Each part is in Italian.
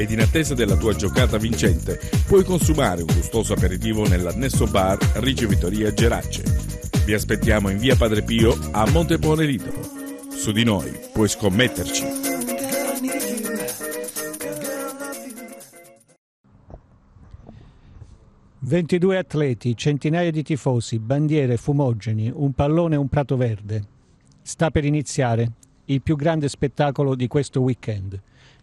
ed in attesa della tua giocata vincente puoi consumare un gustoso aperitivo nell'annesso bar Ricevitoria Gerace. Vi aspettiamo in via Padre Pio a Montepone Ritoro. Su di noi puoi scommetterci. Ventidue atleti, centinaia di tifosi, bandiere, fumogeni, un pallone e un prato verde. Sta per iniziare il più grande spettacolo di questo weekend.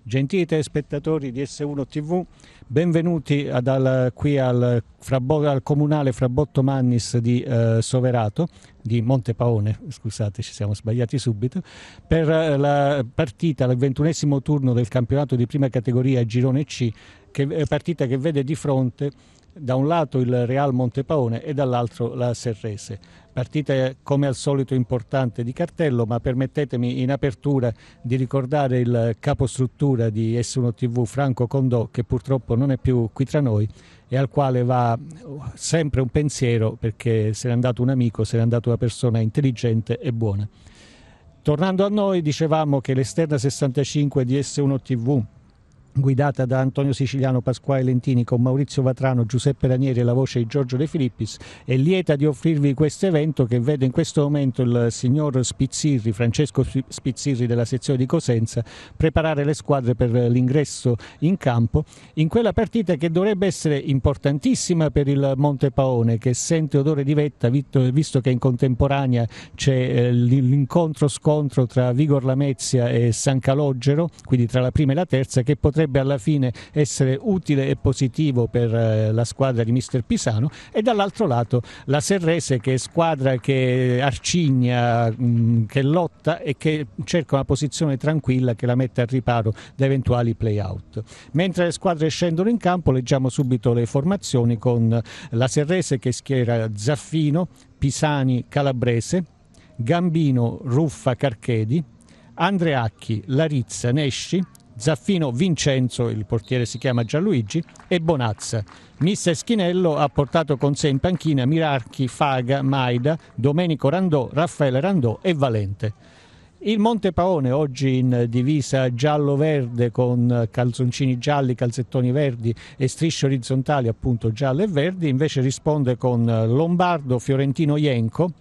Gentili telespettatori di S1 TV, benvenuti ad, al, qui al, al, comunale Frabotto Mannis di eh, Soverato, di Montepaone, scusate ci siamo sbagliati subito, per eh, la partita, al ventunesimo turno del campionato di prima categoria Girone C, che, eh, partita che vede di fronte da un lato il Real Montepaone e dall'altro la Serrese. Partita come al solito importante di cartello, ma permettetemi in apertura di ricordare il capostruttura di S1 TV Franco Condò, che purtroppo non è più qui tra noi e al quale va sempre un pensiero perché se n'è andato un amico, se n'è andata una persona intelligente e buona. Tornando a noi, dicevamo che l'esterna 65 di S1 TV guidata da Antonio Siciliano, Pasquale Lentini con Maurizio Vatrano, Giuseppe Ranieri e la voce di Giorgio De Filippis è lieta di offrirvi questo evento che vede in questo momento il signor Spizzirri, Francesco Spizzirri della sezione di Cosenza preparare le squadre per l'ingresso in campo in quella partita che dovrebbe essere importantissima per il Monte Paone che sente odore di vetta visto che in contemporanea c'è eh, l'incontro scontro tra Vigor Lamezia e San Calogero quindi tra la prima e la terza che potrebbe potrebbe alla fine essere utile e positivo per eh, la squadra di mister Pisano e dall'altro lato la Serrese che è squadra che arcigna, che lotta e che cerca una posizione tranquilla che la mette al riparo da eventuali play-out. Mentre le squadre scendono in campo leggiamo subito le formazioni con la Serrese che schiera Zaffino, Pisani, Calabrese, Gambino, Ruffa, Carchedi, Andreacchi, Larizza, Nesci, Zaffino Vincenzo, il portiere si chiama Gianluigi, e Bonazza. Mister Schinello ha portato con sé in panchina Mirarchi, Faga, Maida, Domenico Randò, Raffaele Randò e Valente. Il Monte Paone oggi in divisa giallo-verde con calzoncini gialli, calzettoni verdi e strisce orizzontali appunto gialle e verdi, invece risponde con Lombardo, Fiorentino Ienco,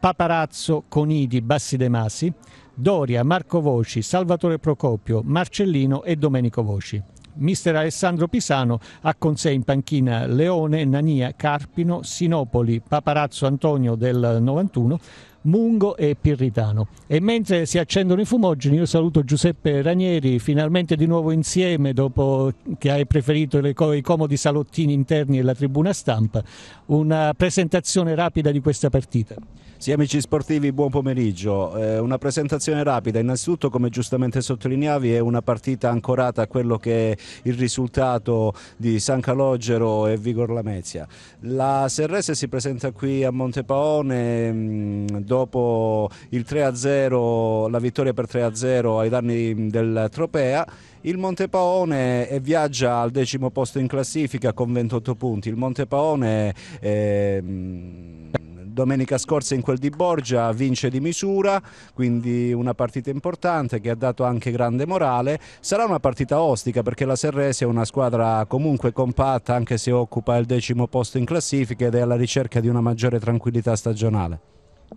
Paparazzo, Conidi, Bassi De Masi, Doria, Marco Voci, Salvatore Procopio, Marcellino e Domenico Voci. Mister Alessandro Pisano ha con sé in panchina Leone, Nania, Carpino, Sinopoli, Paparazzo Antonio del 91, Mungo e Pirritano. E mentre si accendono i fumogeni io saluto Giuseppe Ranieri, finalmente di nuovo insieme dopo che hai preferito co i comodi salottini interni e la tribuna stampa. Una presentazione rapida di questa partita. Sì, amici sportivi, buon pomeriggio. Eh, una presentazione rapida. Innanzitutto, come giustamente sottolineavi, è una partita ancorata a quello che è il risultato di San Calogero e Vigor Lamezia. La Serrese si presenta qui a Montepaone mh, mm, dopo la vittoria per 3-0 ai danni del Tropea. Il Montepaone eh, viaggia al decimo posto in classifica con 28 punti. Il Montepaone... Eh, mm, domenica scorsa in quel di Borgia vince di misura, quindi una partita importante che ha dato anche grande morale. Sarà una partita ostica perché la Serresi è una squadra comunque compatta anche se occupa il decimo posto in classifica ed è alla ricerca di una maggiore tranquillità stagionale.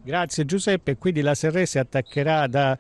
Grazie Giuseppe, quindi la Serresi attaccherà da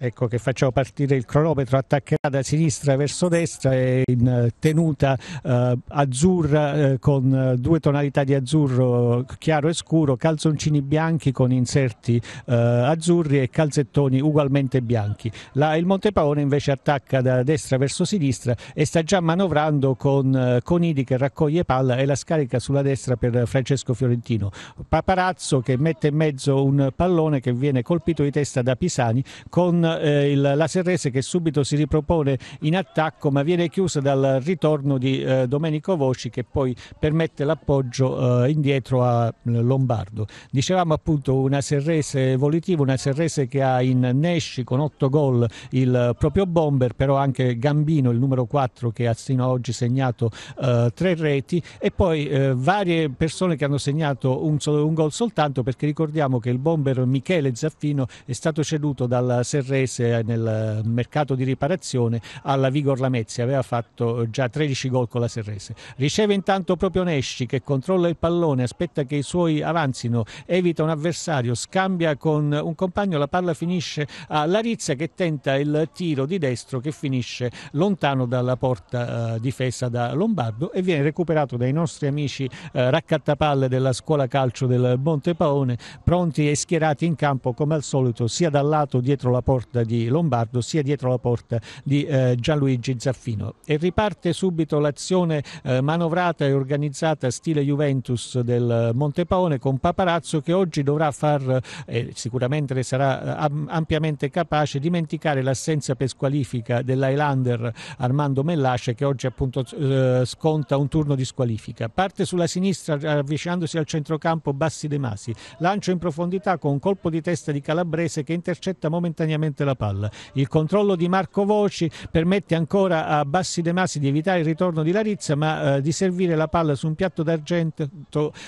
ecco che facciamo partire il cronometro, attaccherà da sinistra verso destra e in eh, tenuta eh, azzurra eh, con eh, due tonalità di azzurro chiaro e scuro, calzoncini bianchi con inserti eh, azzurri e calzettoni ugualmente bianchi. La, il Montepaone invece attacca da destra verso sinistra e sta già manovrando con eh, Conidi che raccoglie palla e la scarica sulla destra per Francesco Fiorentino. Paparazzo che mette in mezzo un pallone che viene colpito di testa da Pisani con eh, il, la Serrese che subito si ripropone in attacco ma viene chiusa dal ritorno di eh, Domenico Voci che poi permette l'appoggio eh, indietro a eh, Lombardo. Dicevamo appunto una Serrese volitiva, una Serrese che ha in Nesci con 8 gol il proprio bomber, però anche Gambino il numero 4 che ha sino ad oggi segnato eh, tre reti e poi eh, varie persone che hanno segnato un, un gol soltanto perché ricordiamo che il bomber Michele Zaffino è stato ceduto dalla Serrese riprese nel mercato di riparazione alla Vigor Lamezia, aveva fatto eh, già 13 gol con la Serrese. Riceve intanto proprio Nesci che controlla il pallone, aspetta che i suoi avanzino, evita un avversario, scambia con un compagno, la palla finisce a Larizia che tenta il tiro di destro che finisce lontano dalla porta eh, difesa da Lombardo e viene recuperato dai nostri amici eh, raccattapalle della scuola calcio del Monte Paone, pronti e schierati in campo come al solito sia dal lato dietro la porta porta di Lombardo sia dietro la porta di eh, Gianluigi Zaffino e riparte subito l'azione eh, manovrata e organizzata stile Juventus del Montepaone con Paparazzo che oggi dovrà far eh, sicuramente ne sarà eh, ampiamente capace dimenticare l'assenza per squalifica dell'Highlander Armando Mellace che oggi appunto eh, sconta un turno di squalifica parte sulla sinistra avvicinandosi al centrocampo Bassi De Masi lancio in profondità con un colpo di testa di Calabrese che intercetta momentaneamente direttamente la palla. Il controllo di Marco Voci permette ancora a Bassi De Masi di evitare il ritorno di Larizza ma eh, di servire la palla su un piatto d'argento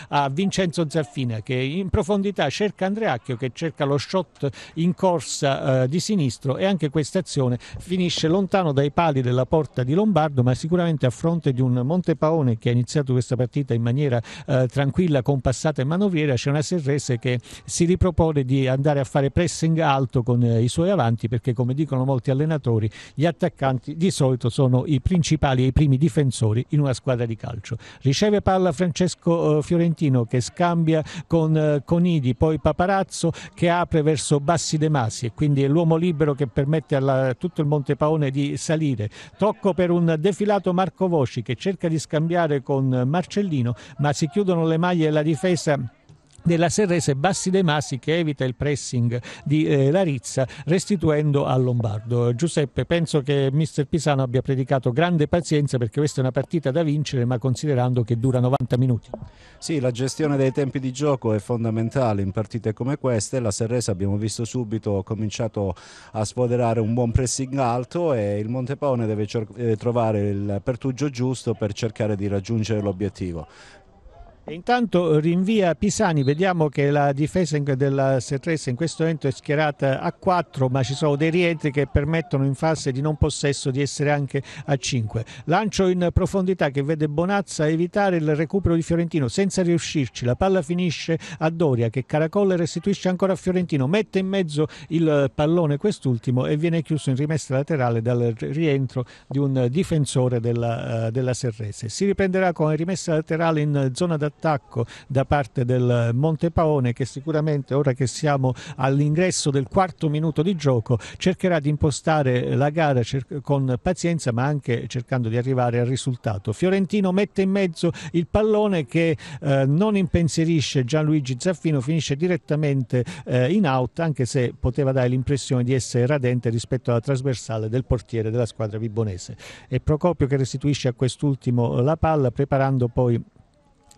a Vincenzo Zaffina che in profondità cerca Andreacchio che cerca lo shot in corsa eh, di sinistro e anche questa azione finisce lontano dai pali della porta di Lombardo ma sicuramente a fronte di un Montepaone che ha iniziato questa partita in maniera eh, tranquilla, compassata e manovriera c'è una Serrese che si ripropone di andare a fare pressing alto con eh, i suoi avanti avanti perché come dicono molti allenatori gli attaccanti di solito sono i principali e i primi difensori in una squadra di calcio. Riceve palla Francesco eh, Fiorentino che scambia con eh, Conidi, poi Paparazzo che apre verso Bassi De Masi e quindi è l'uomo libero che permette a tutto il Monte Paone di salire. Tocco per un defilato Marco Voci che cerca di scambiare con Marcellino ma si chiudono le maglie e la difesa della Serrese Bassi De Masi che evita il pressing di eh, Larizza restituendo al Lombardo. Giuseppe, penso che mister Pisano abbia predicato grande pazienza perché questa è una partita da vincere ma considerando che dura 90 minuti. Sì, la gestione dei tempi di gioco è fondamentale in partite come queste. La Serrese abbiamo visto subito ha cominciato a sfoderare un buon pressing alto e il Montepone deve eh, trovare il pertugio giusto per cercare di raggiungere l'obiettivo intanto rinvia Pisani, vediamo che la difesa della Setrese in questo momento è schierata a 4, ma ci sono dei rientri che permettono in fase di non possesso di essere anche a 5. Lancio in profondità che vede Bonazza evitare il recupero di Fiorentino senza riuscirci. La palla finisce a Doria che caracolla e restituisce ancora a Fiorentino, mette in mezzo il pallone quest'ultimo e viene chiuso in rimessa laterale dal rientro di un difensore della, eh, della Serrese. Si riprenderà con rimessa laterale in zona d'attacco contrattacco da parte del Montepaone che sicuramente ora che siamo all'ingresso del quarto minuto di gioco cercherà di impostare la gara con pazienza ma anche cercando di arrivare al risultato. Fiorentino mette in mezzo il pallone che eh, non impensierisce Gianluigi Zaffino, finisce direttamente eh, in out anche se poteva dare l'impressione di essere radente rispetto alla trasversale del portiere della squadra vibonese. È Procopio che restituisce a quest'ultimo la palla preparando poi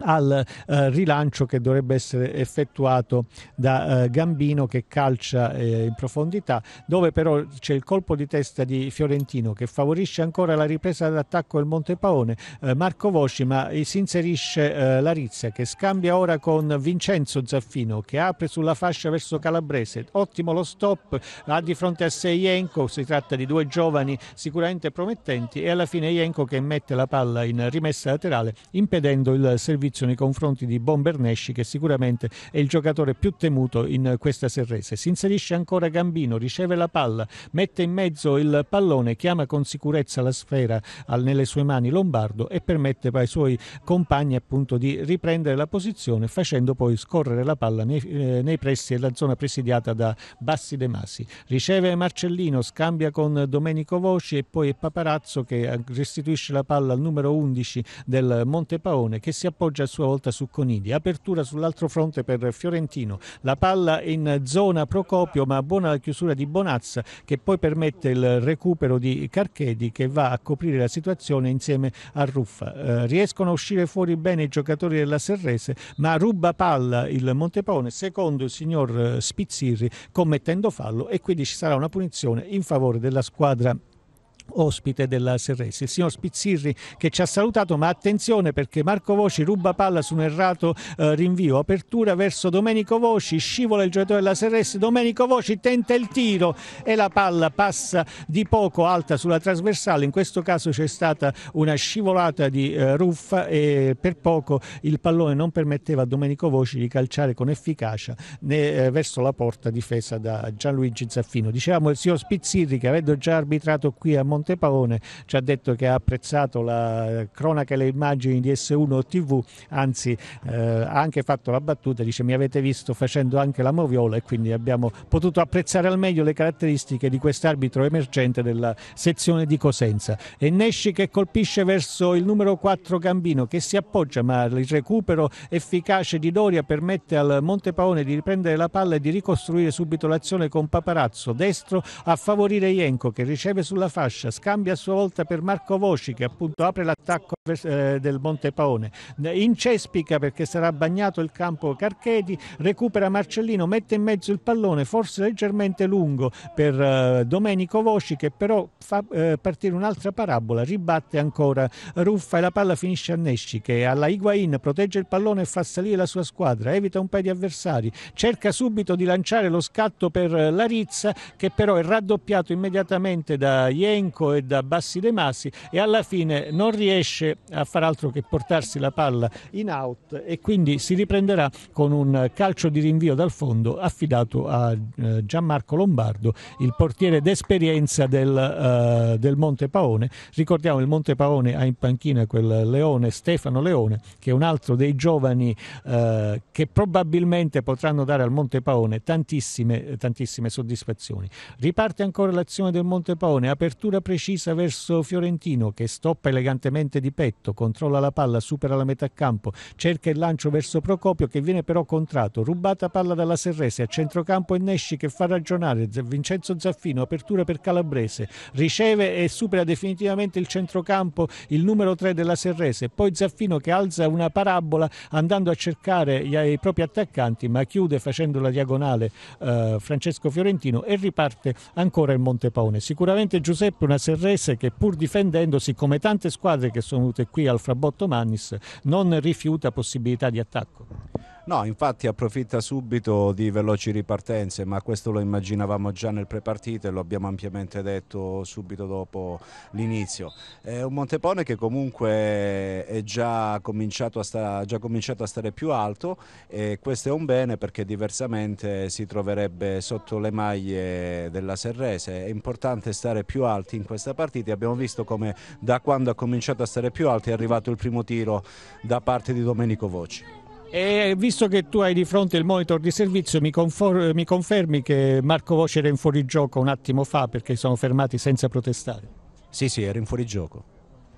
al eh, rilancio che dovrebbe essere effettuato da eh, Gambino che calcia eh, in profondità, dove però c'è il colpo di testa di Fiorentino che favorisce ancora la ripresa d'attacco del Montepaone, eh, Marco Voci ma si inserisce eh, Larizia che scambia ora con Vincenzo Zaffino che apre sulla fascia verso Calabrese, ottimo lo stop, ha di fronte a sé Ienco, si tratta di due giovani sicuramente promettenti e alla fine Ienco che mette la palla in rimessa laterale impedendo il servizio giudizio nei confronti di Bomber Nesci che sicuramente è il giocatore più temuto in questa serrese. Si inserisce ancora Gambino, riceve la palla, mette in mezzo il pallone, chiama con sicurezza la sfera nelle sue mani Lombardo e permette ai suoi compagni appunto di riprendere la posizione facendo poi scorrere la palla nei, eh, nei pressi della zona presidiata da Bassi De Masi. Riceve Marcellino, scambia con Domenico Voci e poi è Paparazzo che restituisce la palla al numero 11 del Monte Paone che si appoggia a sua volta su Conidi. Apertura sull'altro fronte per Fiorentino, la palla in zona Procopio ma buona la chiusura di Bonazza che poi permette il recupero di Carchedi che va a coprire la situazione insieme a Ruffa. Eh, riescono a uscire fuori bene i giocatori della Serrese ma ruba palla il Montepone secondo il signor eh, Spizzirri commettendo fallo e quindi ci sarà una punizione in favore della squadra ospite della Serresi, il signor Spizzirri che ci ha salutato, ma attenzione perché Marco Voci ruba palla su un errato eh, rinvio, apertura verso Domenico Voci, scivola il giocatore della Serresi, Domenico Voci tenta il tiro e la palla passa di poco alta sulla trasversale, in questo caso c'è stata una scivolata di eh, Ruffa e per poco il pallone non permetteva a Domenico Voci di calciare con efficacia né, eh, verso la porta difesa da Gianluigi Zaffino. Dicevamo il signor Spizzirri che avendo già arbitrato qui a Montepaone ci ha detto che ha apprezzato la cronaca e le immagini di S1 TV, anzi eh, ha anche fatto la battuta, dice mi avete visto facendo anche la moviola e quindi abbiamo potuto apprezzare al meglio le caratteristiche di quest'arbitro emergente della sezione di Cosenza. E Nesci che colpisce verso il numero 4 Gambino che si appoggia ma il recupero efficace di Doria permette al Montepaone di riprendere la palla e di ricostruire subito l'azione con Paparazzo destro a favorire Ienco che riceve sulla fascia Brescia, scambia a sua volta per Marco Voci che appunto apre l'attacco eh, del Monte Paone, incespica perché sarà bagnato il campo Carchedi, recupera Marcellino, mette in mezzo il pallone forse leggermente lungo per eh, Domenico Voci che però fa eh, partire un'altra parabola, ribatte ancora Ruffa e la palla finisce a Nesci che alla Higuain protegge il pallone e fa salire la sua squadra, evita un paio di avversari, cerca subito di lanciare lo scatto per Larizza che però è raddoppiato immediatamente da Jenk Bianco e da Bassi De Massi e alla fine non riesce a far altro che portarsi la palla in out e quindi si riprenderà con un calcio di rinvio dal fondo affidato a eh, Gianmarco Lombardo, il portiere d'esperienza del, uh, del Monte Paone. Ricordiamo il Monte Paone ha in panchina quel Leone, Stefano Leone, che è un altro dei giovani uh, che probabilmente potranno dare al Monte Paone tantissime, tantissime soddisfazioni. Riparte ancora l'azione del Monte Paone, apertura precisa verso Fiorentino che stoppa elegantemente di petto, controlla la palla, supera la metà campo, cerca il lancio verso Procopio che viene però contrato, rubata palla dalla Serrese a centrocampo e Nesci che fa ragionare Vincenzo Zaffino, apertura per Calabrese, riceve e supera definitivamente il centrocampo il numero 3 della Serrese, poi Zaffino che alza una parabola andando a cercare i propri attaccanti ma chiude facendo la diagonale eh, Francesco Fiorentino e riparte ancora il Montepaone. Sicuramente Giuseppe una Serrese che pur difendendosi come tante squadre che sono venute qui al Frabotto Mannis non rifiuta possibilità di attacco. No, infatti approfitta subito di veloci ripartenze, ma questo lo immaginavamo già nel prepartito e lo abbiamo ampiamente detto subito dopo l'inizio. È un Montepone che comunque è già cominciato a, sta, già cominciato a stare più alto e questo è un bene perché diversamente si troverebbe sotto le maglie della Serrese. È importante stare più alti in questa partita. Abbiamo visto come da quando ha cominciato a stare più alti è arrivato il primo tiro da parte di Domenico Voci. E visto che tu hai di fronte il monitor di servizio, mi, confor- mi confermi che Marco Voce era in fuorigioco un attimo fa perché sono fermati senza protestare? Sì, sì, era in fuorigioco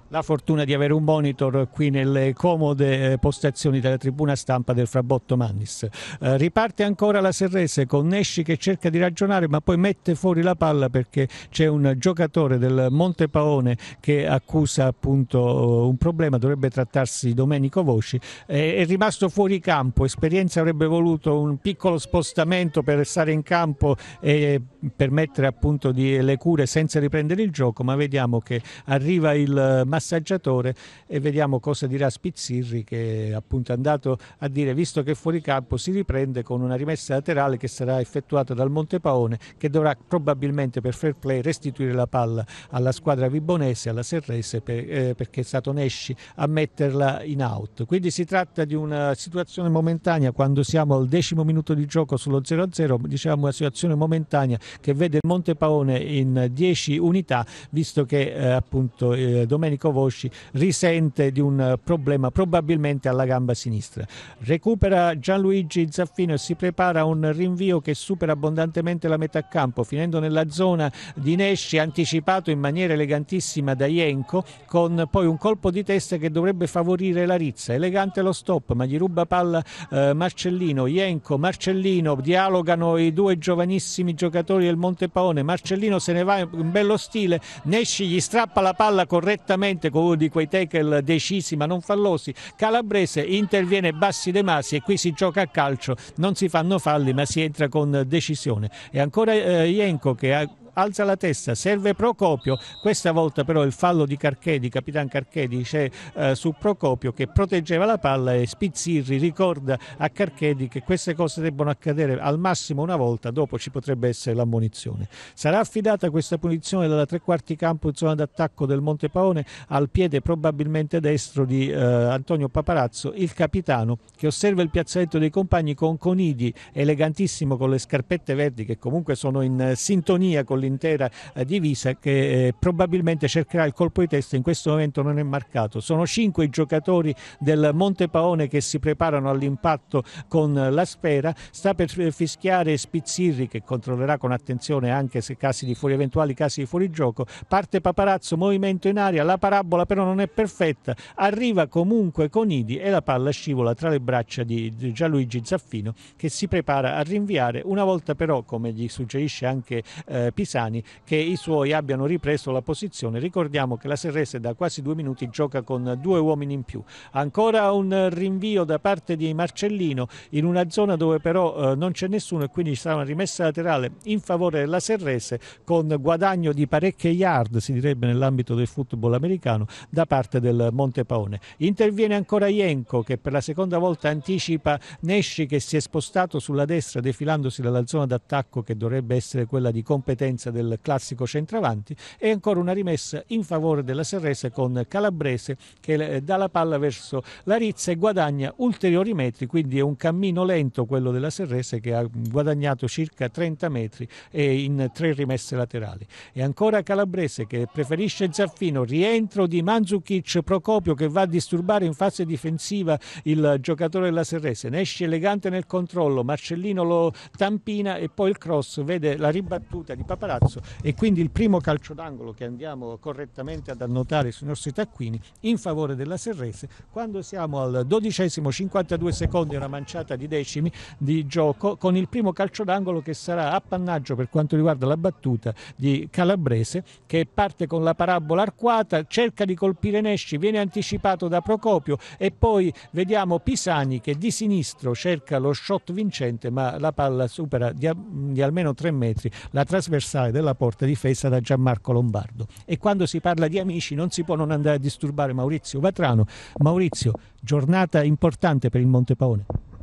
la fortuna di avere un monitor qui nelle comode eh, postazioni della tribuna stampa del Frabotto Mannis. Eh, riparte ancora la Serrese con Nesci che cerca di ragionare ma poi mette fuori la palla perché c'è un giocatore del Monte Paone che accusa appunto eh, un problema, dovrebbe trattarsi Domenico Voci, eh, è rimasto fuori campo, Esperienza avrebbe voluto un piccolo spostamento per restare in campo e permettere appunto di, le cure senza riprendere il gioco ma vediamo che arriva il eh, massaggiatore e vediamo cosa dirà Spizzirri che appunto è andato a dire visto che fuori campo si riprende con una rimessa laterale che sarà effettuata dal Montepaone che dovrà probabilmente per fair play restituire la palla alla squadra vibonese, alla Serrese per, eh, perché è stato Nesci a metterla in out. Quindi si tratta di una situazione momentanea quando siamo al decimo minuto di gioco sullo 0-0, diciamo una situazione momentanea che vede il Montepaone in 10 unità visto che eh, appunto eh, Domenico Marco Vosci risente di un eh, problema probabilmente alla gamba sinistra. Recupera Gianluigi Zaffino e si prepara un rinvio che supera abbondantemente la metà campo, finendo nella zona di Nesci, anticipato in maniera elegantissima da Ienco, con poi un colpo di testa che dovrebbe favorire la rizza. Elegante lo stop, ma gli ruba palla eh, Marcellino. Ienco, Marcellino, dialogano i due giovanissimi giocatori del Montepaone. Marcellino se ne va in bello stile, Nesci gli strappa la palla correttamente sicuramente con uno di quei tackle decisi ma non fallosi. Calabrese interviene Bassi De Masi e qui si gioca a calcio, non si fanno falli ma si entra con decisione. E ancora eh, Ienco che ha alza la testa, serve Procopio, questa volta però il fallo di Carchedi, capitan Carchedi c'è eh, su Procopio che proteggeva la palla e Spizzirri ricorda a Carchedi che queste cose debbono accadere al massimo una volta, dopo ci potrebbe essere l'ammonizione. Sarà affidata questa punizione dalla tre quarti campo in zona d'attacco del Monte Paone al piede probabilmente destro di eh, Antonio Paparazzo, il capitano che osserva il piazzamento dei compagni con Conidi, elegantissimo con le scarpette verdi che comunque sono in eh, sintonia con l'intera eh, divisa che eh, probabilmente cercherà il colpo di testa in questo momento non è marcato sono cinque i giocatori del Monte Paone che si preparano all'impatto con la sfera sta per fischiare Spizzirri che controllerà con attenzione anche se casi di fuori, eventuali casi di fuorigioco parte Paparazzo movimento in aria la parabola però non è perfetta arriva comunque Conidi e la palla scivola tra le braccia di Gianluigi Zaffino che si prepara a rinviare una volta però come gli suggerisce anche eh, Pisano Bersani che i suoi abbiano ripreso la posizione. Ricordiamo che la Serrese da quasi due minuti gioca con due uomini in più. Ancora un rinvio da parte di Marcellino in una zona dove però eh, non c'è nessuno e quindi sarà una rimessa laterale in favore della Serrese con guadagno di parecchie yard, si direbbe nell'ambito del football americano, da parte del Montepaone. Interviene ancora Ienco che per la seconda volta anticipa Nesci che si è spostato sulla destra defilandosi dalla zona d'attacco che dovrebbe essere quella di competenza presenza del classico centravanti e ancora una rimessa in favore della Serrese con Calabrese che eh, dà la palla verso la Rizza e guadagna ulteriori metri, quindi è un cammino lento quello della Serrese che ha guadagnato circa 30 metri in tre rimesse laterali. E ancora Calabrese che preferisce Zaffino, rientro di Manzukic Procopio che va a disturbare in fase difensiva il giocatore della Serrese, ne esce elegante nel controllo, Marcellino lo tampina e poi il cross vede la ribattuta di Paparazzi palazzo e quindi il primo calcio d'angolo che andiamo correttamente ad annotare sui nostri taccuini in favore della Serrese quando siamo al dodicesimo 52 secondi una manciata di decimi di gioco con il primo calcio d'angolo che sarà appannaggio per quanto riguarda la battuta di Calabrese che parte con la parabola arcuata cerca di colpire Nesci viene anticipato da Procopio e poi vediamo Pisani che di sinistro cerca lo shot vincente ma la palla supera di, di almeno 3 metri la trasversale fondamentale della porta difesa da Gianmarco Lombardo. E quando si parla di amici non si può non andare a disturbare Maurizio Vatrano. Maurizio, giornata importante per il Monte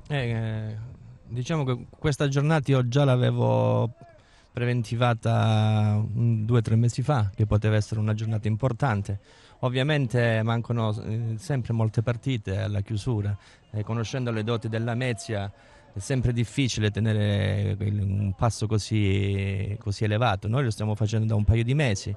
Eh, eh, diciamo che questa giornata io già l'avevo preventivata due o tre mesi fa, che poteva essere una giornata importante. Ovviamente mancano eh, sempre molte partite alla chiusura, eh, conoscendo le doti della Mezia è sempre difficile tenere un passo così, così elevato. Noi lo stiamo facendo da un paio di mesi.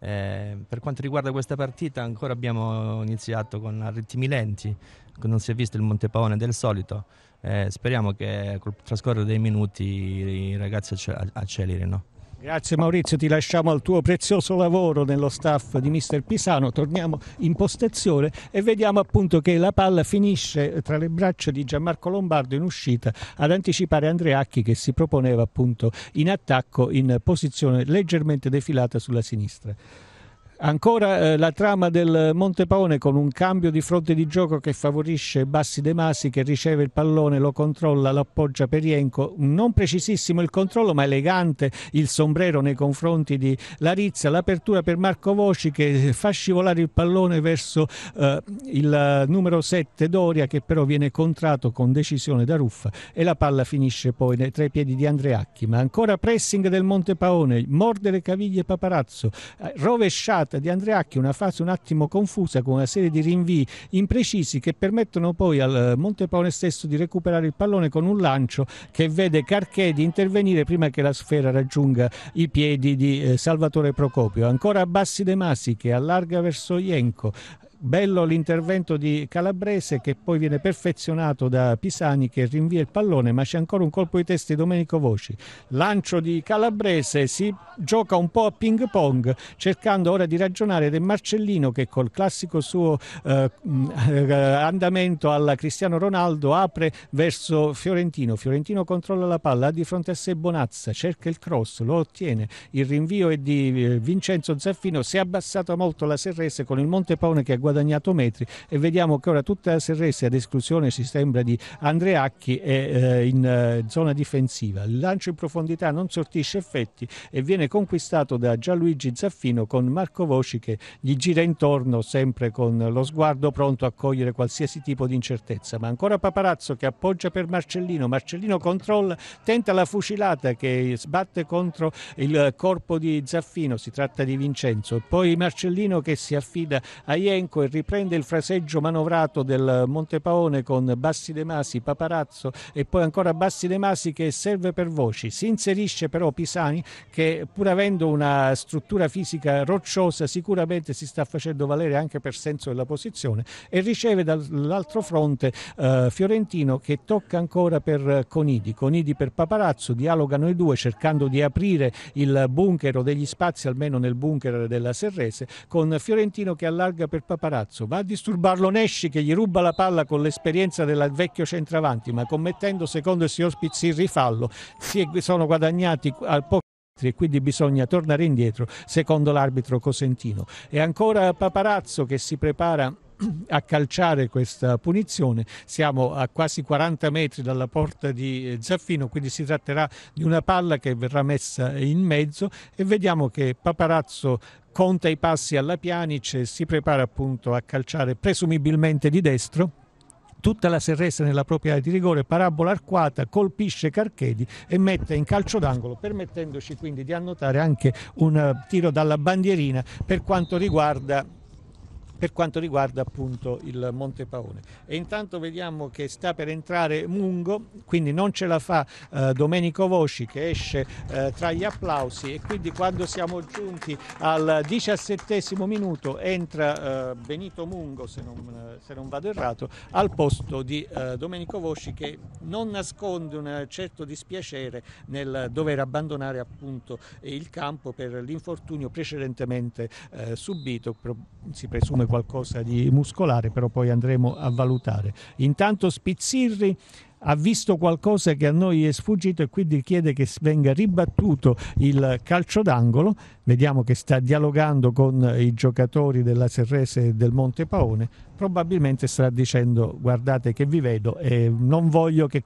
Eh, per quanto riguarda questa partita, ancora abbiamo iniziato con ritmi lenti, non si è visto il Montepaone del solito. Eh, speriamo che col trascorrere dei minuti i ragazzi accelerino. Grazie Maurizio, ti lasciamo al tuo prezioso lavoro nello staff di Mister Pisano, torniamo in postazione e vediamo appunto che la palla finisce tra le braccia di Gianmarco Lombardo in uscita ad anticipare Andreacchi che si proponeva appunto in attacco in posizione leggermente defilata sulla sinistra. Ancora eh, la trama del Montepaone con un cambio di fronte di gioco che favorisce Bassi De Masi che riceve il pallone, lo controlla, lo appoggia per Ienco. non precisissimo il controllo ma elegante il sombrero nei confronti di Larizza, l'apertura per Marco Voci che fa scivolare il pallone verso eh, il numero 7 Doria che però viene contratto con decisione da Ruffa e la palla finisce poi tra i piedi di Andreacchi, ma ancora pressing del Montepaone, morde le caviglie Paparazzo, eh, rovesciato tratta di Andreacchi una fase un attimo confusa con una serie di rinvii imprecisi che permettono poi al Montepone stesso di recuperare il pallone con un lancio che vede Carchedi intervenire prima che la sfera raggiunga i piedi di eh, Salvatore Procopio. Ancora Bassi De Masi che allarga verso Ienco Bello l'intervento di Calabrese che poi viene perfezionato da Pisani che rinvia il pallone, ma c'è ancora un colpo di testa di Domenico Voci. Lancio di Calabrese, si gioca un po' a ping pong, cercando ora di ragionare ed Marcellino che col classico suo eh, mm, andamento alla Cristiano Ronaldo apre verso Fiorentino. Fiorentino controlla la palla, ha di fronte a sé Bonazza, cerca il cross, lo ottiene. Il rinvio è di eh, Vincenzo Zaffino, si è abbassato molto la Serrese con il Montepone che ha guadagnato guadagnato metri e vediamo che ora tutta la Serrese ad esclusione si sembra di Andreacchi è eh, in eh, zona difensiva il lancio in profondità non sortisce effetti e viene conquistato da Gianluigi Zaffino con Marco Voci che gli gira intorno sempre con lo sguardo pronto a cogliere qualsiasi tipo di incertezza ma ancora Paparazzo che appoggia per Marcellino Marcellino controlla tenta la fucilata che sbatte contro il corpo di Zaffino si tratta di Vincenzo poi Marcellino che si affida a Ienco Marco e riprende il fraseggio manovrato del Montepaone con Bassi De Masi, Paparazzo e poi ancora Bassi De Masi che serve per voci. Si inserisce però Pisani che pur avendo una struttura fisica rocciosa sicuramente si sta facendo valere anche per senso della posizione e riceve dall'altro fronte eh, Fiorentino che tocca ancora per Conidi, Conidi per Paparazzo, dialogano i due cercando di aprire il bunker o degli spazi almeno nel bunker della Serrese con Fiorentino che allarga per Paparazzo palazzo, va a disturbarlo Nesci che gli ruba la palla con l'esperienza del vecchio centravanti, ma commettendo secondo il signor il rifallo, si sono guadagnati al poco e quindi bisogna tornare indietro secondo l'arbitro Cosentino. E ancora Paparazzo che si prepara a calciare questa punizione. Siamo a quasi 40 metri dalla porta di eh, Zaffino, quindi si tratterà di una palla che verrà messa in mezzo e vediamo che Paparazzo conta i passi alla pianice e si prepara appunto a calciare presumibilmente di destro tutta la serresta nella propria area di rigore, parabola arcuata, colpisce Carchedi e mette in calcio d'angolo, permettendoci quindi di annotare anche un eh, tiro dalla bandierina per quanto riguarda per quanto riguarda appunto il Monte Paone. E intanto vediamo che sta per entrare Mungo, quindi non ce la fa eh, Domenico Vosci che esce eh, tra gli applausi e quindi quando siamo giunti al diciassettesimo minuto entra eh, Benito Mungo, se non, eh, se non, vado errato, al posto di eh, Domenico Vosci che non nasconde un certo dispiacere nel dover abbandonare appunto il campo per l'infortunio precedentemente eh, subito, si presume qualcosa di muscolare, però poi andremo a valutare. Intanto Spizzirri ha visto qualcosa che a noi è sfuggito e quindi chiede che venga ribattuto il calcio d'angolo. Vediamo che sta dialogando con i giocatori della Serrese e del Monte Paone. Probabilmente starà dicendo guardate che vi vedo e non voglio che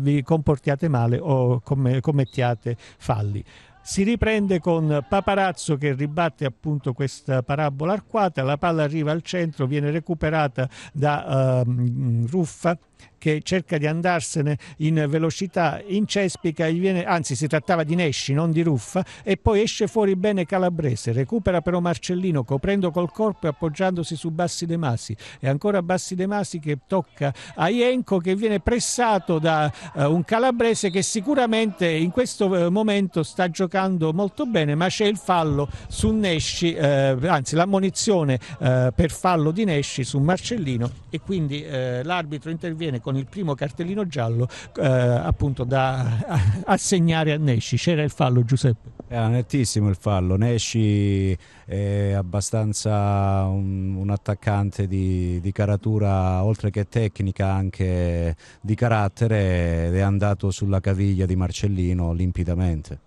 vi comportiate male o commettiate falli si riprende con Paparazzo che ribatte appunto questa parabola arcuata, la palla arriva al centro, viene recuperata da uh, Ruffa che cerca di andarsene in velocità incespica, viene, anzi si trattava di Nesci, non di Ruffa, e poi esce fuori bene Calabrese, recupera però Marcellino coprendo col corpo e appoggiandosi su Bassi De Masi e ancora Bassi De Masi che tocca a Ienco che viene pressato da uh, un Calabrese che sicuramente in questo uh, momento sta giocando molto bene, ma c'è il fallo su Nesci, eh, anzi l'ammonizione eh, per fallo di Nesci su Marcellino e quindi eh, l'arbitro interviene viene con il primo cartellino giallo eh, appunto da a, assegnare a Nesci. C'era il fallo Giuseppe? Era nettissimo il fallo, Nesci è abbastanza un, un attaccante di, di, caratura oltre che tecnica anche di carattere ed è andato sulla caviglia di Marcellino limpidamente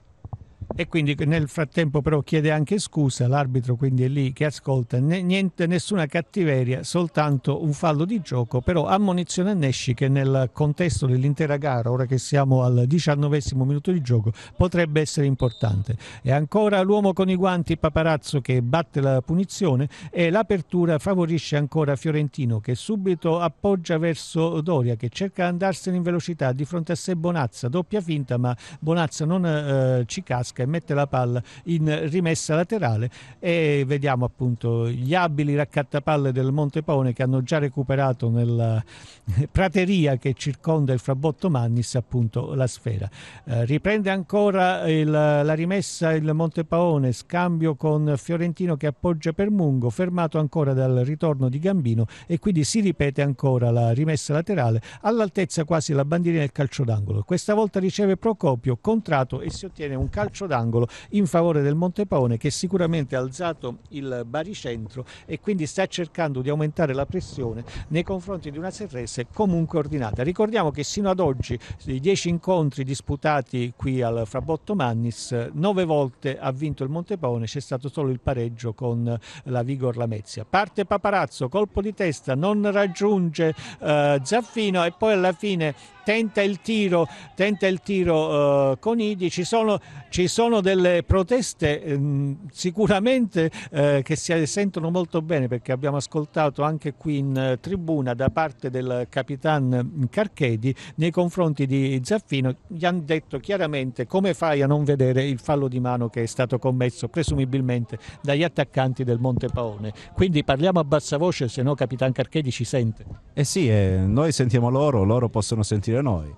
e quindi nel frattempo però chiede anche scusa, l'arbitro quindi è lì che ascolta, niente, nessuna cattiveria, soltanto un fallo di gioco, però ammonizione a Nesci che nel contesto dell'intera gara, ora che siamo al diciannovesimo minuto di gioco, potrebbe essere importante. E ancora l'uomo con i guanti Paparazzo che batte la punizione e l'apertura favorisce ancora Fiorentino che subito appoggia verso Doria che cerca di andarsene in velocità di fronte a sé Bonazza, doppia finta ma Bonazza non eh, ci casca e mette la palla in rimessa laterale e vediamo appunto gli abili raccattapalle del Montepone che hanno già recuperato nella prateria che circonda il frabotto Mannis appunto la sfera. Eh, riprende ancora il, la rimessa il Montepaone, scambio con Fiorentino che appoggia per Mungo, fermato ancora dal ritorno di Gambino e quindi si ripete ancora la rimessa laterale all'altezza quasi la bandierina del calcio d'angolo. Questa volta riceve Procopio, contrato e si ottiene un calcio d'angolo in favore del Montepaone che sicuramente ha alzato il baricentro e quindi sta cercando di aumentare la pressione nei confronti di una Serrese comunque ordinata. Ricordiamo che sino ad oggi i dieci incontri disputati qui al Frabotto Mannis, 9 volte ha vinto il Montepaone, c'è stato solo il pareggio con la Vigor Lamezia. Parte Paparazzo, colpo di testa, non raggiunge eh, Zaffino e poi alla fine tenta il tiro, tenta il tiro eh, Idi. ci sono, ci sono, delle proteste eh, sicuramente eh, che si sentono molto bene perché abbiamo ascoltato anche qui in eh, tribuna da parte del capitano Carchedi nei confronti di Zaffino, gli hanno detto chiaramente come fai a non vedere il fallo di mano che è stato commesso presumibilmente dagli attaccanti del Monte Paone. Quindi parliamo a bassa voce, se no Capitan Carchedi ci sente. Eh sì, eh, noi sentiamo loro, loro possono sentire noi.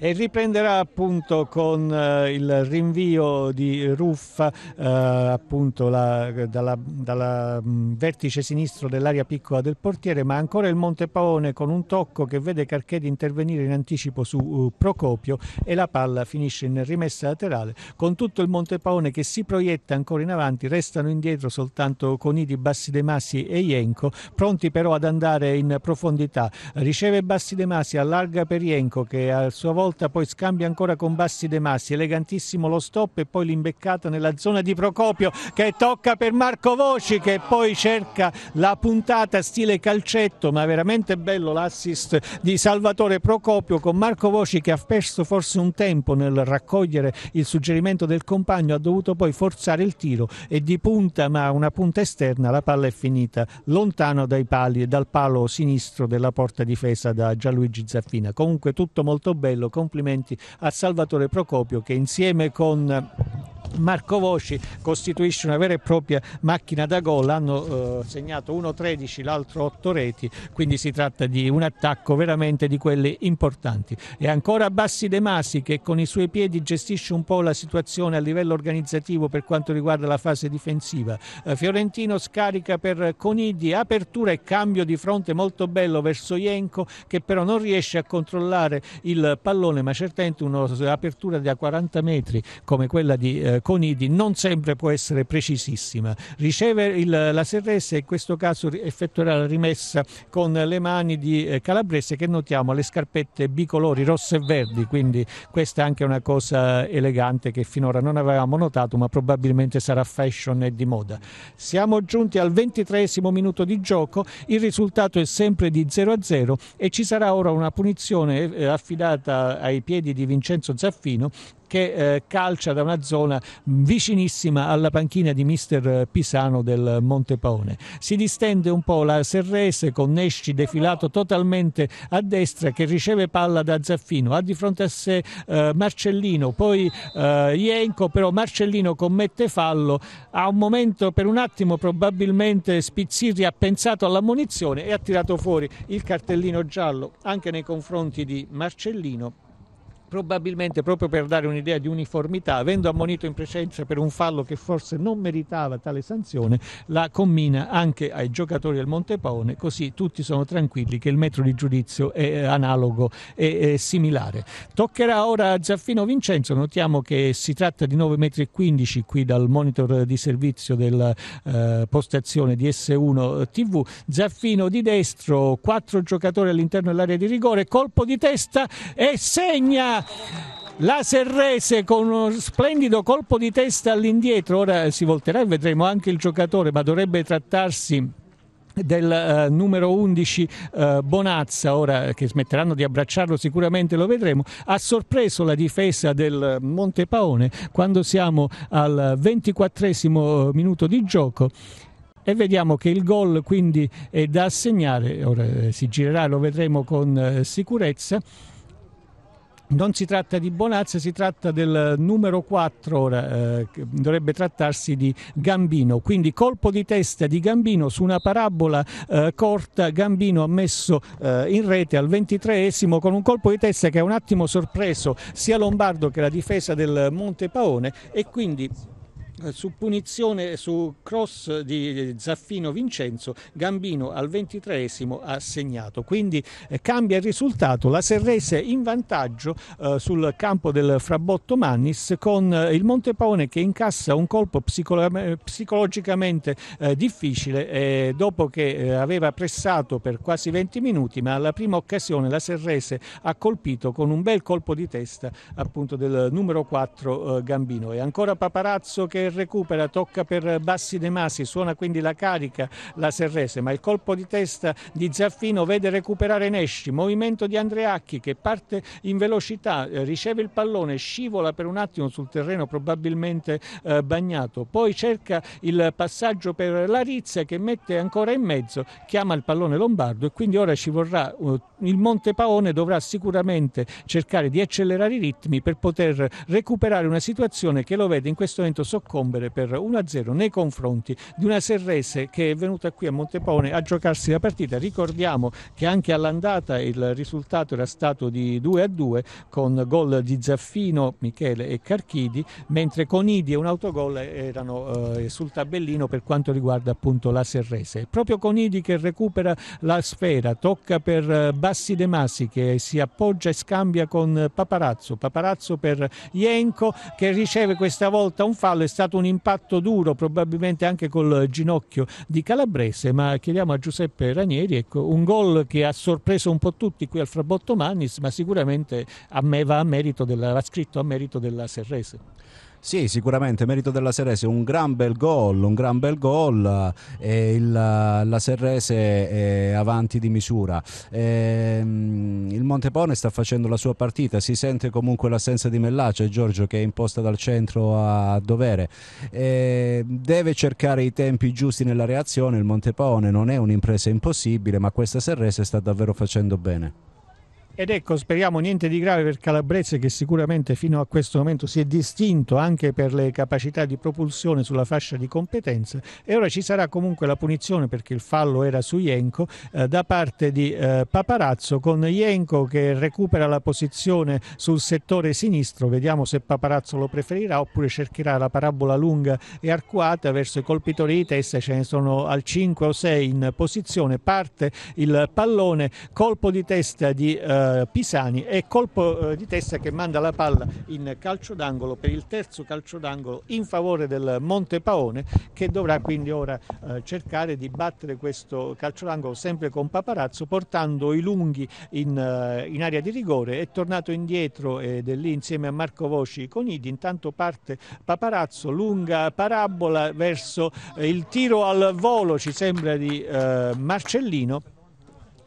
E riprenderà appunto con eh, il rinvio di Ruffa eh, appunto la, dalla, dalla mh, mm, vertice sinistro dell'area piccola del portiere ma ancora il Monte Paone con un tocco che vede Carchetti intervenire in anticipo su uh, Procopio e la palla finisce in rimessa laterale con tutto il Monte Paone che si proietta ancora in avanti restano indietro soltanto Conidi, Bassi De Massi e Ienco pronti però ad andare in profondità riceve Bassi De Massi allarga per Ienco che a sua volta volta, poi scambia ancora con Bassi De Massi, elegantissimo lo stop e poi l'imbeccata nella zona di Procopio che tocca per Marco Voci che poi cerca la puntata stile calcetto, ma veramente bello l'assist di Salvatore Procopio con Marco Voci che ha perso forse un tempo nel raccogliere il suggerimento del compagno, ha dovuto poi forzare il tiro e di punta, ma una punta esterna, la palla è finita lontano dai pali e dal palo sinistro della porta difesa da Gianluigi Zaffina. Comunque tutto molto bello complimenti a Salvatore Procopio che insieme con Marco Voci costituisce una vera e propria macchina da gol, hanno eh, segnato 1-13, l'altro 8 reti, quindi si tratta di un attacco veramente di quelli importanti. E ancora Bassi De Masi che con i suoi piedi gestisce un po' la situazione a livello organizzativo per quanto riguarda la fase difensiva. Eh, Fiorentino scarica per Conidi, apertura e cambio di fronte molto bello verso Ienco che però non riesce a controllare il pallone, ma certamente un'apertura da 40 metri come quella di eh, eh, conidi non sempre può essere precisissima. Riceve il, la Serrese e in questo caso effettuerà la rimessa con le mani di eh, Calabrese che notiamo le scarpette bicolori rosse e verdi, quindi questa è anche una cosa elegante che finora non avevamo notato ma probabilmente sarà fashion e di moda. Siamo giunti al ventitresimo minuto di gioco, il risultato è sempre di 0 a 0 e ci sarà ora una punizione eh, affidata ai piedi di Vincenzo Zaffino che eh, calcia da una zona vicinissima alla panchina di mister eh, Pisano del Monte Paone. Si distende un po' la Serrese con Nesci defilato totalmente a destra che riceve palla da Zaffino, ha di fronte a sé eh, Marcellino, poi eh, Ienco, però Marcellino commette fallo, ha un momento per un attimo probabilmente Spizzirri ha pensato alla e ha tirato fuori il cartellino giallo anche nei confronti di Marcellino probabilmente proprio per dare un'idea di uniformità, avendo ammonito in presenza per un fallo che forse non meritava tale sanzione, la commina anche ai giocatori del Montepaone, così tutti sono tranquilli che il metro di giudizio è analogo e similare. Toccherà ora a Zaffino Vincenzo, notiamo che si tratta di 9,15 m qui dal monitor di servizio della eh, postazione di S1 TV, Zaffino di destro, quattro giocatori all'interno dell'area di rigore, colpo di testa e segna! la Serrese con uno splendido colpo di testa all'indietro, ora si volterà e vedremo anche il giocatore, ma dovrebbe trattarsi del uh, numero 11 uh, eh, Bonazza, ora che smetteranno di abbracciarlo sicuramente lo vedremo, ha sorpreso la difesa del Montepaone quando siamo al ventiquattresimo eh, minuto di gioco e vediamo che il gol quindi è da assegnare, ora si girerà, lo vedremo con uh, sicurezza. Non si tratta di Bonazza, si tratta del numero 4, ora eh, dovrebbe trattarsi di Gambino, quindi colpo di testa di Gambino su una parabola eh, corta, Gambino ha messo eh, in rete al 23esimo con un colpo di testa che ha un attimo sorpreso sia Lombardo che la difesa del Monte Paone e quindi eh, su punizione eh, su cross di Zaffino Vincenzo, Gambino al 23 ha segnato. Quindi eh, cambia il risultato, la Serrese in vantaggio sul campo del Frabotto Mannis con eh, il Montepaone che incassa un colpo psicologicamente difficile dopo che aveva pressato per quasi 20 minuti, ma alla prima occasione la Serrese ha colpito con un bel colpo di testa appunto del numero 4 Gambino. E ancora Paparazzo che recupera, tocca per Bassi De Masi, suona quindi la carica la Serrese, ma il colpo di testa di Zaffino vede recuperare Nesci, movimento di Andreacchi che parte in velocità, eh, riceve il pallone, scivola per un attimo sul terreno probabilmente eh, bagnato, poi cerca il passaggio per Larizia che mette ancora in mezzo, chiama il pallone Lombardo e quindi ora ci vorrà eh, il Monte Paone dovrà sicuramente cercare di accelerare i ritmi per poter recuperare una situazione che lo vede in questo momento soccorso incombere per 1-0 nei confronti di una Serrese che è venuta qui a Montepone a giocarsi la partita. Ricordiamo che anche all'andata il risultato era stato di 2-2 con gol di Zaffino, Michele e Carchidi, mentre Conidi e un autogol erano eh, sul tabellino per quanto riguarda appunto la Serrese. Proprio Conidi che recupera la sfera, tocca per eh, Bassi De Masi che si appoggia e scambia con Paparazzo, Paparazzo per Ienco che riceve questa volta un fallo, è stato stato un impatto duro, probabilmente anche col ginocchio di Calabrese, ma chiediamo a Giuseppe Ranieri, ecco, un gol che ha sorpreso un po' tutti qui al Frabotto Mannis, ma sicuramente a me va a merito della, va scritto a merito della Serrese. Sì, sicuramente merito della Serrese, un gran bel gol, un gran bel gol eh, il, la Serrese è avanti di misura. Eh, il Montepone sta facendo la sua partita, si sente comunque l'assenza di Mellaccia e Giorgio che è imposta dal centro a dovere. Eh, deve cercare i tempi giusti nella reazione, il Montepone non è un'impresa impossibile, ma questa Serrese sta davvero facendo bene. Ed ecco, speriamo niente di grave per Calabrese che sicuramente fino a questo momento si è distinto anche per le capacità di propulsione sulla fascia di competenza e ora ci sarà comunque la punizione perché il fallo era su Ienco eh, da parte di eh, Paparazzo con Ienco che recupera la posizione sul settore sinistro, vediamo se Paparazzo lo preferirà oppure cercherà la parabola lunga e arcuata verso i colpitori di testa, ce ne sono al 5 o 6 in posizione, parte il pallone, colpo di testa di eh, eh, Pisani e colpo eh, di testa che manda la palla in calcio d'angolo per il terzo calcio d'angolo in favore del Monte Paone che dovrà quindi ora eh, cercare di battere questo calcio d'angolo sempre con Paparazzo portando i lunghi in, in area di rigore è tornato indietro ed è lì insieme a Marco Voci con Idi intanto parte Paparazzo lunga parabola verso il tiro al volo ci sembra di Marcellino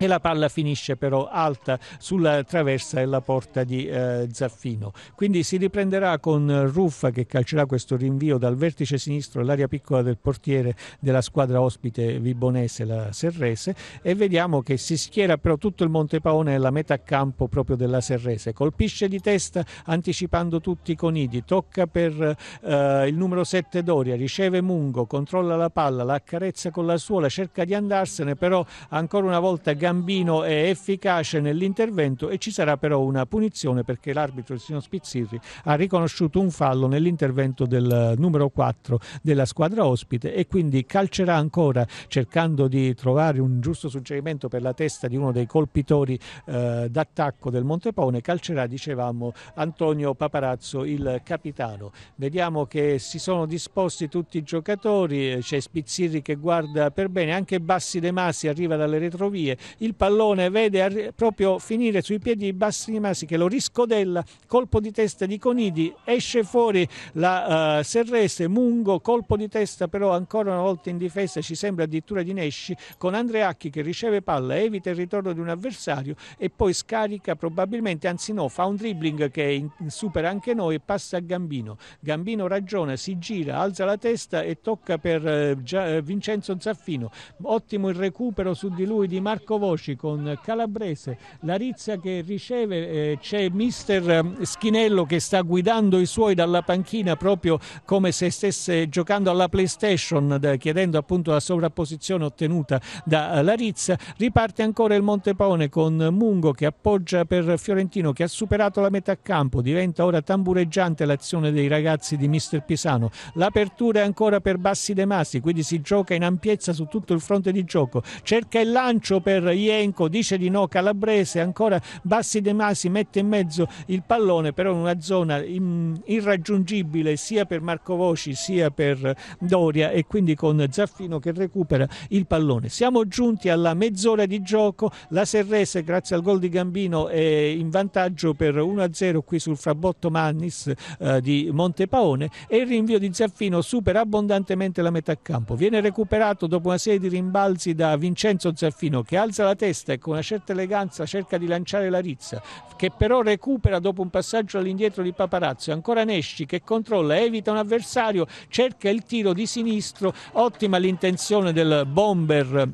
e la palla finisce però alta sulla traversa e la porta di eh, Zaffino. Quindi si riprenderà con Ruffa che calcerà questo rinvio dal vertice sinistro all'area piccola del portiere della squadra ospite vibonese, la Serrese, e vediamo che si schiera però tutto il Monte Paone nella metà campo proprio della Serrese. Colpisce di testa anticipando tutti i conidi, tocca per eh, il numero 7 Doria, riceve Mungo, controlla la palla, la accarezza con la suola, cerca di andarsene, però ancora una volta gana Gambino è efficace nell'intervento e ci sarà però una punizione perché l'arbitro, il signor Spizzirri, ha riconosciuto un fallo nell'intervento del eh, numero 4 della squadra ospite e quindi calcerà ancora cercando di trovare un giusto suggerimento per la testa di uno dei colpitori eh, d'attacco del Montepone. Calcerà, dicevamo, Antonio Paparazzo, il capitano. Vediamo che si sono disposti tutti i giocatori, c'è Spizzirri che guarda per bene, anche Bassi De Masi arriva dalle retrovie, il pallone vede proprio finire sui piedi di Masi che lo riscodella, colpo di testa di Conidi, esce fuori la uh, eh, Serrese, Mungo, colpo di testa però ancora una volta in difesa, ci sembra addirittura di Nesci, con Andreacchi che riceve palla, evita il ritorno di un avversario e poi scarica probabilmente, anzi no, fa un dribbling che supera anche noi e passa a Gambino. Gambino ragiona, si gira, alza la testa e tocca per uh, Vincenzo Zaffino. Ottimo il recupero su di lui di Marco Vos veloci con Calabrese, la rizza che riceve, eh, c'è mister ehm, Schinello che sta guidando i suoi dalla panchina proprio come se stesse giocando alla PlayStation chiedendo appunto la sovrapposizione ottenuta da eh, Larizza. Riparte ancora il Montepaone con Mungo che appoggia per Fiorentino che ha superato la metà campo, diventa ora tambureggiante l'azione dei ragazzi di mister Pisano. L'apertura è ancora per Bassi De Masi, quindi si gioca in ampiezza su tutto il fronte di gioco. Cerca il lancio per Ienco, dice di no Calabrese, ancora Bassi De Masi mette in mezzo il pallone però in una zona irraggiungibile sia per Marco Voci sia per Doria e quindi con Zaffino che recupera il pallone. Siamo giunti alla mezz'ora di gioco, la Serrese grazie al gol di Gambino è in vantaggio per 1-0 qui sul Frabotto Mannis eh, di Montepaone e il rinvio di Zaffino supera abbondantemente la metà campo. Viene recuperato dopo una serie di rimbalzi da Vincenzo Zaffino che alza alza la testa e con una certa eleganza cerca di lanciare la rizza, che però recupera dopo un passaggio all'indietro di Paparazzo. Ancora Nesci che controlla, evita un avversario, cerca il tiro di sinistro, ottima l'intenzione del bomber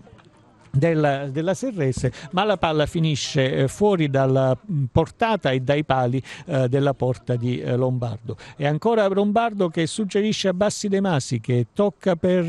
della, della Serrese, ma la palla finisce eh, fuori dalla mm, portata e dai pali eh, della porta di eh, Lombardo. E ancora Lombardo che suggerisce a Bassi De Masi che tocca per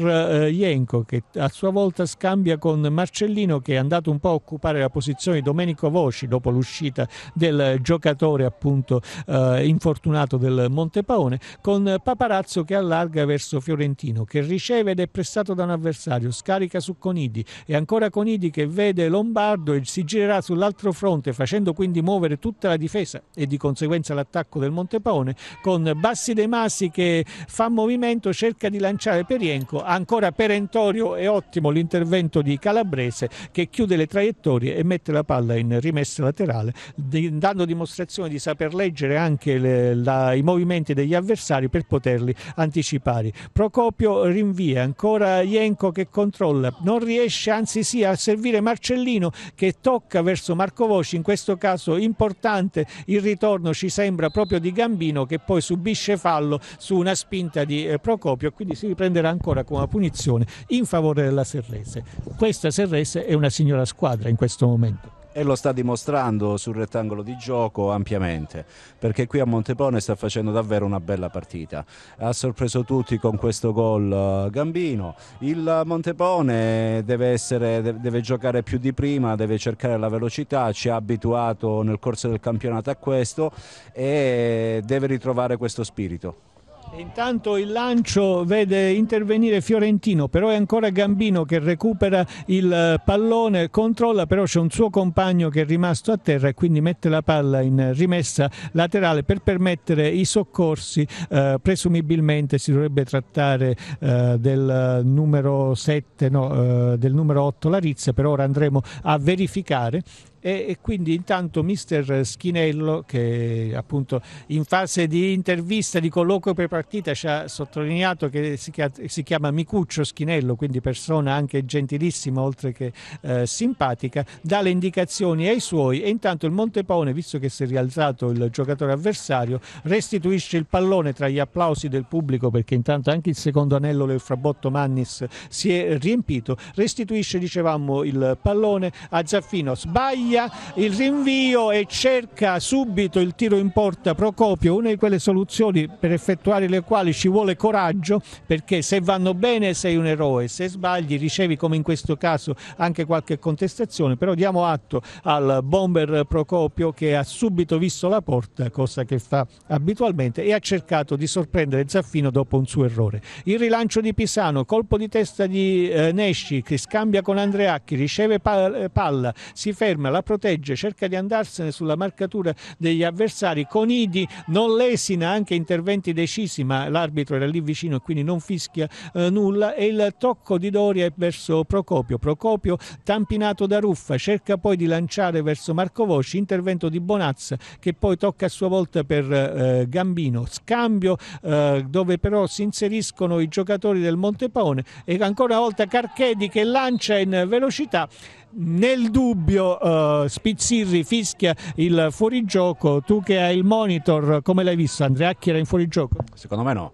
Ienco che a sua volta scambia con Marcellino che è andato un po' a occupare la posizione di Domenico Voci dopo l'uscita del giocatore appunto eh, infortunato del Montepaone con Paparazzo che allarga verso Fiorentino che riceve ed è pressato da un avversario, scarica su Conidi e ancora con Conidi che vede Lombardo e si girerà sull'altro fronte facendo quindi muovere tutta la difesa e di conseguenza l'attacco del Montepaone con Bassi dei Massi che fa movimento, cerca di lanciare Perienco, ancora perentorio e ottimo l'intervento di Calabrese che chiude le traiettorie e mette la palla in rimessa laterale dando dimostrazione di saper leggere anche le, la, i movimenti degli avversari per poterli anticipare. Procopio rinvia ancora Ienco che controlla, non riesce anzi si sia a servire Marcellino che tocca verso Marco Voci, in questo caso importante il ritorno ci sembra proprio di Gambino che poi subisce fallo su una spinta di eh, Procopio, quindi si riprenderà ancora con una punizione in favore della Serrese. Questa Serrese è una signora squadra in questo momento e lo sta dimostrando sul rettangolo di gioco ampiamente, perché qui a Montepone sta facendo davvero una bella partita. Ha sorpreso tutti con questo gol eh, Gambino. Il Montepone deve, essere, deve giocare più di prima, deve cercare la velocità, ci ha abituato nel corso del campionato a questo e deve ritrovare questo spirito. Intanto il lancio vede intervenire Fiorentino, però è ancora Gambino che recupera il eh, pallone, controlla però c'è un suo compagno che è rimasto a terra e quindi mette la palla in rimessa laterale per permettere i soccorsi, eh, presumibilmente si dovrebbe trattare eh, del, eh, numero 7, no, eh, del numero 8 Larizia, per ora andremo a verificare e, e quindi intanto mister Schinello che appunto in fase di intervista, di colloquio per partita ci ha sottolineato che si, si chiama Micuccio Schinello, quindi persona anche gentilissima oltre che eh, simpatica, dà le indicazioni ai suoi e intanto il Montepone, visto che si è rialzato il giocatore avversario, restituisce il pallone tra gli applausi del pubblico perché intanto anche il secondo anello del Frabotto Mannis si è riempito, restituisce dicevamo il pallone a Zaffino, sbaglia sbaglia il rinvio e cerca subito il tiro in porta Procopio, una di quelle soluzioni per effettuare le quali ci vuole coraggio perché se vanno bene sei un eroe, se sbagli ricevi come in questo caso anche qualche contestazione, però diamo atto al bomber Procopio che ha subito visto la porta, cosa che fa abitualmente, e ha cercato di sorprendere Zaffino dopo un suo errore. Il rilancio di Pisano, colpo di testa di eh, Nesci che scambia con Andreacchi, riceve palla, si ferma, la la protegge, cerca di andarsene sulla marcatura degli avversari. Conidi non lesina anche interventi decisi, ma l'arbitro era lì vicino e quindi non fischia eh, nulla. E il tocco di Doria è verso Procopio. Procopio tampinato da Ruffa, cerca poi di lanciare verso Marco Voci, intervento di Bonazza che poi tocca a sua volta per eh, Gambino. Scambio eh, dove però si inseriscono i giocatori del Montepaone e ancora una volta Carchedi che lancia in velocità nel dubbio uh, eh, Spizzirri fischia il fuorigioco, tu che hai il monitor, come l'hai visto Andrea Acchi era in fuorigioco? Secondo me no.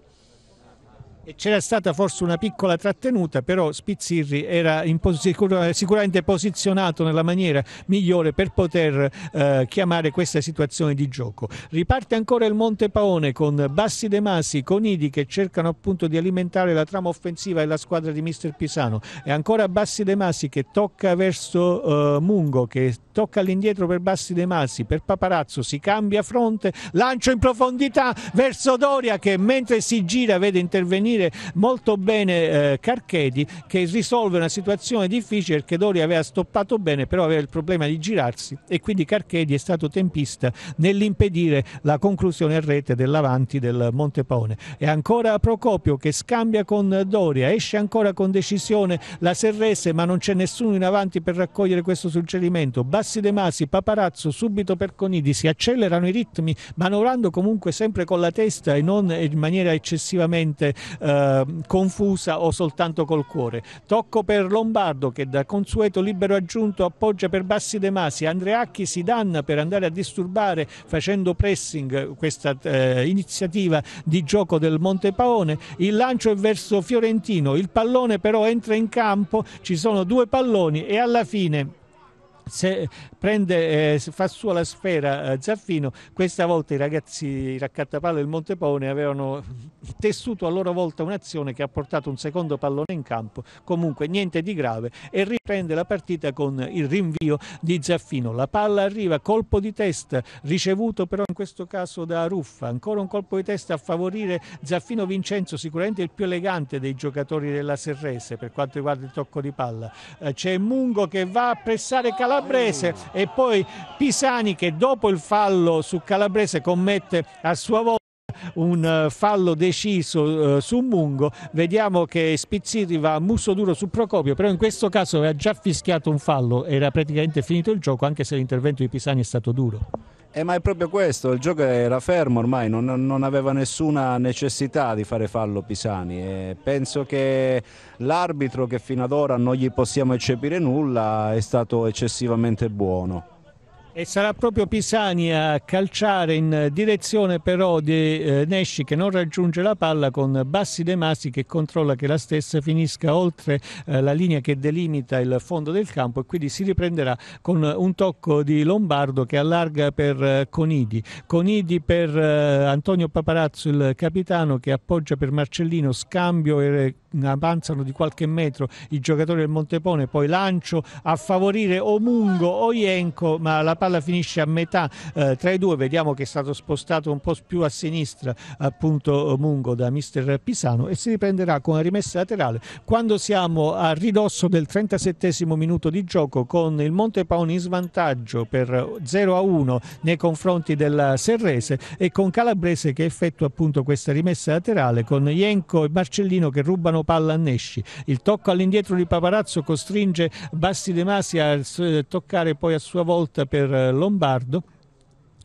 C'era stata forse una piccola trattenuta, però Spizzirri era pos- sicuramente posizionato nella maniera migliore per poter eh, chiamare questa situazione di gioco. Riparte ancora il Monte Paone con Bassi De Masi, Conidi che cercano appunto di alimentare la trama offensiva e la squadra di mister Pisano e ancora Bassi De Masi che tocca verso eh, Mungo, che tocca all'indietro per Bassi De Masi, per Paparazzo, si cambia fronte, lancio in profondità verso Doria che mentre si gira vede intervenire gestire molto bene eh, Carchedi che risolve una situazione difficile perché Dori aveva stoppato bene però aveva il problema di girarsi e quindi Carchedi è stato tempista nell'impedire la conclusione a rete dell'avanti del Montepaone e ancora Procopio che scambia con Doria esce ancora con decisione la Serrese ma non c'è nessuno in avanti per raccogliere questo suggerimento Bassi De Masi, Paparazzo subito per Conidi si accelerano i ritmi manovrando comunque sempre con la testa e non in maniera eccessivamente eh, Ehm, confusa o soltanto col cuore. Tocco per Lombardo che da consueto libero aggiunto appoggia per Bassi De Masi, Andreacchi si danna per andare a disturbare facendo pressing questa eh, iniziativa di gioco del Monte Paone, il lancio è verso Fiorentino, il pallone però entra in campo, ci sono due palloni e alla fine se prende, eh, fa sua la sfera eh, Zaffino, questa volta i ragazzi i raccattapallo del Montepone avevano tessuto a loro volta un'azione che ha portato un secondo pallone in campo, comunque niente di grave e riprende la partita con il rinvio di Zaffino, la palla arriva, colpo di testa ricevuto però in questo caso da Ruffa, ancora un colpo di testa a favorire Zaffino Vincenzo, sicuramente il più elegante dei giocatori della Serrese per quanto riguarda il tocco di palla, eh, c'è Mungo che va a pressare Calabrese e poi Pisani che dopo il fallo su Calabrese commette a sua volta un eh, fallo deciso eh, su Mungo vediamo che Spizziti va a muso duro su Procopio però in questo caso aveva già fischiato un fallo era praticamente finito il gioco anche se l'intervento di Pisani è stato duro eh, ma è proprio questo, il gioco era fermo ormai, non, non aveva nessuna necessità di fare fallo Pisani e penso che l'arbitro che fino ad ora non gli possiamo eccepire nulla è stato eccessivamente buono. E sarà proprio Pisani a calciare in direzione però di eh, Nesci che non raggiunge la palla con Bassi De Masi che controlla che la stessa finisca oltre eh, la linea che delimita il fondo del campo e quindi si riprenderà con un tocco di Lombardo che allarga per eh, Conidi. Conidi per Antonio Paparazzo il capitano che appoggia per Marcellino, scambio e avanzano di qualche metro i giocatori del Montepone, poi lancio a favorire o Mungo o Ienco, ma la palla finisce a metà eh, tra i due, vediamo che è stato spostato un po' più a sinistra appunto Mungo da mister Pisano e si riprenderà con la rimessa laterale quando siamo a ridosso del 37 minuto di gioco con il Montepone in svantaggio per 0 a 1 nei confronti del Serrese e con Calabrese che effettua appunto questa rimessa laterale con Ienco e Marcellino che rubano palla a Nesci. Il tocco all'indietro di Paparazzo costringe Basti De Masi a toccare poi a sua volta per eh, Lombardo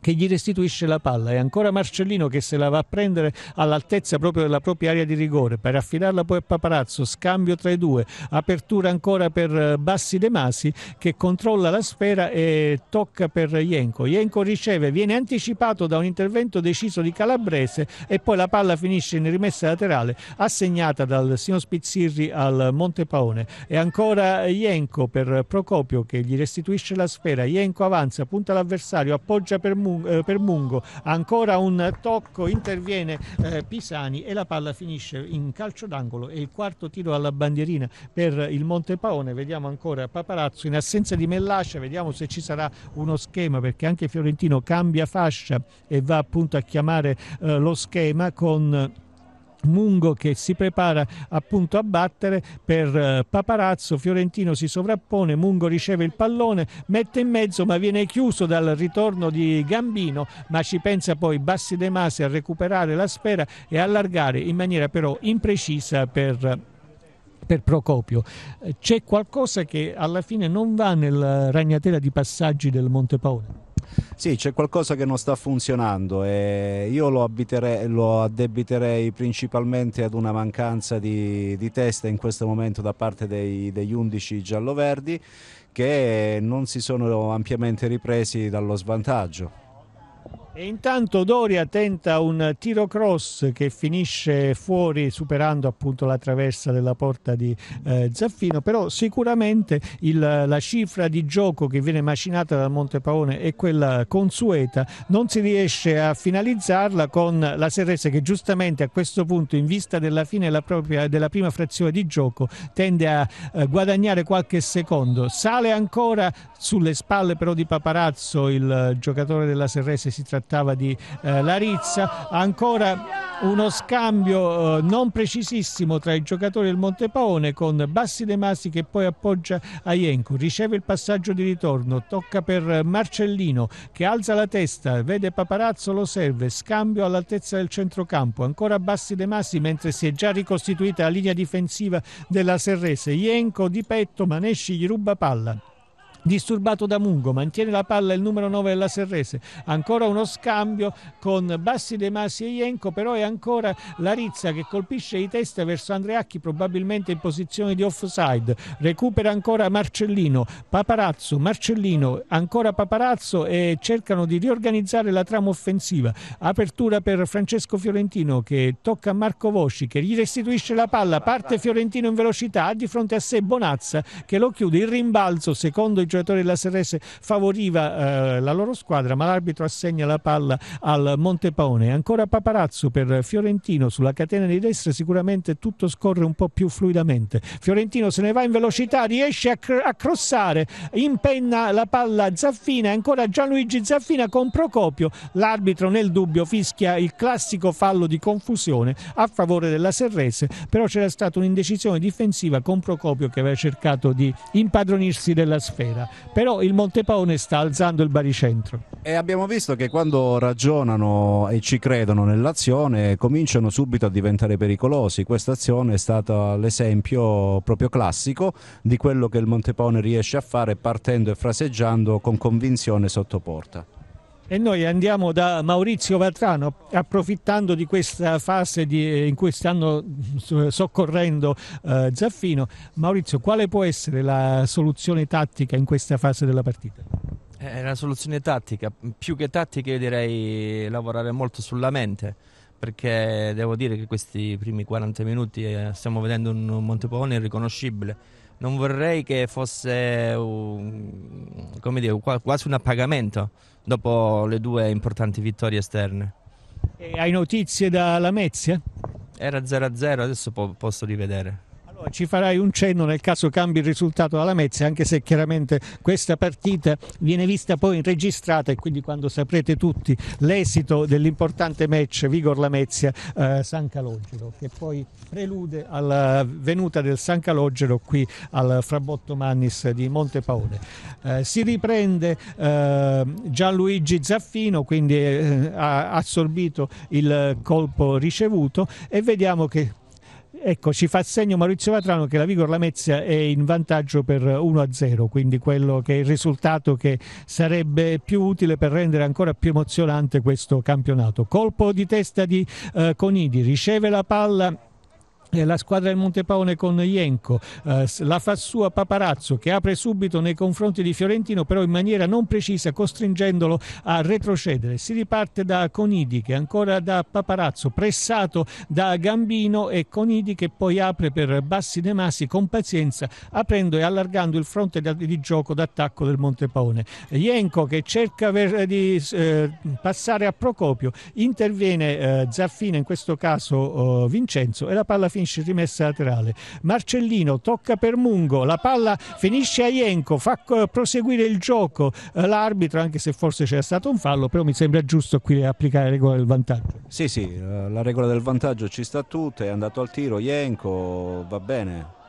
che gli restituisce la palla e ancora Marcellino che se la va a prendere all'altezza proprio della propria area di rigore per affidarla poi a Paparazzo, scambio tra i due, apertura ancora per eh, Bassi De Masi che controlla la sfera e tocca per Ienco. Ienco riceve, viene anticipato da un intervento deciso di Calabrese e poi la palla finisce in rimessa laterale assegnata dal signor Spizzirri al Monte Paone. e ancora Ienco per Procopio che gli restituisce la sfera, Ienco avanza, punta l'avversario, appoggia per Muro eh, per Mungo, ancora un tocco, interviene eh, Pisani e la palla finisce in calcio d'angolo e il quarto tiro alla bandierina per il Monte Paone, vediamo ancora Paparazzo in assenza di Mellascia, vediamo se ci sarà uno schema perché anche Fiorentino cambia fascia e va appunto a chiamare eh, lo schema con Mungo che si prepara appunto a battere per eh, Paparazzo, Fiorentino si sovrappone, Mungo riceve il pallone, mette in mezzo ma viene chiuso dal ritorno di Gambino, ma ci pensa poi Bassi De Masi a recuperare la sfera e allargare in maniera però imprecisa per per Procopio. Eh, c'è qualcosa che alla fine non va nella ragnatela di passaggi del Monte Montepaone? sì, c'è qualcosa che non sta funzionando e io lo, lo addebiterei principalmente ad una mancanza di, di, testa in questo momento da parte dei, degli 11 verdi che non si sono ampiamente ripresi dallo svantaggio. E intanto Doria tenta un tiro cross che finisce fuori superando appunto la traversa della porta di eh, Zaffino, però sicuramente il, la cifra di gioco che viene macinata dal Monte Paone è quella consueta, non si riesce a finalizzarla con la Serrese che giustamente a questo punto in vista della fine della, propria, della prima frazione di gioco tende a eh, guadagnare qualche secondo, sale ancora sulle spalle però di Paparazzo il giocatore della Serrese si tratta trattava di eh, Larizza, ancora uno scambio eh, non precisissimo tra i giocatori del Montepaone con Bassi De Masi che poi appoggia a Ienco. riceve il passaggio di ritorno, tocca per Marcellino che alza la testa, vede Paparazzo, lo serve, scambio all'altezza del centrocampo, ancora Bassi De Masi mentre si è già ricostituita la linea difensiva della Serrese, Ienco di petto, Manesci gli ruba palla disturbato da Mungo, mantiene la palla il numero 9 della Serrese, ancora uno scambio con Bassi De Masi e Ienco, però è ancora la Rizza che colpisce i testa verso Andreacchi probabilmente in posizione di offside, recupera ancora Marcellino, Paparazzo, Marcellino, ancora Paparazzo e cercano di riorganizzare la trama offensiva, apertura per Francesco Fiorentino che tocca a Marco Vosci che gli restituisce la palla, parte Fiorentino in velocità, ha di fronte a sé Bonazza che lo chiude, il rimbalzo secondo i giocatore dell'SRS favoriva eh, la loro squadra, ma l'arbitro assegna la palla al Montepaone. Ancora Paparazzo per Fiorentino sulla catena di destra, sicuramente tutto scorre un po' più fluidamente. Fiorentino se ne va in velocità, riesce a, cr- a crossare, impenna la palla Zaffina, ancora Gianluigi Zaffina con Procopio. L'arbitro nel dubbio fischia il classico fallo di confusione a favore della Serrese, però c'era stata un'indecisione difensiva con Procopio che aveva cercato di impadronirsi della sfera. Ferrara, però il Montepaone sta alzando il baricentro. E abbiamo visto che quando ragionano e ci credono nell'azione cominciano subito a diventare pericolosi. Questa azione è stata l'esempio proprio classico di quello che il Montepaone riesce a fare partendo e fraseggiando con convinzione sotto porta. E noi andiamo da Maurizio Vatrano, approfittando di questa fase di, eh, in cui stanno mm, soccorrendo eh, Zaffino. Maurizio, quale può essere la soluzione tattica in questa fase della partita? Eh, è una soluzione tattica, più che tattica io direi lavorare molto sulla mente perché devo dire che questi primi 40 minuti eh, stiamo vedendo un Montepone irriconoscibile. Non vorrei che fosse un, dire, quasi un appagamento dopo le due importanti vittorie esterne. E hai notizie da Lamezia? Era 0-0, adesso po- posso rivedere. Ci farai un cenno nel caso cambi il risultato alla Mezza, anche se chiaramente questa partita viene vista poi registrata e quindi quando saprete tutti l'esito dell'importante match Vigor Lamezia eh, San Calogero, che poi prelude alla eh, venuta del San Calogero qui al Frabotto Mannis di Monte Eh, si riprende eh, Gianluigi Zaffino, quindi ha assorbito il colpo ricevuto e vediamo che ecco, ci fa segno Maurizio Vatrano che la Vigor Lamezia è in vantaggio per 1-0, quindi quello che è il risultato che sarebbe più utile per rendere ancora più emozionante questo campionato. Colpo di testa di eh, Conidi, riceve la palla eh, la squadra del Montepaone con Ienco, eh, la fa sua Paparazzo che apre subito nei confronti di Fiorentino però in maniera non precisa costringendolo a retrocedere. Si riparte da Conidi che ancora da Paparazzo pressato da Gambino e Conidi che poi apre per Bassi De Masi con pazienza aprendo e allargando il fronte di gioco d'attacco del Montepaone. Ienco che cerca eh, di eh, passare a Procopio, interviene eh, Zaffina in questo caso oh, Vincenzo e la palla finisce Matic rimessa laterale. Marcellino tocca per Mungo, la palla finisce a Ienco, fa eh, proseguire il gioco eh, l'arbitro, anche se forse c'è stato un fallo, però mi sembra giusto qui applicare la regola del vantaggio. Sì, sì, eh, la regola del vantaggio ci sta tutta, è andato al tiro Ienco, va bene,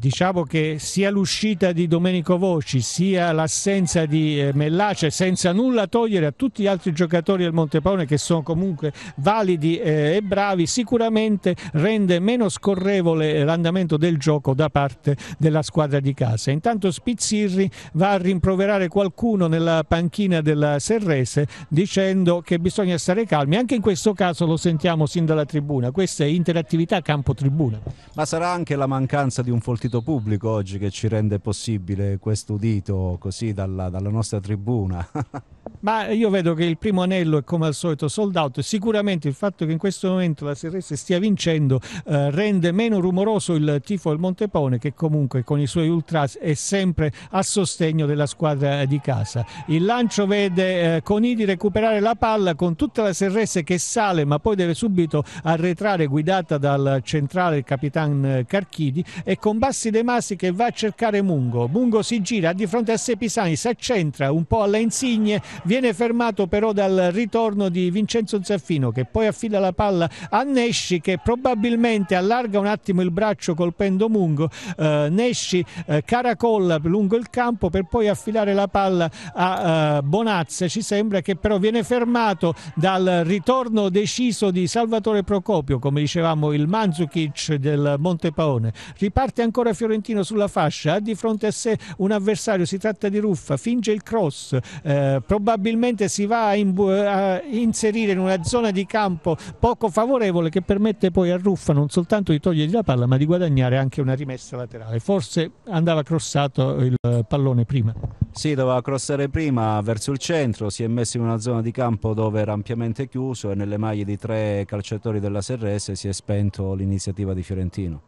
diciamo che sia l'uscita di Domenico Voci sia l'assenza di eh, Mellace senza nulla togliere a tutti gli altri giocatori del Montepaone che sono comunque validi eh, e bravi sicuramente rende meno scorrevole l'andamento del gioco da parte della squadra di casa. Intanto Spizzirri va a rimproverare qualcuno nella panchina della Serrese dicendo che bisogna stare calmi, anche in questo caso lo sentiamo sin dalla tribuna, questa è interattività campo tribuna. Ma sarà anche la mancanza di un foltino dibattito pubblico oggi che ci rende possibile questo udito così dalla, dalla nostra tribuna. Ma io vedo che il primo anello è come al solito sold out sicuramente il fatto che in questo momento la Serrese stia vincendo eh, rende meno rumoroso il tifo al Montepone che comunque con i suoi ultras è sempre a sostegno della squadra di casa. Il lancio vede eh, Conidi recuperare la palla con tutta la Serrese che sale ma poi deve subito arretrare guidata dal centrale il capitan eh, Carchidi e con Bassi De Masi che va a cercare Mungo. Mungo si gira di fronte a sé Pisani, si accentra un po' alle insigne Viene fermato però dal ritorno di Vincenzo Zaffino che poi affida la palla a Nesci che probabilmente allarga un attimo il braccio colpendo Mungo. Eh, Nesci eh, caracolla lungo il campo per poi affidare la palla a eh, Bonazza. Ci sembra che però viene fermato dal ritorno deciso di Salvatore Procopio, come dicevamo il Manzukic del Montepaone. Riparte ancora Fiorentino sulla fascia, ha di fronte a sé un avversario, si tratta di Ruffa, finge il cross, eh, probabilmente si va a, in, a, inserire in una zona di campo poco favorevole che permette poi a Ruffa non soltanto di togliergli la palla ma di guadagnare anche una rimessa laterale. Forse andava crossato il pallone prima. Sì, doveva crossare prima verso il centro, si è messo in una zona di campo dove era ampiamente chiuso e nelle maglie di tre calciatori della Serrese si è spento l'iniziativa di Fiorentino.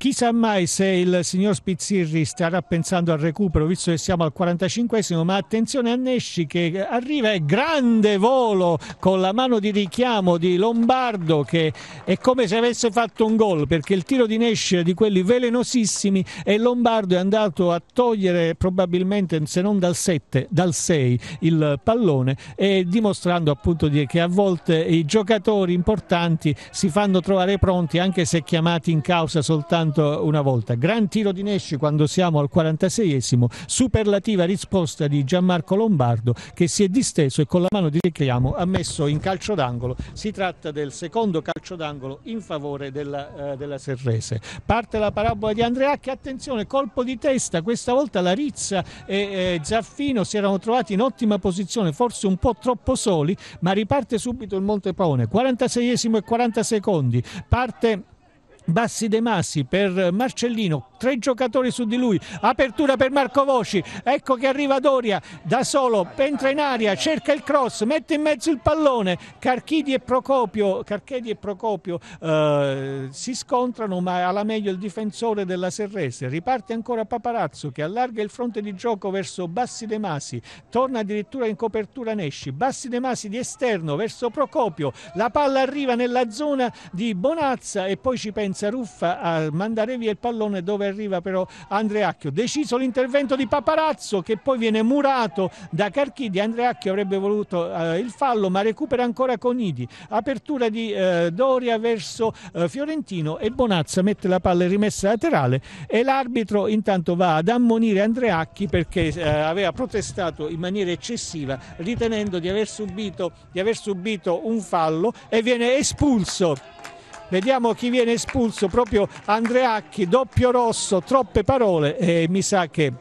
Chissà mai se il signor Spizzirri starà pensando al recupero, visto che siamo al 45esimo, ma attenzione a Nesci che arriva e grande volo con la mano di richiamo di Lombardo che è come se avesse fatto un gol, perché il tiro di Nesci è di quelli velenosissimi e Lombardo è andato a togliere probabilmente, se non dal 7, dal 6 il pallone e dimostrando appunto che a volte i giocatori importanti si fanno trovare pronti anche se chiamati in causa soltanto soltanto una volta. Gran tiro di Nesci quando siamo al 46esimo, superlativa risposta di Gianmarco Lombardo che si è disteso e con la mano di Recriamo ha messo in calcio d'angolo. Si tratta del secondo calcio d'angolo in favore della, eh, della Serrese. Parte la parabola di Andreacchi, attenzione, colpo di testa, questa volta la Rizza e eh, Zaffino si erano trovati in ottima posizione, forse un po' troppo soli, ma riparte subito il Montepaone. 46esimo e 40 secondi. Parte Bassi De Massi per Marcellino, tre giocatori su di lui, apertura per Marco Voci, ecco che arriva Doria da solo, entra in aria, cerca il cross, mette in mezzo il pallone, Carchidi e Procopio, Carchedi e Procopio eh, si scontrano ma alla meglio il difensore della Serrese, riparte ancora Paparazzo che allarga il fronte di gioco verso Bassi De Masi, torna addirittura in copertura Nesci, Bassi De Masi di esterno verso Procopio, la palla arriva nella zona di Bonazza e poi ci pensa Ruffa a mandare via il pallone dove arriva però Andreacchio. Deciso l'intervento di Paparazzo che poi viene murato da Carchidi. Andreacchio avrebbe voluto eh, il fallo ma recupera ancora Conidi. Apertura di eh, Doria verso eh, Fiorentino e Bonazza mette la palla in rimessa laterale e l'arbitro intanto va ad ammonire Andreacchi perché eh, aveva protestato in maniera eccessiva ritenendo di aver subito, di aver subito un fallo e viene espulso Vediamo chi viene espulso, proprio Andreacchi, doppio rosso, troppe parole e mi sa che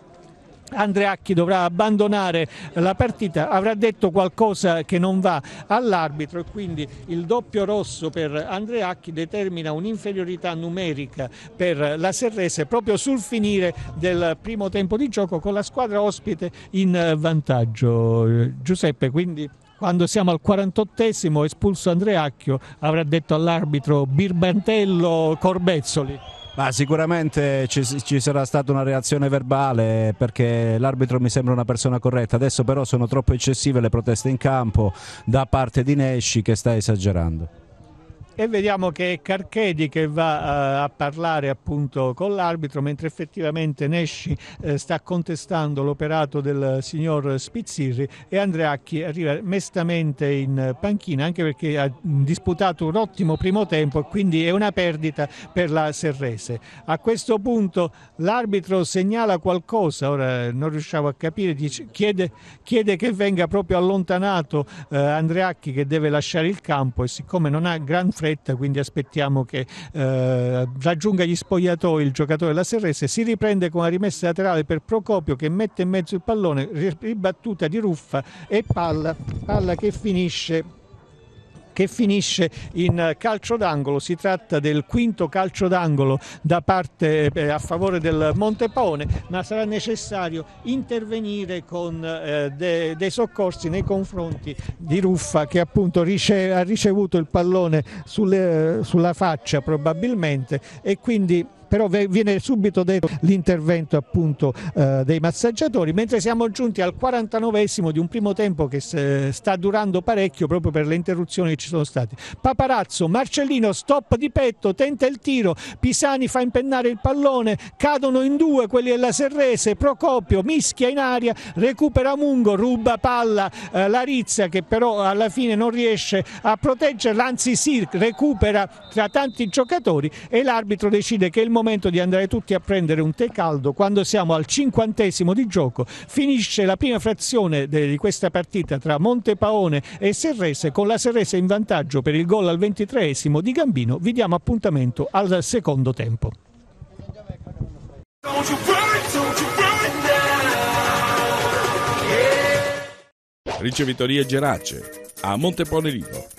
Andreacchi dovrà abbandonare la partita, avrà detto qualcosa che non va all'arbitro e quindi il doppio rosso per Andreacchi determina un'inferiorità numerica per la Serrese proprio sul finire del primo tempo di gioco con la squadra ospite in vantaggio. Giuseppe, quindi quando siamo al 48esimo espulso Andreacchio avrà detto all'arbitro Birbantello Corbezzoli. Ma sicuramente ci, ci, sarà stata una reazione verbale perché l'arbitro mi sembra una persona corretta. Adesso però sono troppo eccessive le proteste in campo da parte di Nesci che sta esagerando e vediamo che è Carchedi che va uh, a parlare appunto con l'arbitro mentre effettivamente Nesci uh, sta contestando l'operato del signor Spizzirri e Andreacchi arriva mestamente in panchina anche perché ha disputato un ottimo primo tempo e quindi è una perdita per la Serrese. A questo punto l'arbitro segnala qualcosa, ora non riusciamo a capire, dice, chiede, chiede, che venga proprio allontanato uh, Andreacchi che deve lasciare il campo e siccome non ha gran fretta fretta, quindi aspettiamo che eh, raggiunga gli spogliatoi il giocatore della Serrese, si riprende con una rimessa laterale per Procopio che mette in mezzo il pallone, ribattuta di Ruffa e palla, palla che finisce che finisce in calcio d'angolo. Si tratta del quinto calcio d'angolo da parte eh, a favore del Montepaone, ma sarà necessario intervenire con eh, dei soccorsi nei confronti di Ruffa che appunto rice, ha ricevuto il pallone sulle, sulla faccia probabilmente e quindi però viene subito detto l'intervento appunto eh, dei massaggiatori, mentre siamo giunti al 49esimo di un primo tempo che sta durando parecchio proprio per le interruzioni che ci sono state. Paparazzo, Marcellino, stop di petto, tenta il tiro, Pisani fa impennare il pallone, cadono in due quelli della Serrese, Procopio mischia in aria, recupera Mungo, ruba palla eh, Larizza che però alla fine non riesce a proteggerla, anzi si recupera tra tanti giocatori e l'arbitro decide che il momento momento di andare tutti a prendere un tè caldo quando siamo al cinquantesimo di gioco. Finisce la prima frazione di questa partita tra Montepaone e Serrese con la Serrese in vantaggio per il gol al ventitreesimo di Gambino. Vi diamo appuntamento al secondo tempo. Ricevitoria Gerace a Montepone Rico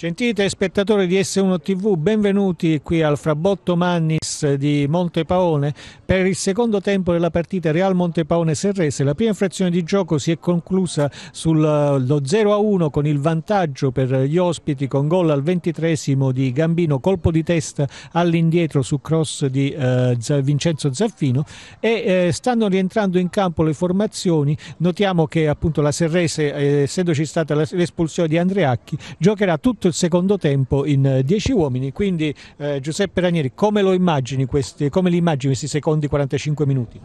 Gentite spettatori di S1 TV, benvenuti qui al Frabotto Mannis di Montepaone per il secondo tempo della partita Real Montepaone Serrese. La prima frazione di gioco si è conclusa sullo eh, 0-1 con il vantaggio per gli ospiti con gol al ventitresimo di Gambino, colpo di testa all'indietro su cross di eh, Vincenzo Zaffino e eh, stanno rientrando in campo le formazioni. Notiamo che appunto la Serrese, eh, essendoci stata l'espulsione di Andreacchi, giocherà tutto il secondo tempo in 10 eh, uomini, quindi eh, Giuseppe Ranieri come, questi, come li immagini questi secondi 45 minuti?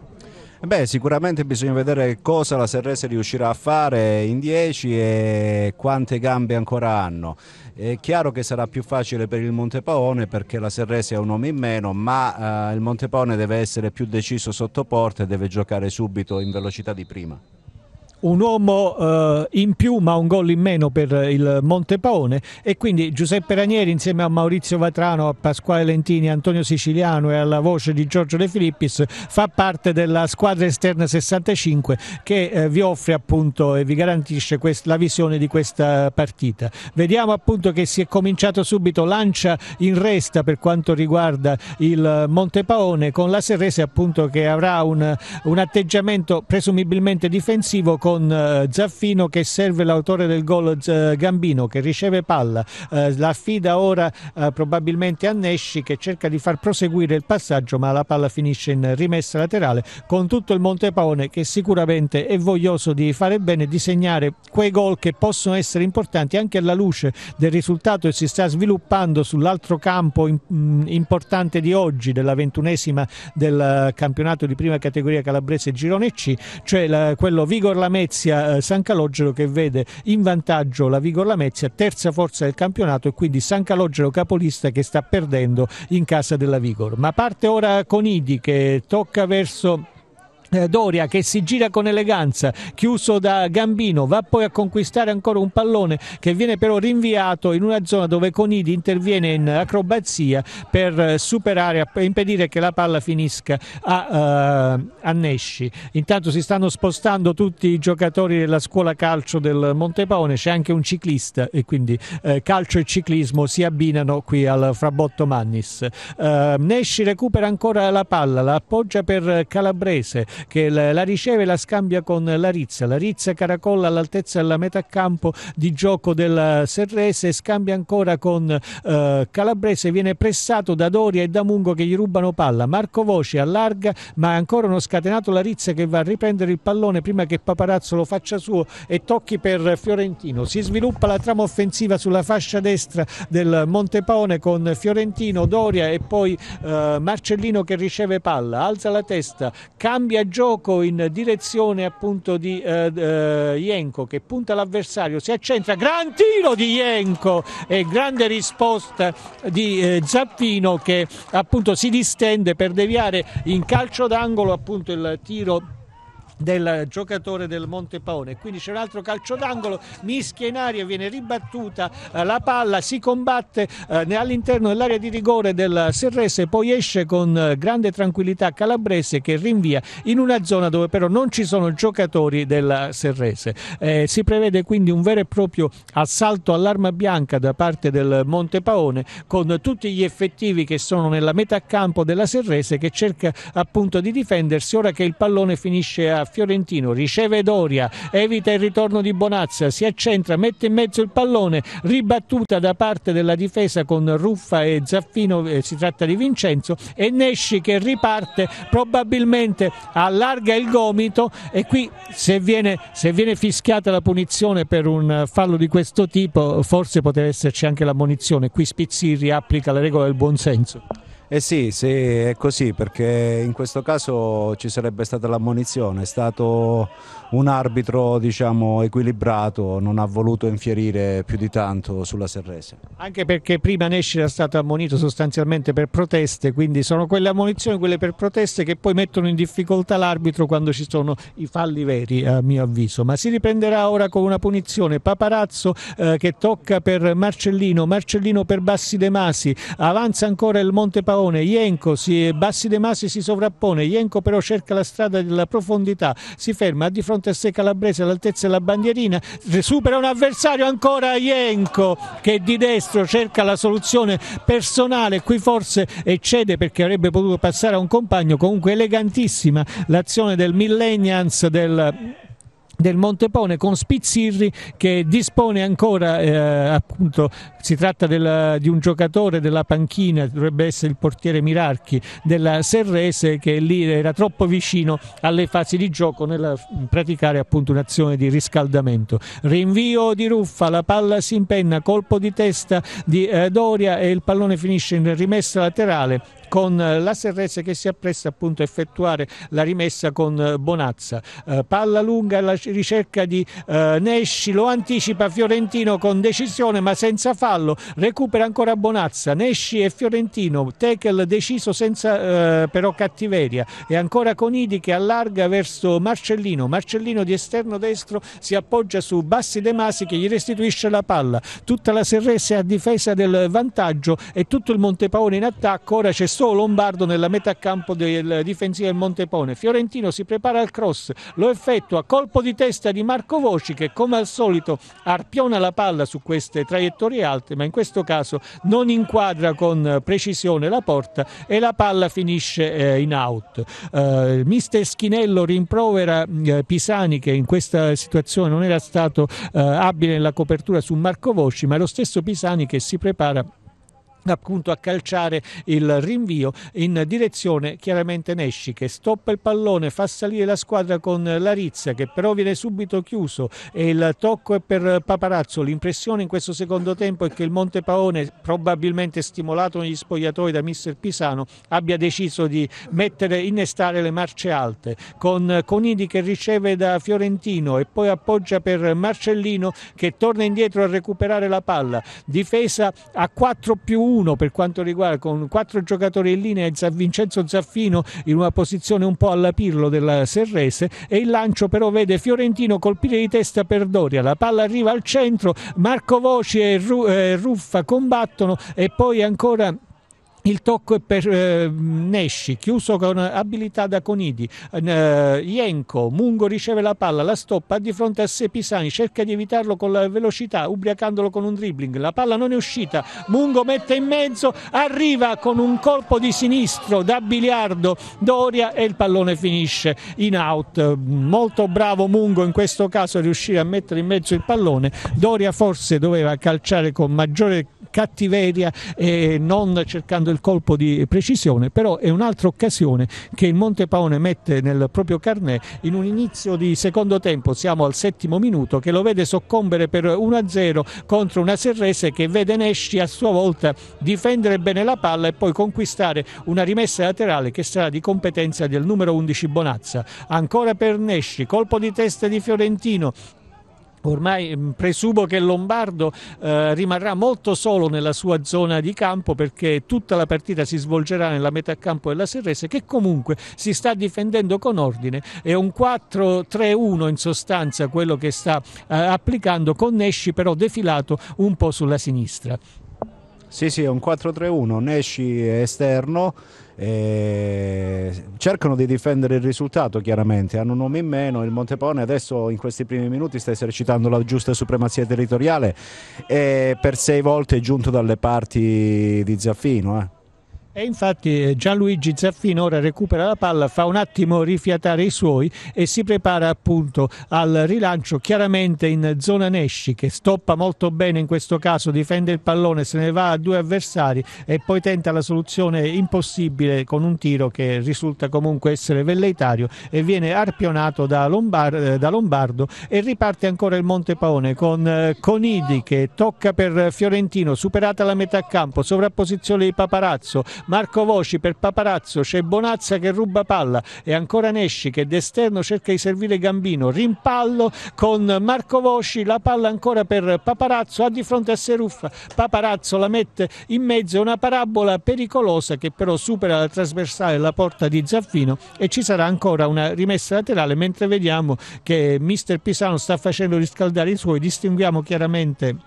Beh, sicuramente bisogna vedere cosa la Serrese riuscirà a fare in 10 e quante gambe ancora hanno. È chiaro che sarà più facile per il Montepaone perché la Serrese è un uomo in meno, ma eh, il Montepaone deve essere più deciso sotto porta e deve giocare subito in velocità di prima un uomo eh, in più ma un gol in meno per il Montepaone e quindi Giuseppe Ranieri insieme a Maurizio Vatrano, a Pasquale Lentini, Antonio Siciliano e alla voce di Giorgio De Filippis fa parte della squadra esterna 65 che eh, vi offre appunto e vi garantisce la visione di questa partita. Vediamo appunto che si è cominciato subito lancia in resta per quanto riguarda il Montepaone con la Serrese appunto che avrà un, un atteggiamento presumibilmente difensivo con con eh, Zaffino che serve l'autore del gol Gambino che riceve palla, eh, la affida ora eh, probabilmente a Nesci che cerca di far proseguire il passaggio ma la palla finisce in rimessa laterale con tutto il Montepaone che sicuramente è voglioso di fare bene, di segnare quei gol che possono essere importanti anche alla luce del risultato che si sta sviluppando sull'altro campo mm, importante di oggi della ventunesima del campionato di prima categoria calabrese Girone C, cioè quello Vigor Lamezia Lamezia eh, San Calogero che vede in vantaggio la Vigor Lamezia, terza forza del campionato e quindi San Calogero capolista che sta perdendo in casa della Vigor. Ma parte ora Conidi che tocca verso eh, Doria che si gira con eleganza, chiuso da Gambino, va poi a conquistare ancora un pallone che viene però rinviato in una zona dove Conidi interviene in acrobazia per superare e impedire che la palla finisca a, uh, a Nesci. Intanto si stanno spostando tutti i giocatori della scuola calcio del Montepone, c'è anche un ciclista e quindi uh, calcio e ciclismo si abbinano qui al Frabotto Mannis. Uh, Nesci recupera ancora la palla, la appoggia per Calabrese che la riceve e la scambia con la Rizza. caracolla all'altezza della metà campo di gioco del Serrese, scambia ancora con eh, Calabrese, viene pressato da Doria e da Mungo che gli rubano palla. Marco Voce allarga, ma è ancora uno scatenato la che va a riprendere il pallone prima che Paparazzo lo faccia suo e tocchi per Fiorentino. Si sviluppa la trama offensiva sulla fascia destra del Montepaone con Fiorentino, Doria e poi eh, Marcellino che riceve palla, alza la testa, cambia gioco in direzione appunto di eh, eh, Jenko che punta l'avversario, si accentra, gran tiro di Jenko e grande risposta di eh, Zappino che appunto si distende per deviare in calcio d'angolo appunto il tiro del giocatore del Montepaone. Quindi c'è un altro calcio d'angolo, mischia in aria, viene ribattuta eh, la palla, si combatte eh, all'interno dell'area di rigore del Serrese, poi esce con eh, grande tranquillità Calabrese che rinvia in una zona dove però non ci sono giocatori del Serrese. Eh, si prevede quindi un vero e proprio assalto all'arma bianca da parte del Montepaone con tutti gli effettivi che sono nella metà campo della Serrese che cerca appunto di difendersi ora che il pallone finisce a Fiorentino riceve Doria, evita il ritorno di Bonazza, si accentra, mette in mezzo il pallone, ribattuta da parte della difesa con Ruffa e Zaffino, eh, si tratta di Vincenzo, e Nesci che riparte, probabilmente allarga il gomito e qui se viene, se viene fischiata la punizione per un fallo di questo tipo forse poteva esserci anche la munizione, qui Spizzirri applica la regola del buonsenso. Eh sì, sì, è così perché in questo caso ci sarebbe stata l'ammonizione, è stato un arbitro diciamo, equilibrato non ha voluto infierire più di tanto sulla Serrese. Anche perché prima Nesci era stato ammonito sostanzialmente per proteste, quindi sono quelle ammonizioni, quelle per proteste che poi mettono in difficoltà l'arbitro quando ci sono i falli veri a mio avviso. Ma si riprenderà ora con una punizione Paparazzo eh, che tocca per Marcellino, Marcellino per Bassi De Masi, avanza ancora il Monte Paone, Ienco, si, Bassi De Masi si sovrappone, Ienco però cerca la strada della profondità, si ferma di fronte a Contest Calabrese all'altezza della bandierina, supera un avversario ancora Ienco che di destro cerca la soluzione personale, qui forse eccede perché avrebbe potuto passare a un compagno, comunque elegantissima l'azione del Millennials del del Montepone con Spizzirri che dispone ancora eh, appunto si tratta della, di un giocatore della panchina dovrebbe essere il portiere Mirarchi della Serrese che lì era troppo vicino alle fasi di gioco nel praticare appunto un'azione di riscaldamento rinvio di Ruffa la palla si impenna colpo di testa di eh, Doria e il pallone finisce in rimessa laterale con eh, la l'SRS che si appresta appunto a effettuare la rimessa con eh, Bonazza. Eh, palla lunga alla ricerca di Nesci, lo anticipa Fiorentino con decisione ma senza fallo, recupera ancora Bonazza, Nesci e Fiorentino, Tekel deciso senza però cattiveria e ancora Conidi che allarga verso Marcellino, Marcellino di esterno destro si appoggia su Bassi De Masi che gli restituisce la palla, tutta la Serrese a difesa del vantaggio e tutto il Montepaone in attacco, ora c'è Passò Lombardo nella metà campo del difensivo del Montepone. Fiorentino si prepara al cross, lo effettua, colpo di testa di Marco Voci che come al solito arpiona la palla su queste traiettorie alte, ma in questo caso non inquadra con precisione la porta e la palla finisce eh, in out. Eh, mister Schinello rimprovera eh, Pisani che in questa situazione non era stato eh, abile nella copertura su Marco Voci, ma è lo stesso Pisani che si prepara appunto a calciare il rinvio in direzione chiaramente Nesci che stoppa il pallone, fa salire la squadra con Larizza che però viene subito chiuso e il tocco è per Paparazzo, l'impressione in questo secondo tempo è che il Monte Paone probabilmente stimolato negli spogliatoi da mister Pisano abbia deciso di mettere, innestare le marce alte con Conidi che riceve da Fiorentino e poi appoggia per Marcellino che torna indietro a recuperare la palla, difesa a 4 più 1 1 per quanto riguarda con quattro giocatori in linea Vincenzo Zaffino in una posizione un po' alla Pirlo della Serrese e il lancio però vede Fiorentino colpire di testa per Doria, la palla arriva al centro, Marco Voci e eh, Ruffa combattono e poi ancora il tocco è per eh, Nesci, chiuso con abilità da Conidi. Eh, Ienco, Mungo riceve la palla, la stoppa di fronte a sé Pisani, cerca di evitarlo con la velocità, ubriacandolo con un dribbling. La palla non è uscita, Mungo mette in mezzo, arriva con un colpo di sinistro da biliardo Doria e il pallone finisce in out. Molto bravo Mungo in questo caso a riuscire a mettere in mezzo il pallone. Doria forse doveva calciare con maggiore cattiveria e non cercando il colpo di precisione, però è un'altra occasione che il Montepaone mette nel proprio carnet in un inizio di secondo tempo, siamo al settimo minuto, che lo vede soccombere per 1-0 contro una Serrese che vede Nesci a sua volta difendere bene la palla e poi conquistare una rimessa laterale che sarà di competenza del numero 11 Bonazza. Ancora per Nesci, colpo di testa di Fiorentino, Ormai mm, presumo che Lombardo eh, rimarrà molto solo nella sua zona di campo perché tutta la partita si svolgerà nella metà campo della Serrese che comunque si sta difendendo con ordine è un 4-3-1 in sostanza quello che sta eh, applicando con Nesci però defilato un po' sulla sinistra. Sì, sì, è un 4-3-1, Nesci esterno eh, cercano di difendere il risultato chiaramente, hanno un nome in meno, il Montepone adesso in questi primi minuti sta esercitando la giusta supremazia territoriale e eh, per sei volte è giunto dalle parti di Zaffino. Eh. E infatti eh, Gianluigi Zaffino ora recupera la palla, fa un attimo rifiatare i suoi e si prepara appunto al rilancio chiaramente in zona Nesci che stoppa molto bene in questo caso, difende il pallone, se ne va a due avversari e poi tenta la soluzione impossibile con un tiro che risulta comunque essere velleitario e viene arpionato da, Lombar eh, da Lombardo e riparte ancora il Monte Paone con eh, Conidi che tocca per Fiorentino, superata la metà campo, sovrapposizione di Paparazzo, Marco Voci per Paparazzo, c'è Bonazza che ruba palla e ancora Nesci che d'esterno cerca di servire Gambino, rimpallo con Marco Voci, la palla ancora per Paparazzo, ha di fronte a Seruffa, Paparazzo la mette in mezzo, una parabola pericolosa che però supera la trasversale la porta di Zaffino e ci sarà ancora una rimessa laterale mentre vediamo che mister Pisano sta facendo riscaldare i suoi, distinguiamo chiaramente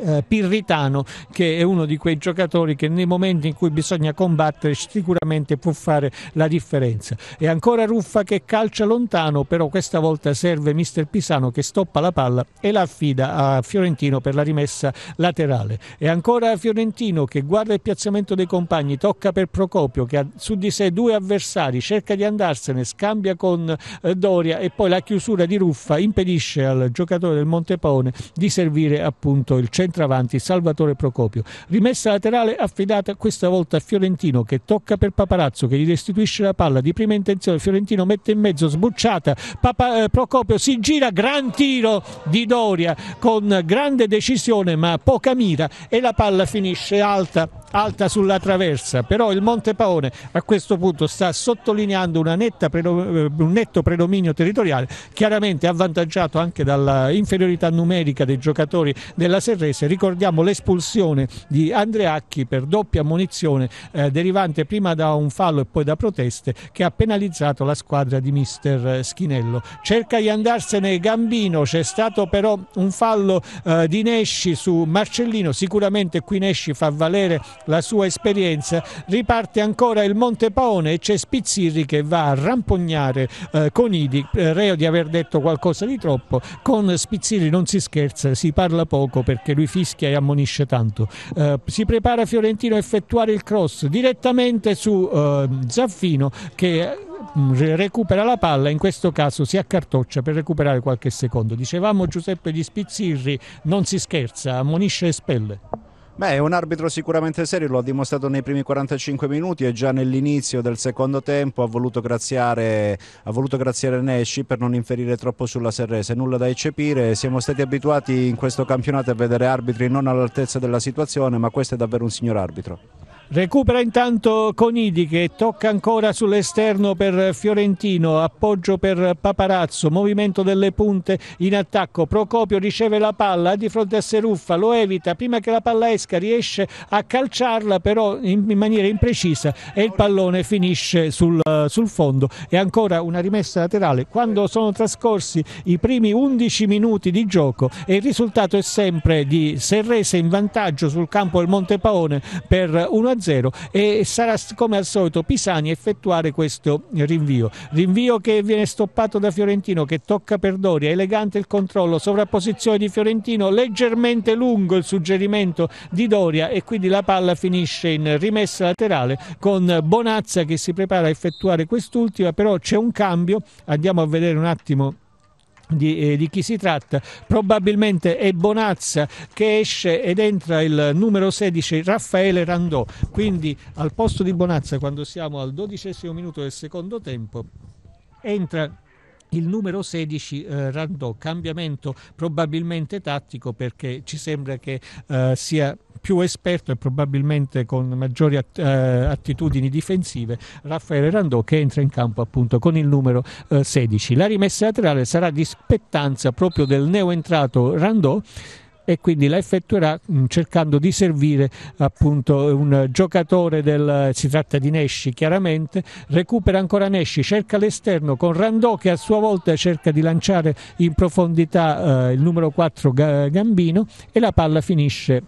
eh, Pirritano che è uno di quei giocatori che nei momenti in cui bisogna combattere sicuramente può fare la differenza. E ancora Ruffa che calcia lontano, però questa volta serve Mister Pisano che stoppa la palla e la affida a Fiorentino per la rimessa laterale. E ancora Fiorentino che guarda il piazzamento dei compagni, tocca per Procopio che ha su di sé due avversari, cerca di andarsene, scambia con eh, Doria e poi la chiusura di Ruffa impedisce al giocatore del Montepone di servire appunto il centro centravanti Salvatore Procopio. Rimessa laterale affidata questa volta a Fiorentino che tocca per Paparazzo che gli restituisce la palla di prima intenzione. Fiorentino mette in mezzo, sbucciata. Papa, eh, Procopio si gira, gran tiro di Doria con grande decisione ma poca mira e la palla finisce alta, alta sulla traversa. Però il Monte Paone a questo punto sta sottolineando netta, eh, un netto predominio territoriale, chiaramente avvantaggiato anche dalla inferiorità numerica dei giocatori della Serrese Cremonese. Ricordiamo l'espulsione di Andreacchi per doppia munizione eh, derivante prima da un fallo e poi da proteste che ha penalizzato la squadra di mister eh, Schinello. Cerca di andarsene Gambino, c'è stato però un fallo eh, di Nesci su Marcellino, sicuramente qui Nesci fa valere la sua esperienza, riparte ancora il Monte Paone e c'è Spizzirri che va a rampognare eh, Idi, eh, reo di aver detto qualcosa di troppo, con Spizzirri non si scherza, si parla poco perché lui lui fischia e ammonisce tanto. Eh, si prepara Fiorentino a effettuare il cross direttamente su eh, Zaffino che mm, recupera la palla, in questo caso si accartoccia per recuperare qualche secondo. Dicevamo Giuseppe di Spizzirri, non si scherza, ammonisce e spelle. Beh, è un arbitro sicuramente serio, lo ha dimostrato nei primi 45 minuti e già nell'inizio del secondo tempo ha voluto graziare, ha voluto graziare Nesci per non inferire troppo sulla Serrese. Nulla da eccepire, siamo stati abituati in questo campionato a vedere arbitri non all'altezza della situazione, ma questo è davvero un signor arbitro. Recupera intanto Conidi che tocca ancora sull'esterno per Fiorentino, appoggio per Paparazzo, movimento delle punte in attacco, Procopio riceve la palla di fronte a Seruffa, lo evita, prima che la palla esca riesce a calciarla però in, maniera imprecisa e il pallone finisce sul, sul fondo e ancora una rimessa laterale. Quando sono trascorsi i primi 11 minuti di gioco e il risultato è sempre di Serrese in vantaggio sul campo del Monte Paone per 1-0 0 e sarà come al solito Pisani effettuare questo rinvio. Rinvio che viene stoppato da Fiorentino che tocca per Doria, elegante il controllo, sovrapposizione di Fiorentino, leggermente lungo il suggerimento di Doria e quindi la palla finisce in rimessa laterale con Bonazza che si prepara a effettuare quest'ultima, però c'è un cambio, andiamo a vedere un attimo di, eh, di, chi si tratta probabilmente è Bonazza che esce ed entra il numero 16 Raffaele Randò quindi al posto di Bonazza quando siamo al dodicesimo minuto del secondo tempo entra il numero 16 eh, Randò cambiamento probabilmente tattico perché ci sembra che eh, sia più esperto e probabilmente con maggiori att- eh, attitudini difensive Raffaele Randò che entra in campo appunto con il numero 16. Eh, la rimessa laterale sarà di spettanza proprio del neoentrato Randò e quindi la effettuerà mm, cercando di servire appunto un giocatore del si tratta di Nesci chiaramente recupera ancora Nesci cerca l'esterno con Randò che a sua volta cerca di lanciare in profondità eh, il numero 4 Gambino e la palla finisce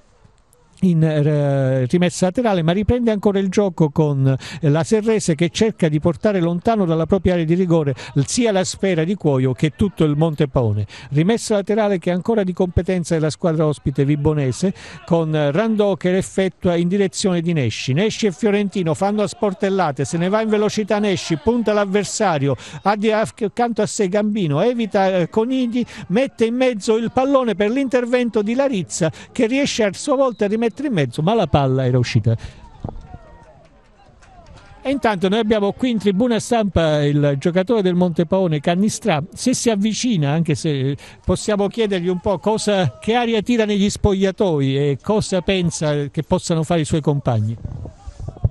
in eh, rimessa laterale ma riprende ancora il gioco con eh, la Serrese che cerca di portare lontano dalla propria area di rigore sia la sfera di Cuoio che tutto il Monte Paone rimessa laterale che è ancora di competenza della squadra ospite Vibonese con eh, Randò che effettua in direzione di Nesci Nesci e Fiorentino fanno a sportellate se ne va in velocità Nesci punta l'avversario accanto a sé Gambino evita Conigli mette in mezzo il pallone per l'intervento di Larizza che riesce a sua volta a rimettere metri e mezzo, ma la palla era uscita. E intanto noi abbiamo qui in tribuna stampa il giocatore del Montepaone Cannistra se si avvicina, anche se possiamo chiedergli un po' cosa, che aria tira negli spogliatoi e cosa pensa che possano fare i suoi compagni.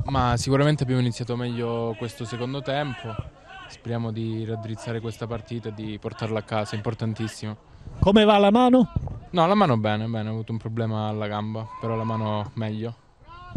Ma sicuramente abbiamo iniziato meglio questo secondo tempo, speriamo di raddrizzare questa partita e di portarla a casa, importantissimo. Come va la mano? No, la mano bene, bene, ho avuto un problema alla gamba, però la mano meglio.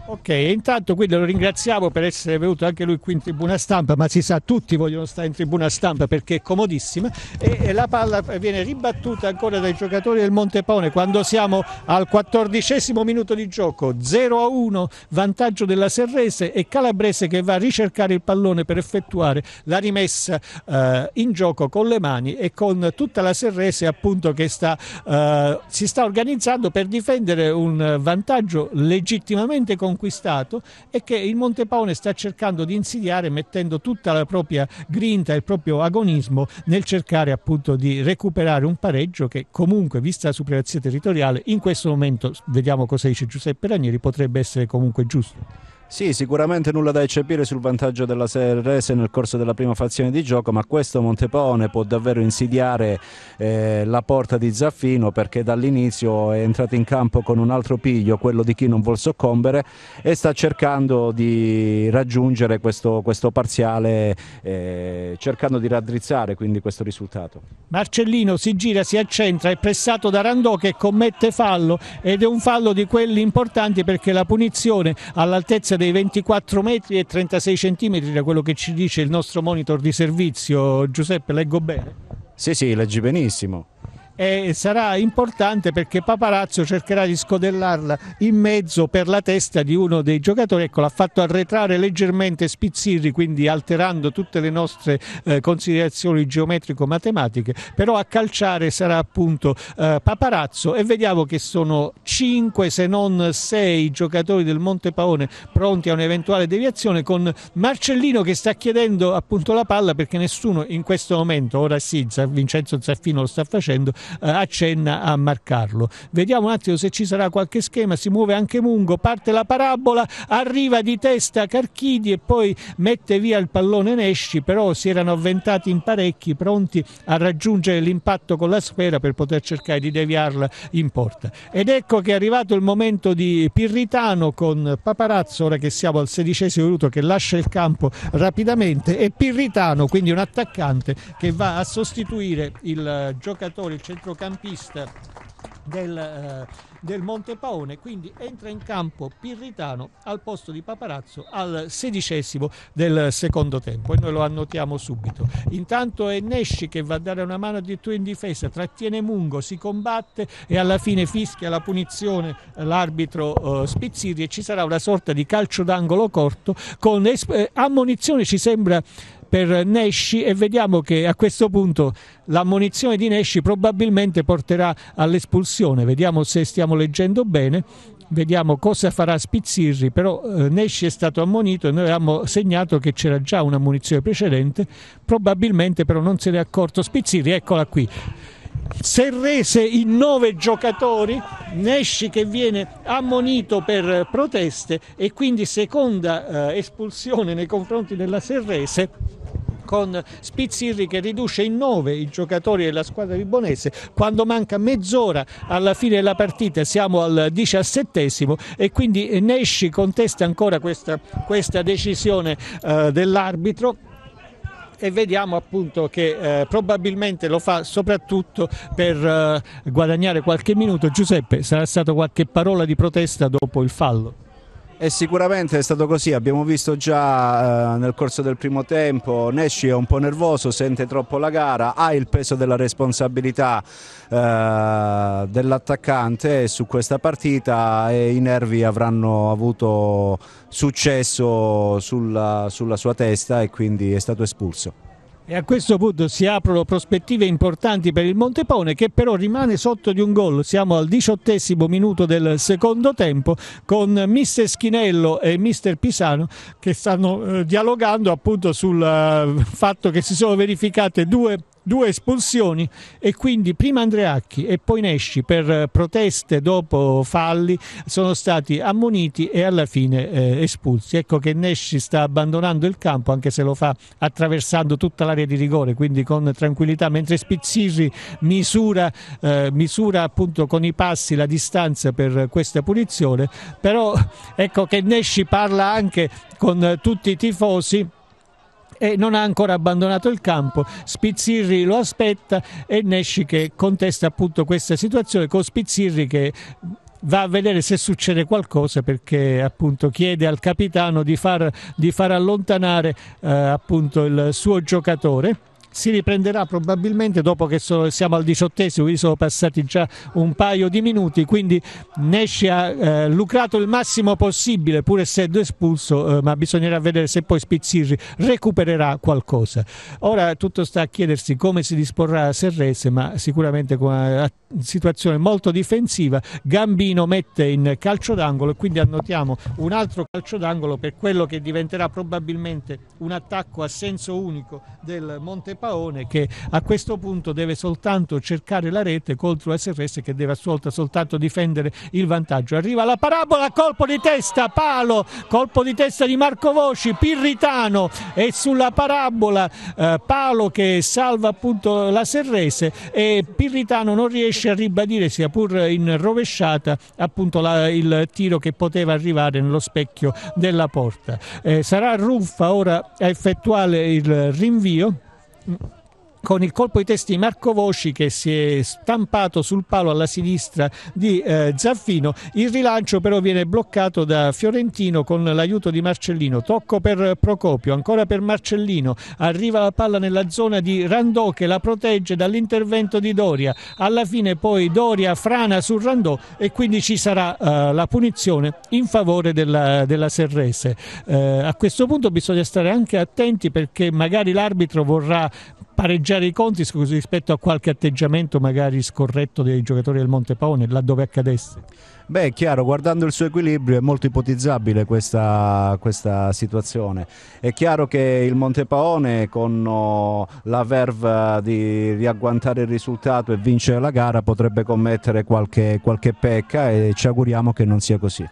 Ok, intanto quindi lo ringraziamo per essere venuto anche lui qui in tribuna stampa, ma si sa tutti vogliono stare in tribuna stampa perché è comodissima e, la palla viene ribattuta ancora dai giocatori del Montepone quando siamo al quattordicesimo minuto di gioco, 0 a 1 vantaggio della Serrese e Calabrese che va a ricercare il pallone per effettuare la rimessa eh, in gioco con le mani e con tutta la Serrese appunto che sta, eh, si sta organizzando per difendere un vantaggio legittimamente con conquistato e che il Montepaone sta cercando di insidiare mettendo tutta la propria grinta e il proprio agonismo nel cercare appunto di recuperare un pareggio che comunque, vista la supremazia territoriale, in questo momento, vediamo cosa dice Giuseppe Ranieri, potrebbe essere comunque giusto. Sì, sicuramente nulla da eccepire sul vantaggio della Serrese nel corso della prima fazione di gioco, ma questo Montepaone può davvero insidiare eh, la porta di Zaffino perché dall'inizio è entrato in campo con un altro piglio, quello di chi non vuol soccombere e sta cercando di raggiungere questo, questo parziale, eh, cercando di raddrizzare quindi questo risultato. Marcellino si gira, si accentra, è pressato da Randò che commette fallo ed è un fallo di quelli importanti perché la punizione all'altezza dei 24 metri e 36 centimetri da quello che ci dice il nostro monitor di servizio. Giuseppe, leggo bene? Sì, sì, leggi benissimo e sarà importante perché Paparazzo cercherà di scodellarla in mezzo per la testa di uno dei giocatori. Ecco, l'ha fatto arretrare leggermente Spizzirri, quindi alterando tutte le nostre eh, considerazioni geometrico-matematiche, però a calciare sarà appunto eh, Paparazzo e vediamo che sono 5 se non 6 giocatori del Monte Paone pronti a un'eventuale deviazione con Marcellino che sta chiedendo appunto la palla perché nessuno in questo momento, ora sì, Vincenzo Zaffino lo sta facendo, eh, accenna a marcarlo. Vediamo un attimo se ci sarà qualche schema, si muove anche Mungo, parte la parabola, arriva di testa Carchidi e poi mette via il pallone Nesci, però si erano avventati in parecchi pronti a raggiungere l'impatto con la sfera per poter cercare di deviarla in porta. Ed ecco che è arrivato il momento di Pirritano con Paparazzo, ora che siamo al sedicesimo minuto che lascia il campo rapidamente e Pirritano, quindi un attaccante che va a sostituire il giocatore, il centrale centrocampista del, eh, del Monte Paone, quindi entra in campo Pirritano al posto di Paparazzo al sedicesimo del secondo tempo e noi lo annotiamo subito. Intanto è Nesci che va a dare una mano addirittura in difesa, trattiene Mungo, si combatte e alla fine fischia la punizione l'arbitro eh, Spizziri e ci sarà una sorta di calcio d'angolo corto con eh, ammonizione ci sembra per Nesci e vediamo che a questo punto l'ammonizione di Nesci probabilmente porterà all'espulsione. Vediamo se stiamo leggendo bene vediamo cosa farà Spizzirri, però eh, Nesci è stato ammonito e noi abbiamo segnato che c'era già un'ammonizione precedente, probabilmente però non se ne è accorto Spizzirri, eccola qui. Serrese in nove giocatori, Nesci che viene ammonito per proteste e quindi seconda eh, espulsione nei confronti della Serrese con Spizzirri che riduce in nove i giocatori della squadra ribonese quando manca mezz'ora alla fine della partita siamo al diciassettesimo e quindi Nesci contesta ancora questa, questa decisione eh, dell'arbitro e vediamo appunto che eh, probabilmente lo fa soprattutto per eh, guadagnare qualche minuto. Giuseppe, sarà stata qualche parola di protesta dopo il fallo? E sicuramente è stato così, abbiamo visto già eh, nel corso del primo tempo, Nesci è un po' nervoso, sente troppo la gara, ha il peso della responsabilità eh, dell'attaccante su questa partita e i nervi avranno avuto successo sulla, sulla sua testa e quindi è stato espulso. E a questo punto si aprono prospettive importanti per il Montepone che però rimane sotto di un gol. Siamo al diciottesimo minuto del secondo tempo con mister Schinello e mister Pisano che stanno eh, dialogando appunto sul eh, fatto che si sono verificate due due espulsioni e quindi prima Andreacchi e poi Nesci per eh, proteste dopo falli sono stati ammoniti e alla fine eh, espulsi. Ecco che Nesci sta abbandonando il campo anche se lo fa attraversando tutta l'area di rigore quindi con tranquillità mentre Spizzirri misura, eh, misura appunto con i passi la distanza per questa punizione però ecco che Nesci parla anche con tutti i tifosi e non ha ancora abbandonato il campo. Spizzirri lo aspetta e Nesci che contesta appunto questa situazione con Spizzirri che va a vedere se succede qualcosa perché appunto chiede al capitano di far, di far allontanare eh, appunto il suo giocatore si riprenderà probabilmente dopo che so, siamo al diciottesimo, quindi sono passati già un paio di minuti, quindi Nesci ha eh, lucrato il massimo possibile pur essendo espulso, eh, ma bisognerà vedere se poi Spizzirri recupererà qualcosa. Ora tutto sta a chiedersi come si disporrà Serrese, ma sicuramente con una situazione molto difensiva, Gambino mette in calcio d'angolo e quindi annotiamo un altro calcio d'angolo per quello che diventerà probabilmente un attacco a senso unico del Monte Paone che a questo punto deve soltanto cercare la rete contro SRS che deve a sua volta soltanto difendere il vantaggio. Arriva la parabola, colpo di testa, palo, colpo di testa di Marco Voci, Pirritano e sulla parabola eh, palo che salva appunto la Serrese e Pirritano non riesce a ribadire sia pur in rovesciata appunto la, il tiro che poteva arrivare nello specchio della porta. Eh, sarà Ruffa ora a effettuare il rinvio Ja. Hm. con il colpo di testa di Marco Voci che si è stampato sul palo alla sinistra di eh, Zaffino. Il rilancio però viene bloccato da Fiorentino con l'aiuto di Marcellino. Tocco per Procopio, ancora per Marcellino. Arriva la palla nella zona di Randò che la protegge dall'intervento di Doria. Alla fine poi Doria frana su Randò e quindi ci sarà eh, la punizione in favore della, della Serrese. Eh, a questo punto bisogna stare anche attenti perché magari l'arbitro vorrà pareggiare i conti rispetto a qualche atteggiamento magari scorretto dei giocatori del Montepone, laddove accadesse? Beh, è chiaro, guardando il suo equilibrio è molto ipotizzabile questa, questa situazione. È chiaro che il Montepaone con oh, la verve di riagguantare il risultato e vincere la gara potrebbe commettere qualche, qualche pecca e ci auguriamo che non sia così.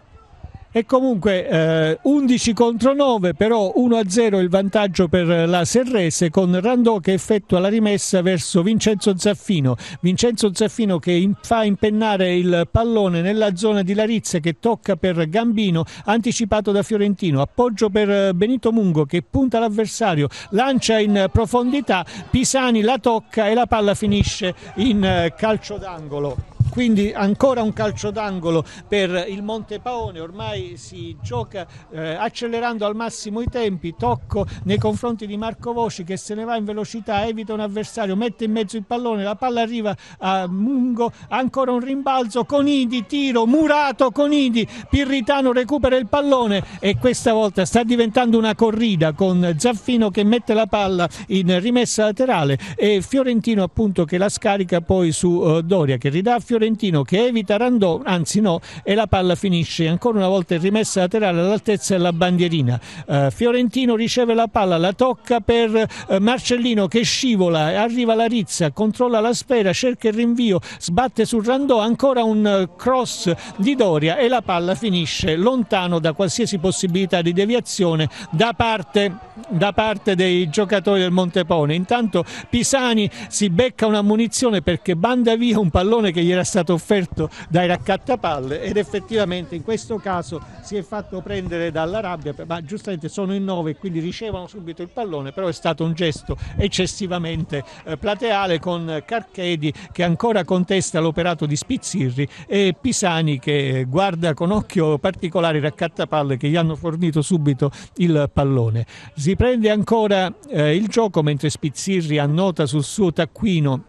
E comunque eh, 11 contro 9, però 1-0 a il vantaggio per la Serrese con Randò che effettua la rimessa verso Vincenzo Zaffino. Vincenzo Zaffino che in, fa impennare il pallone nella zona di Larizze che tocca per Gambino, anticipato da Fiorentino. Appoggio per eh, Benito Mungo che punta l'avversario, lancia in profondità, Pisani la tocca e la palla finisce in eh, calcio d'angolo. Quindi ancora un calcio d'angolo per il Monte Paone ormai si gioca eh, accelerando al massimo i tempi, tocco nei confronti di Marco Voci che se ne va in velocità, evita un avversario, mette in mezzo il pallone, la palla arriva a Mungo, ancora un rimbalzo, Conidi, tiro, murato Conidi, Pirritano recupera il pallone e questa volta sta diventando una corrida con Zaffino che mette la palla in rimessa laterale e Fiorentino appunto che la scarica poi su uh, Doria che ridà fiorentino che evita Randò, anzi no, e la palla finisce ancora una volta in rimessa laterale all'altezza della bandierina. Eh, fiorentino riceve la palla, la tocca per eh, Marcellino che scivola, arriva la Rizza, controlla la sfera, cerca il rinvio, sbatte su Randò, ancora un eh, cross di Doria e la palla finisce lontano da qualsiasi possibilità di deviazione da parte, da parte dei giocatori del Montepone. Intanto Pisani si becca una munizione perché banda via un pallone che gli era era stato offerto dai raccattapalle ed effettivamente in questo caso si è fatto prendere dalla rabbia, ma giustamente sono in nove e quindi ricevono subito il pallone, però è stato un gesto eccessivamente eh, plateale con Carchedi che ancora contesta l'operato di Spizzirri e Pisani che guarda con occhio particolare i raccattapalle che gli hanno fornito subito il pallone. Si prende ancora eh, il gioco mentre Spizzirri annota sul suo taccuino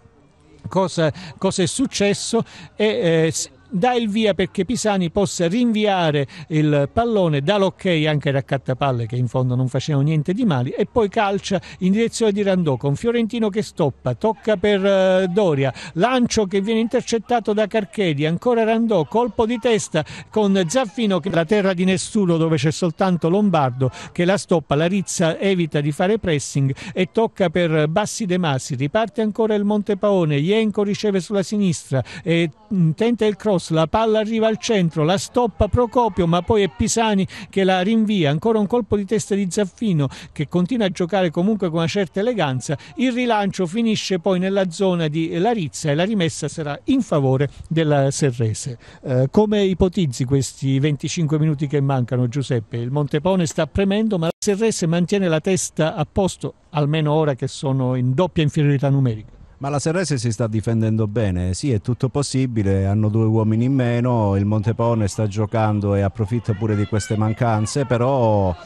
cosa, cosa è successo e, eh, dà il via perché Pisani possa rinviare il pallone, dà l'ok anche a raccattapalle che in fondo non facevano niente di male e poi calcia in direzione di Randò con Fiorentino che stoppa, tocca per eh, Doria, lancio che viene intercettato da Carchedi, ancora Randò, colpo di testa con Zaffino che la terra di nessuno dove c'è soltanto Lombardo che la stoppa, la rizza evita di fare pressing e tocca per Bassi De Masi, riparte ancora il Montepaone, Ienco riceve sulla sinistra e mm, tenta il cross cross, la palla arriva al centro, la stoppa Procopio ma poi è Pisani che la rinvia, ancora un colpo di testa di Zaffino che continua a giocare comunque con una certa eleganza, il rilancio finisce poi nella zona di Larizza e la rimessa sarà in favore della Serrese. Eh, come ipotizzi questi 25 minuti che mancano Giuseppe? Il Montepone sta premendo ma la Serrese mantiene la testa a posto almeno ora che sono in doppia inferiorità numerica. Ma la Serrese si sta difendendo bene, sì è tutto possibile, hanno due uomini in meno, il Montepone sta giocando e approfitta pure di queste mancanze, però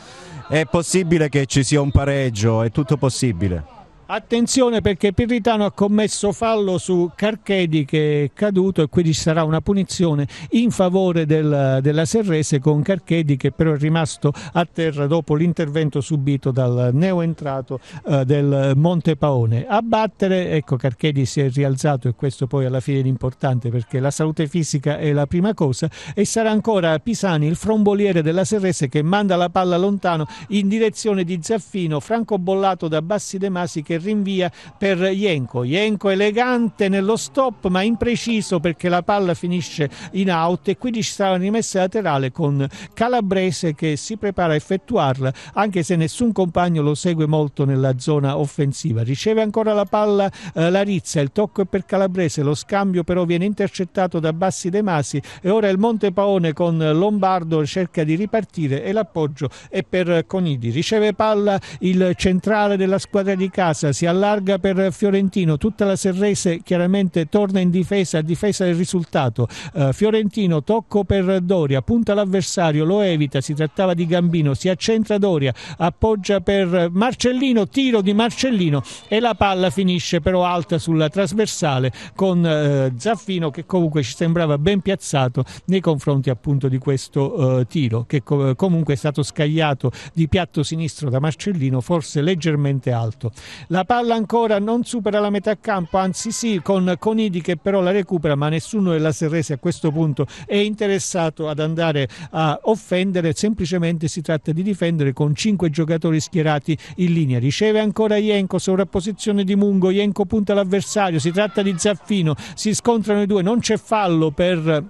è possibile che ci sia un pareggio, è tutto possibile. Attenzione perché Pirritano ha commesso fallo su Carchedi che è caduto e quindi ci sarà una punizione in favore del, della Serrese con Carchedi che però è rimasto a terra dopo l'intervento subito dal neoentrato eh, del Montepaone. A battere, ecco Carchedi si è rialzato e questo poi alla fine è importante perché la salute fisica è la prima cosa e sarà ancora Pisani il fromboliere della Serrese che manda la palla lontano in direzione di Zaffino, Franco Bollato da Bassi De Masi che che rinvia per Jenko. Jenko elegante nello stop ma impreciso perché la palla finisce in out e quindi ci sarà una rimessa laterale con Calabrese che si prepara a effettuarla anche se nessun compagno lo segue molto nella zona offensiva. Riceve ancora la palla eh, Larizza, il tocco è per Calabrese, lo scambio però viene intercettato da Bassi De Masi e ora il Monte Paone con Lombardo cerca di ripartire e l'appoggio è per Conidi. Riceve palla il centrale della squadra di casa Cruz si allarga per Fiorentino, tutta la Serrese chiaramente torna in difesa, a difesa del risultato. Uh, Fiorentino tocco per Doria, punta l'avversario, lo evita, si trattava di Gambino, si accentra Doria, appoggia per Marcellino, tiro di Marcellino e la palla finisce però alta sulla trasversale con uh, Zaffino che comunque ci sembrava ben piazzato nei confronti appunto di questo uh, tiro che co comunque è stato scagliato di piatto sinistro da Marcellino, forse leggermente alto. La palla ancora non supera la metà campo, anzi sì, con Conidi che però la recupera, ma nessuno della Serresi a questo punto è interessato ad andare a offendere, semplicemente si tratta di difendere con cinque giocatori schierati in linea. Riceve ancora Ienco, sovrapposizione di Mungo, Ienco punta l'avversario, si tratta di Zaffino, si scontrano i due, non c'è fallo per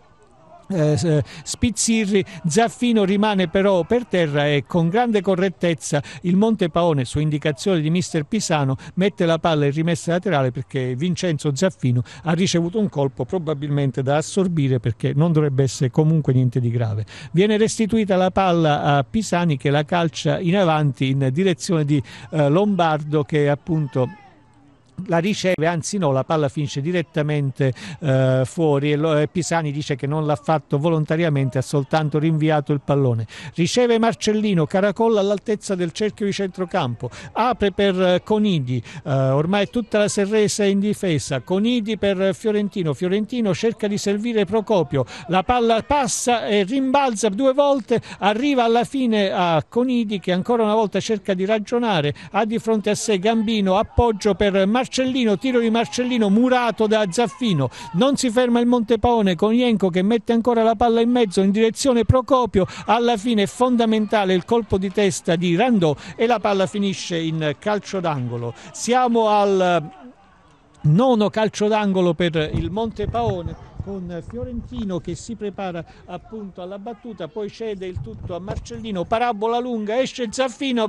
eh, Spizzirri, Zaffino rimane però per terra e con grande correttezza il Monte Paone, su indicazione di mister Pisano, mette la palla in rimessa laterale perché Vincenzo Zaffino ha ricevuto un colpo probabilmente da assorbire perché non dovrebbe essere comunque niente di grave. Viene restituita la palla a Pisani che la calcia in avanti in direzione di eh, Lombardo che appunto la riceve, anzi no, la palla finisce direttamente eh, fuori e, lo, e eh, Pisani dice che non l'ha fatto volontariamente, ha soltanto rinviato il pallone. Riceve Marcellino, caracolla all'altezza del cerchio di centrocampo, apre per eh, Conidi, eh, ormai tutta la Serrese in difesa, Conidi per Fiorentino, Fiorentino cerca di servire Procopio, la palla passa e rimbalza due volte, arriva alla fine a Conidi che ancora una volta cerca di ragionare, ha di fronte a sé Gambino, appoggio per Marcellino Marcellino, tiro di Marcellino murato da Zaffino, non si ferma il Montepaone con Ienco che mette ancora la palla in mezzo in direzione Procopio, alla fine fondamentale il colpo di testa di Randò e la palla finisce in calcio d'angolo. Siamo al eh, nono calcio d'angolo per il Montepaone con Fiorentino che si prepara appunto alla battuta, poi cede il tutto a Marcellino, parabola lunga, esce Zaffino,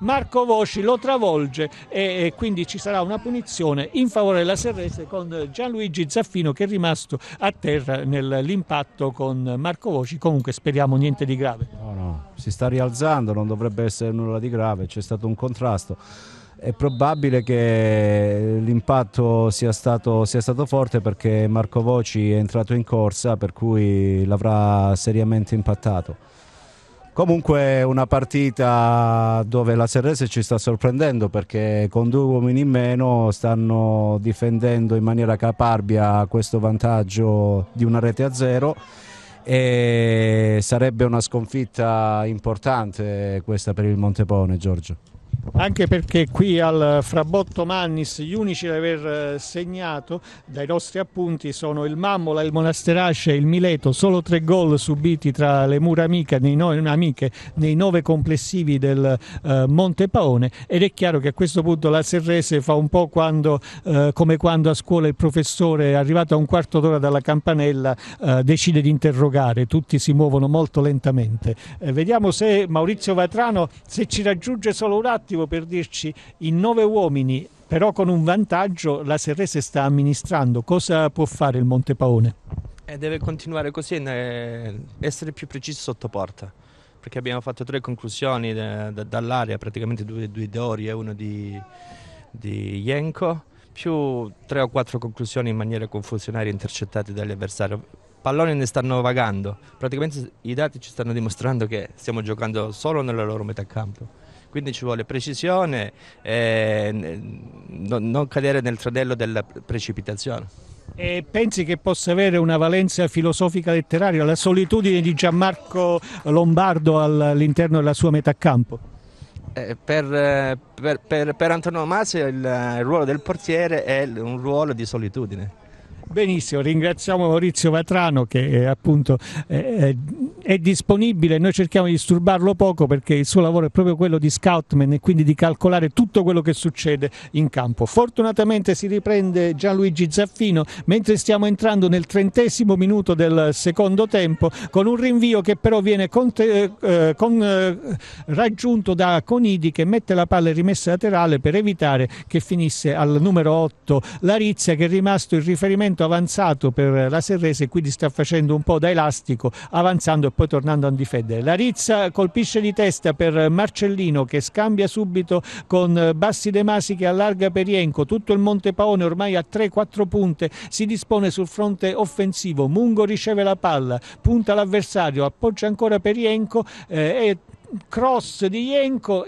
Marco Voci lo travolge e quindi ci sarà una punizione in favore della Serrese con Gianluigi Zaffino che è rimasto a terra nell'impatto con Marco Voci, comunque speriamo niente di grave. No, no, si sta rialzando, non dovrebbe essere nulla di grave, c'è stato un contrasto è probabile che l'impatto sia stato, sia stato, forte perché Marco Voci è entrato in corsa per cui l'avrà seriamente impattato. Comunque una partita dove la Serrese ci sta sorprendendo perché con due uomini in meno stanno difendendo in maniera caparbia questo vantaggio di una rete a zero e sarebbe una sconfitta importante questa per il Montepone Giorgio anche perché qui al Frabotto Mannis gli unici ad aver eh, segnato dai nostri appunti sono il Mammola, il Monasterace e il Mileto, solo tre gol subiti tra le mura amiche nei, no, amiche, nei nove complessivi del eh, Paone ed è chiaro che a questo punto la Serrese fa un po' quando, eh, come quando a scuola il professore arrivato a un quarto d'ora dalla campanella eh, decide di interrogare, tutti si muovono molto lentamente. Eh, vediamo se Maurizio Vatrano se ci raggiunge solo un altro attimo per dirci in nove uomini, però con un vantaggio, la Serrese sta amministrando. Cosa può fare il Montepaone? Eh, deve continuare così e eh, essere più preciso sotto porta perché abbiamo fatto tre conclusioni da, da, dall'area, praticamente due, due d'ori e uno di, di Jenko, più tre o quattro conclusioni in maniera confusionaria intercettate dagli avversari. Palloni ne stanno vagando, praticamente i dati ci stanno dimostrando che stiamo giocando solo nella loro metà campo quindi ci vuole precisione e non cadere nel tradello della precipitazione. E pensi che possa avere una valenza filosofica letteraria la solitudine di Gianmarco Lombardo all'interno della sua metà campo? Eh, per, per, per, per antonomasia il, il ruolo del portiere è un ruolo di solitudine. Benissimo, ringraziamo Maurizio Vatrano che è eh, appunto eh, eh è disponibile, noi cerchiamo di disturbarlo poco perché il suo lavoro è proprio quello di scoutman e quindi di calcolare tutto quello che succede in campo. Fortunatamente si riprende Gianluigi Zaffino mentre stiamo entrando nel trentesimo minuto del secondo tempo con un rinvio che però viene con, eh, eh, con, eh, raggiunto da Conidi che mette la palla in rimessa laterale per evitare che finisse al numero 8 Larizia che è rimasto il riferimento avanzato per la Serrese e quindi sta facendo un po' da elastico avanzando poi tornando a difendere. La Rizza colpisce di testa per Marcellino che scambia subito con eh, Bassi De Masi che allarga per Ienco, tutto il Monte Paone ormai a 3-4 punte, si dispone sul fronte offensivo, Mungo riceve la palla, punta l'avversario, appoggia ancora per Ienco eh, e cross di Jenko,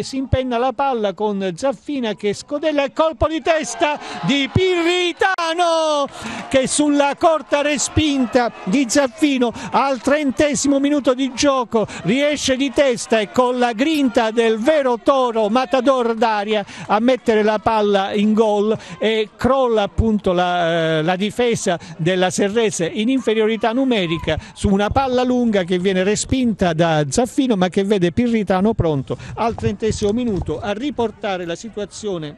si impenna la palla con Zaffina che scodella il colpo di testa di Pirritano che sulla corta respinta di Zaffino al trentesimo minuto di gioco riesce di testa e con la grinta del vero toro matador d'aria a mettere la palla in gol e crolla appunto la, eh, la difesa della Serrese in inferiorità numerica su una palla lunga che viene respinta da Zaffino ma che vede Pirritano pronto al trentesimo minuto a riportare la situazione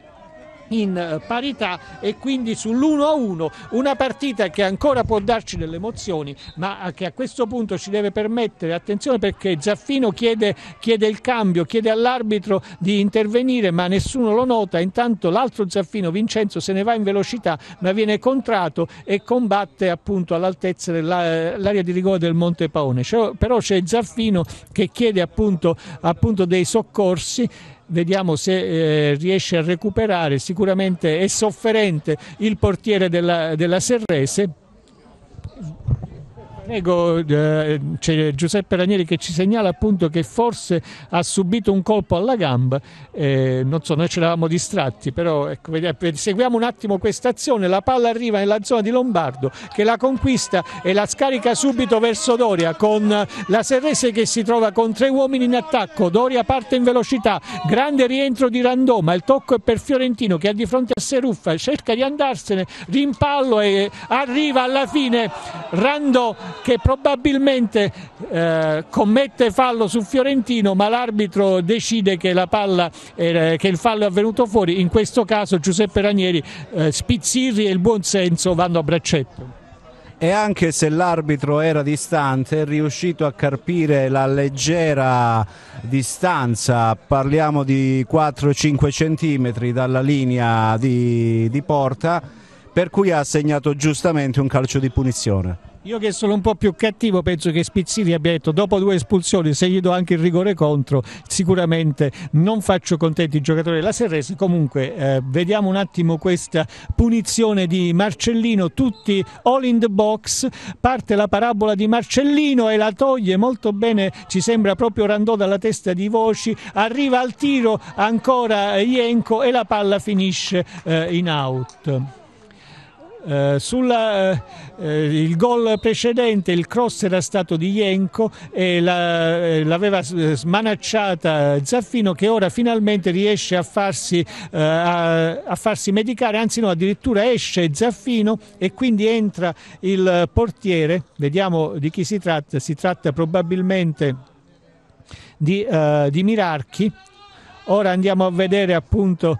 in eh, parità e quindi sull'1-1 una partita che ancora può darci delle emozioni ma che a questo punto ci deve permettere attenzione perché Zaffino chiede, chiede il cambio, chiede all'arbitro di intervenire ma nessuno lo nota intanto l'altro Zaffino Vincenzo se ne va in velocità ma viene contrato e combatte appunto all'altezza dell'area eh, di rigore del Monte Paone però c'è Zaffino che chiede appunto, appunto dei soccorsi vediamo se eh, riesce a recuperare, sicuramente è sofferente il portiere della, della Serrese. Ecco, eh, c'è Giuseppe Ranieri che ci segnala appunto che forse ha subito un colpo alla gamba, eh, non so, noi ci eravamo distratti, però ecco, eh, seguiamo un attimo questa azione, la palla arriva nella zona di Lombardo che la conquista e la scarica subito verso Doria con la Serrese che si trova con tre uomini in attacco, Doria parte in velocità, grande rientro di Randoma, il tocco è per Fiorentino che ha di fronte a sé cerca di andarsene, rimpallo e arriva alla fine Rando che probabilmente eh, commette fallo su Fiorentino ma l'arbitro decide che, la palla, eh, che, il fallo è avvenuto fuori, in questo caso Giuseppe Ranieri, eh, Spizzirri e il buonsenso vanno a braccetto e anche se l'arbitro era distante è riuscito a carpire la leggera distanza, parliamo di 4-5 centimetri dalla linea di, di porta, per cui ha segnato giustamente un calcio di punizione. Io che sono un po' più cattivo penso che Spizzini abbia detto dopo due espulsioni se gli do anche il rigore contro sicuramente non faccio contenti i giocatori della Serrese. Comunque eh, vediamo un attimo questa punizione di Marcellino, tutti all in the box, parte la parabola di Marcellino e la toglie molto bene, ci sembra proprio Randò dalla testa di Voci, arriva al tiro ancora Ienco e la palla finisce eh, in out. Eh, sulla, eh, eh, il gol precedente il cross era stato di Jenko e eh, l'aveva eh, smanacciata Zaffino che ora finalmente riesce a farsi, eh, a, a farsi, medicare, anzi no addirittura esce Zaffino e quindi entra il portiere, vediamo di chi si tratta, si tratta probabilmente di, di Mirarchi, ora andiamo a vedere appunto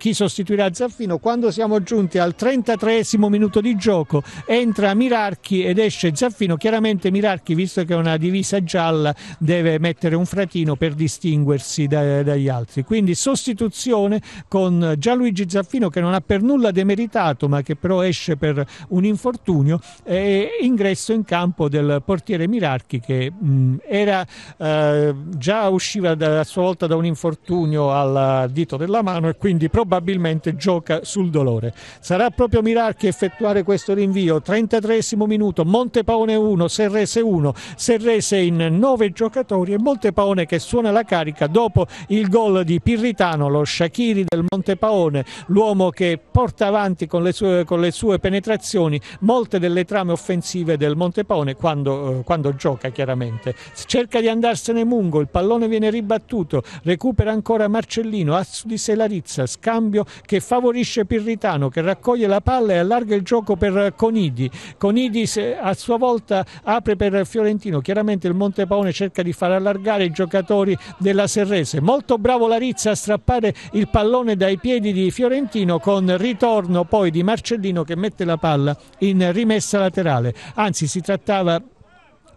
chi sostituirà Zaffino, quando siamo giunti al 33 minuto di gioco entra Mirarchi ed esce Zaffino, chiaramente Mirarchi visto che è una divisa gialla deve mettere un fratino per distinguersi da, dagli altri, quindi sostituzione con Gianluigi Zaffino che non ha per nulla demeritato ma che però esce per un infortunio e ingresso in campo del portiere Mirarchi che mh, mm, era eh, già usciva da, a sua volta da un infortunio al dito della mano e quindi probabilmente probabilmente gioca sul dolore. Sarà proprio Mirarchi effettuare questo rinvio. 33 minuto, Montepaone 1, Serrese 1, Serrese in 9 giocatori e Montepaone che suona la carica dopo il gol di Pirritano, lo Shakiri del Montepaone, l'uomo che porta avanti con le, sue, con le sue, penetrazioni molte delle trame offensive del Montepaone quando, eh, quando gioca chiaramente. Cerca di andarsene Mungo, il pallone viene ribattuto, recupera ancora Marcellino, Azzu di Selarizza, scambia cambio che favorisce Pirritano che raccoglie la palla e allarga il gioco per Conidi. Conidi a sua volta apre per Fiorentino. Chiaramente il Montepaone cerca di far allargare i giocatori della Serrese. Molto bravo Larizza a strappare il pallone dai piedi di Fiorentino con ritorno poi di Marcellino che mette la palla in rimessa laterale. Anzi si trattava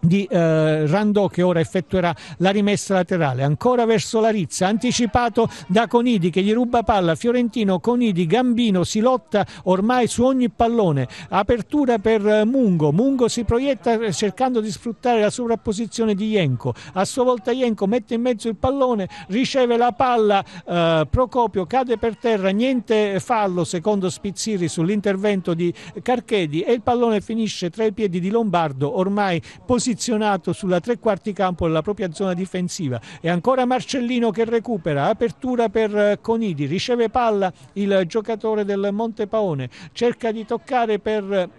di eh, Randò che ora effettuerà la rimessa laterale ancora verso la Rizza anticipato da Conidi che gli ruba palla Fiorentino Conidi Gambino si lotta ormai su ogni pallone apertura per eh, Mungo Mungo si proietta eh, cercando di sfruttare la sovrapposizione di Jenko a sua volta Jenko mette in mezzo il pallone riceve la palla eh, Procopio cade per terra niente fallo secondo Spizziri sull'intervento di Carchedi e il pallone finisce tra i piedi di Lombardo ormai posizionato posizionato sulla tre quarti campo della propria zona difensiva e ancora Marcellino che recupera, apertura per eh, Conidi, riceve palla il giocatore del Montepaone, cerca di toccare per eh,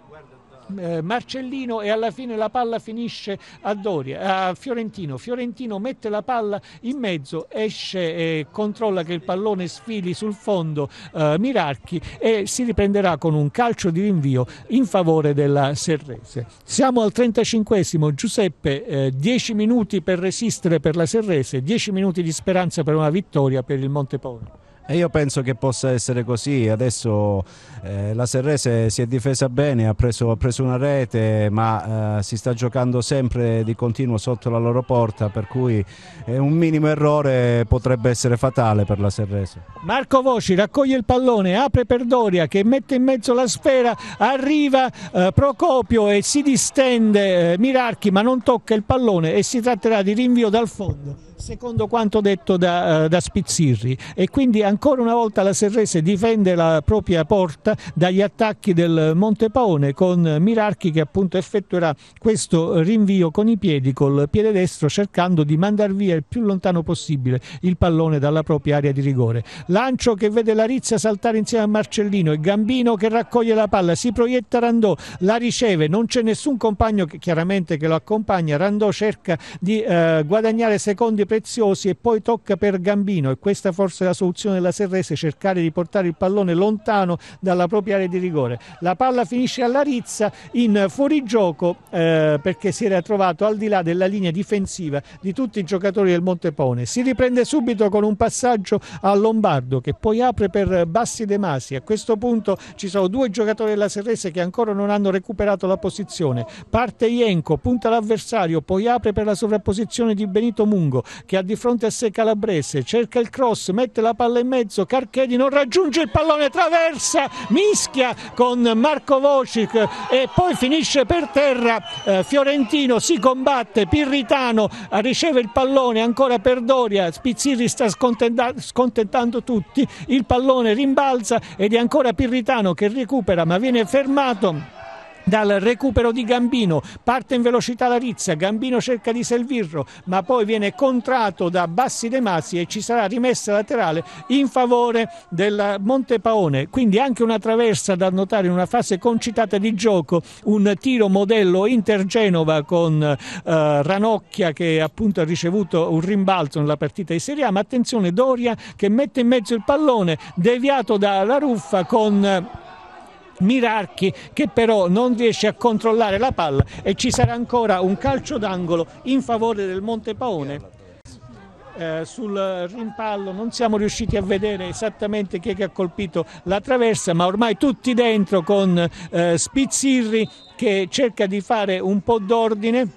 eh, Marcellino e alla fine la palla finisce a, Doria, a Fiorentino. Fiorentino mette la palla in mezzo, esce e controlla che il pallone sfili sul fondo eh, Miracchi e si riprenderà con un calcio di rinvio in favore della Serrese. Siamo al 35esimo, Giuseppe, eh, 10 minuti per resistere per la Serrese, 10 minuti di speranza per una vittoria per il Montepone. E io penso che possa essere così. Adesso eh, la Serrese si è difesa bene, ha preso, ha preso una rete, ma eh, si sta giocando sempre di continuo sotto la loro porta, per cui eh, un minimo errore potrebbe essere fatale per la Serrese. Marco Voci raccoglie il pallone, apre per Doria che mette in mezzo la sfera, arriva eh, Procopio e si distende eh, Mirarchi, ma non tocca il pallone e si tratterà di rinvio dal fondo secondo quanto detto da, eh, da, Spizzirri e quindi ancora una volta la Serrese difende la propria porta dagli attacchi del Monte Paone con Mirarchi che appunto effettuerà questo rinvio con i piedi col piede destro cercando di mandar via il più lontano possibile il pallone dalla propria area di rigore lancio che vede la Rizia saltare insieme a Marcellino e Gambino che raccoglie la palla si proietta Randò la riceve non c'è nessun compagno che, chiaramente che lo accompagna Randò cerca di eh, guadagnare secondi preziosi e poi tocca per Gambino e questa forse è la soluzione della Serrese, cercare di portare il pallone lontano dalla propria area di rigore. La palla finisce alla Rizza in fuorigioco eh, perché si era trovato al di là della linea difensiva di tutti i giocatori del Montepone. Si riprende subito con un passaggio a Lombardo che poi apre per Bassi De Masi. A questo punto ci sono due giocatori della Serrese che ancora non hanno recuperato la posizione. Parte Ienco, punta l'avversario, poi apre per la sovrapposizione di Benito Mungo che ha di fronte a sé Calabrese, cerca il cross, mette la palla in mezzo, Carchedi non raggiunge il pallone, traversa, mischia con Marco Vocic e poi finisce per terra eh, Fiorentino, si combatte, Pirritano riceve il pallone ancora per Doria, Spizzirri sta scontentando tutti, il pallone rimbalza ed è ancora Pirritano che recupera ma viene fermato dal recupero di Gambino, parte in velocità la Rizza, Gambino cerca di servirlo ma poi viene contrato da Bassi De Masi e ci sarà rimessa laterale in favore del Monte Paone. quindi anche una traversa da notare in una fase concitata di gioco, un tiro modello Inter-Genova con eh, Ranocchia che appunto ha ricevuto un rimbalzo nella partita di Serie A, ma attenzione Doria che mette in mezzo il pallone deviato dalla ruffa con Mirarchi che però non riesce a controllare la palla e ci sarà ancora un calcio d'angolo in favore del Monte Paone. Eh, sul rimpallo non siamo riusciti a vedere esattamente chi è che ha colpito la traversa ma ormai tutti dentro con eh, Spizzirri che cerca di fare un po' d'ordine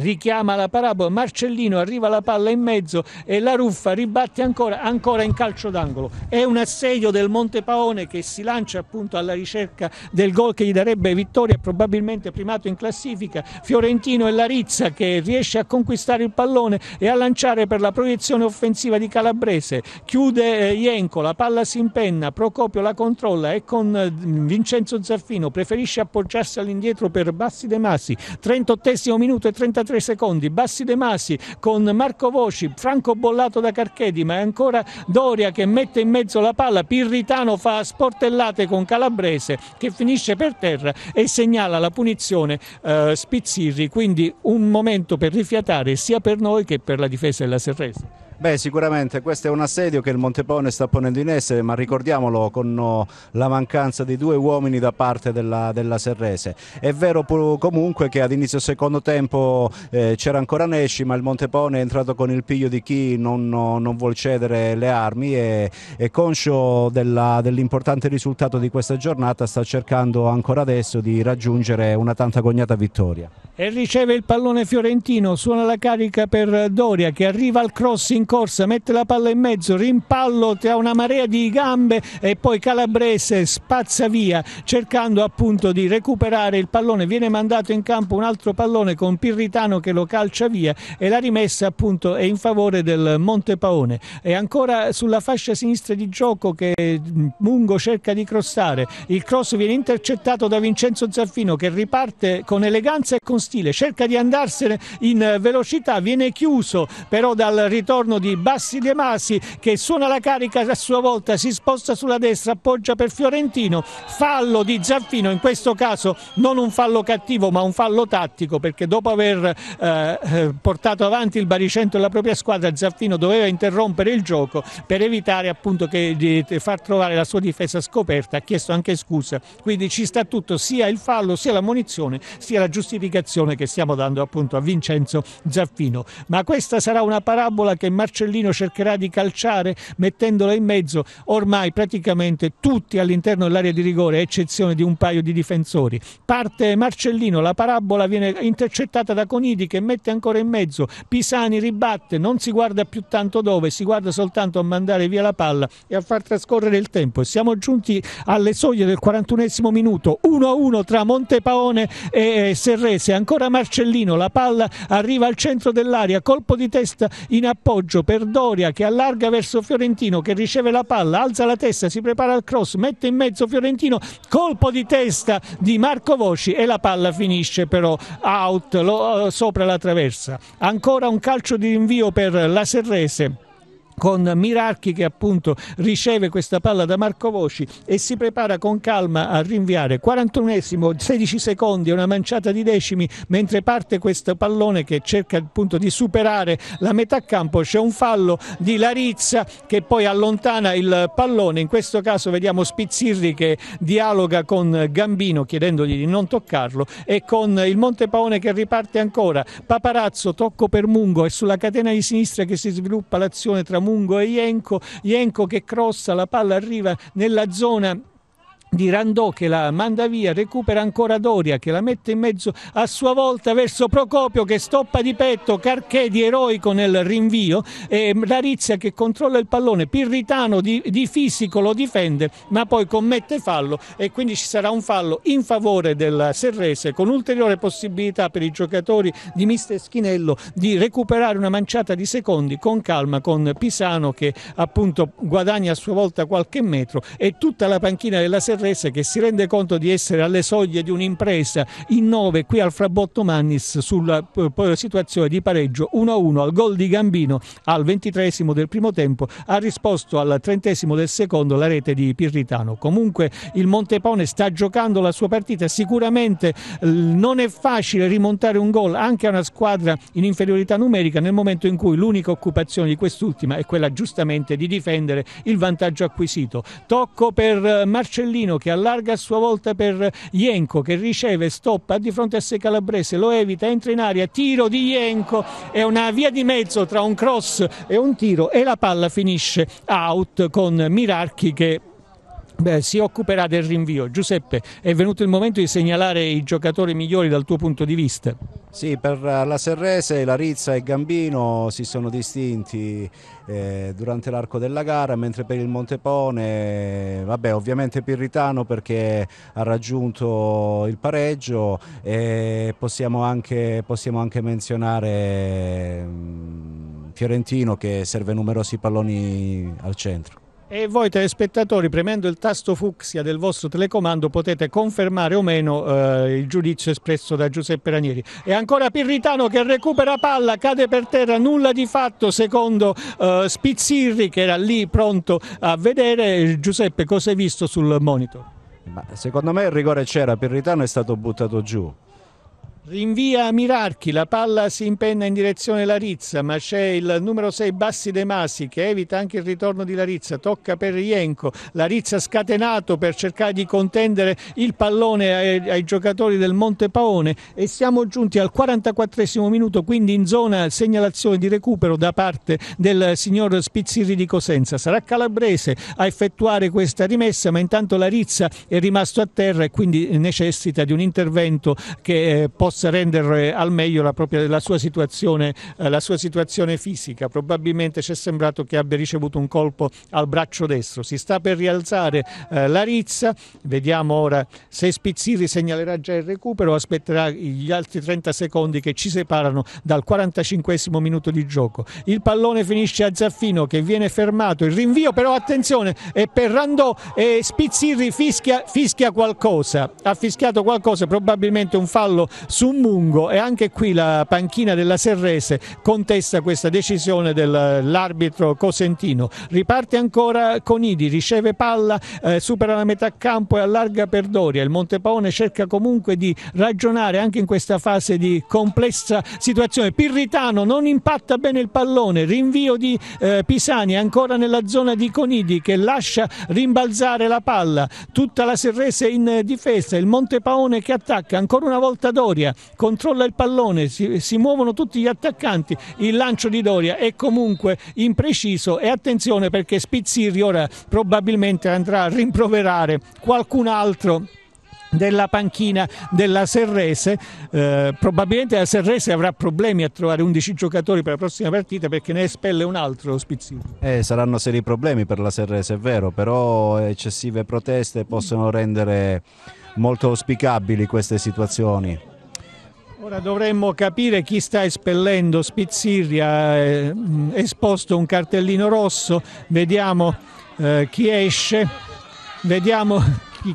richiama la parabola, Marcellino arriva la palla in mezzo e la Ruffa ribatte ancora, ancora in calcio d'angolo. È un assedio del Monte Paone che si lancia appunto alla ricerca del gol che gli darebbe vittoria, probabilmente primato in classifica. Fiorentino e Larizza che riesce a conquistare il pallone e a lanciare per la proiezione offensiva di Calabrese. Chiude eh, Ienco, la palla si impenna, Procopio la controlla e con eh, Vincenzo Zaffino preferisce appoggiarsi all'indietro per Bassi De Masi. 38 minuto e 33 43 secondi, Bassi De Masi con Marco Voci, Franco Bollato da Carchedi, ma è ancora Doria che mette in mezzo la palla, Pirritano fa sportellate con Calabrese che finisce per terra e segnala la punizione eh, Spizzirri, quindi un momento per rifiatare sia per noi che per la difesa della Serresa. Beh, sicuramente questo è un assedio che il Montepone sta ponendo in essere, ma ricordiamolo con oh, la mancanza di due uomini da parte della, della Serrese. È vero comunque che ad inizio secondo tempo eh, c'era ancora Nesci, ma il Montepone è entrato con il piglio di chi non, non vuol cedere le armi e, e conscio dell'importante risultato di questa giornata sta cercando ancora adesso di raggiungere una tanta cognata vittoria. E riceve il pallone fiorentino, suona la carica per Doria che arriva al crossing corsa, mette la palla in mezzo, rimpallo tra una marea di gambe e poi Calabrese spazza via cercando appunto di recuperare il pallone. Viene mandato in campo un altro pallone con Pirritano che lo calcia via e la rimessa appunto è in favore del Montepaone. E ancora sulla fascia sinistra di gioco che mm, Mungo cerca di crossare. Il cross viene intercettato da Vincenzo Zaffino che riparte con eleganza e con stile, cerca di andarsene in velocità, viene chiuso però dal ritorno Bruno di Bassi De Masi che suona la carica a sua volta, si sposta sulla destra, appoggia per Fiorentino, fallo di Zaffino, in questo caso non un fallo cattivo ma un fallo tattico perché dopo aver eh, eh portato avanti il baricentro della propria squadra Zaffino doveva interrompere il gioco per evitare appunto che, di far trovare la sua difesa scoperta, ha chiesto anche scusa, quindi ci sta tutto sia il fallo sia la munizione sia la giustificazione che stiamo dando appunto a Vincenzo Zaffino, ma questa sarà una parabola che Marcello Marcellino cercherà di calciare mettendola in mezzo ormai praticamente tutti all'interno dell'area di rigore, a eccezione di un paio di difensori. Parte Marcellino, la parabola viene intercettata da Conidi che mette ancora in mezzo, Pisani ribatte, non si guarda più tanto dove, si guarda soltanto a mandare via la palla e a far trascorrere il tempo. Siamo giunti alle soglie del 41 minuto, 1-1 tra Montepaone e Serrese, ancora Marcellino, la palla arriva al centro dell'area, colpo di testa in appoggio calcio per Doria che allarga verso Fiorentino che riceve la palla, alza la testa, si prepara al cross, mette in mezzo Fiorentino, colpo di testa di Marco Voci e la palla finisce però out lo, eh, sopra la traversa. Ancora un calcio di rinvio per la Serrese con Mirarchi che appunto riceve questa palla da Marco Voci e si prepara con calma a rinviare 41esimo 16 secondi una manciata di decimi mentre parte questo pallone che cerca appunto di superare la metà campo c'è un fallo di Larizza che poi allontana il pallone in questo caso vediamo Spizzirri che dialoga con Gambino chiedendogli di non toccarlo e con il Montepaone che riparte ancora Paparazzo tocco per Mungo e sulla catena di sinistra che si sviluppa l'azione tra Mungo Mungo e Ienco, Ienco che crossa, la palla arriva nella zona di Randò che la manda via, recupera ancora Doria che la mette in mezzo a sua volta verso Procopio che stoppa di petto Carchedi eroico nel rinvio e Larizia che controlla il pallone, Pirritano di, di, fisico lo difende ma poi commette fallo e quindi ci sarà un fallo in favore della Serrese con ulteriore possibilità per i giocatori di Mister Schinello di recuperare una manciata di secondi con calma con Pisano che appunto guadagna a sua volta qualche metro e tutta la panchina della Serrese terrestre che si rende conto di essere alle soglie di un'impresa in nove qui al Frabotto Mannis sulla eh, situazione di pareggio 1-1 al gol di Gambino al ventitresimo del primo tempo ha risposto al trentesimo del secondo la rete di Pirritano. Comunque il Montepone sta giocando la sua partita, sicuramente non è facile rimontare un gol anche a una squadra in inferiorità numerica nel momento in cui l'unica occupazione di quest'ultima è quella giustamente di difendere il vantaggio acquisito. Tocco per eh, Marcellino Martino che allarga a sua volta per Ienco che riceve, stoppa di fronte a sé Calabrese, lo evita, entra in aria, tiro di Ienco, è una via di mezzo tra un cross e un tiro e la palla finisce out con Mirarchi che Beh, si occuperà del rinvio. Giuseppe, è venuto il momento di segnalare i giocatori migliori dal tuo punto di vista. Sì, per eh, la Serrese, la Rizza e Gambino si sono distinti eh, durante l'arco della gara, mentre per il Montepone, vabbè, ovviamente Pirritano perché ha raggiunto il pareggio e possiamo anche, possiamo anche menzionare mm, Fiorentino che serve numerosi palloni al centro. E voi telespettatori, premendo il tasto fucsia del vostro telecomando, potete confermare o meno eh, il giudizio espresso da Giuseppe Ranieri. E ancora Pirritano che recupera palla, cade per terra, nulla di fatto secondo eh, Spizzirri che era lì pronto a vedere. Giuseppe, cosa hai visto sul monitor? Ma secondo me il rigore c'era, Pirritano è stato buttato giù. Rinvia a Mirarchi, la palla si impenna in direzione Larizza, ma c'è il numero 6 Bassi De Masi che evita anche il ritorno di Larizza, tocca per Rienco, Larizza scatenato per cercare di contendere il pallone ai, ai giocatori del Monte Paone e siamo giunti al 44 minuto, quindi in zona segnalazione di recupero da parte del signor Spizzirri di Cosenza. Sarà Calabrese a effettuare questa rimessa, ma intanto Larizza è rimasto a terra e quindi necessita di un intervento che eh, possa possa rendere eh, al meglio la, propria, la, sua, situazione, eh, la sua, situazione, fisica. Probabilmente ci è sembrato che abbia ricevuto un colpo al braccio destro. Si sta per rialzare eh, la rizza, vediamo ora se Spizziri segnalerà già il recupero aspetterà gli altri 30 secondi che ci separano dal 45 minuto di gioco. Il pallone finisce a Zaffino che viene fermato, il rinvio però attenzione è per Randò e Spizzirri fischia, fischia qualcosa, ha fischiato qualcosa, probabilmente un fallo su su Mungo e anche qui la panchina della Serrese contesta questa decisione dell'arbitro eh, Cosentino. Riparte ancora Conidi, riceve palla, eh, supera la metà campo e allarga per Doria. Il Montepaone cerca comunque di ragionare anche in questa fase di complessa situazione. Pirritano non impatta bene il pallone, rinvio di eh, Pisani ancora nella zona di Conidi che lascia rimbalzare la palla. Tutta la Serrese in eh, difesa, il Montepaone che attacca ancora una volta Doria, controlla il pallone, si, si, muovono tutti gli attaccanti, il lancio di Doria è comunque impreciso e attenzione perché Spizzirri ora probabilmente andrà a rimproverare qualcun altro della panchina della Serrese eh, probabilmente la Serrese avrà problemi a trovare 11 giocatori per la prossima partita perché ne espelle un altro Spizzini eh, saranno seri problemi per la Serrese è vero però eccessive proteste possono rendere molto auspicabili queste situazioni Ora dovremmo capire chi sta espellendo. Spizzirri ha eh, esposto un cartellino rosso, vediamo eh, chi esce, vediamo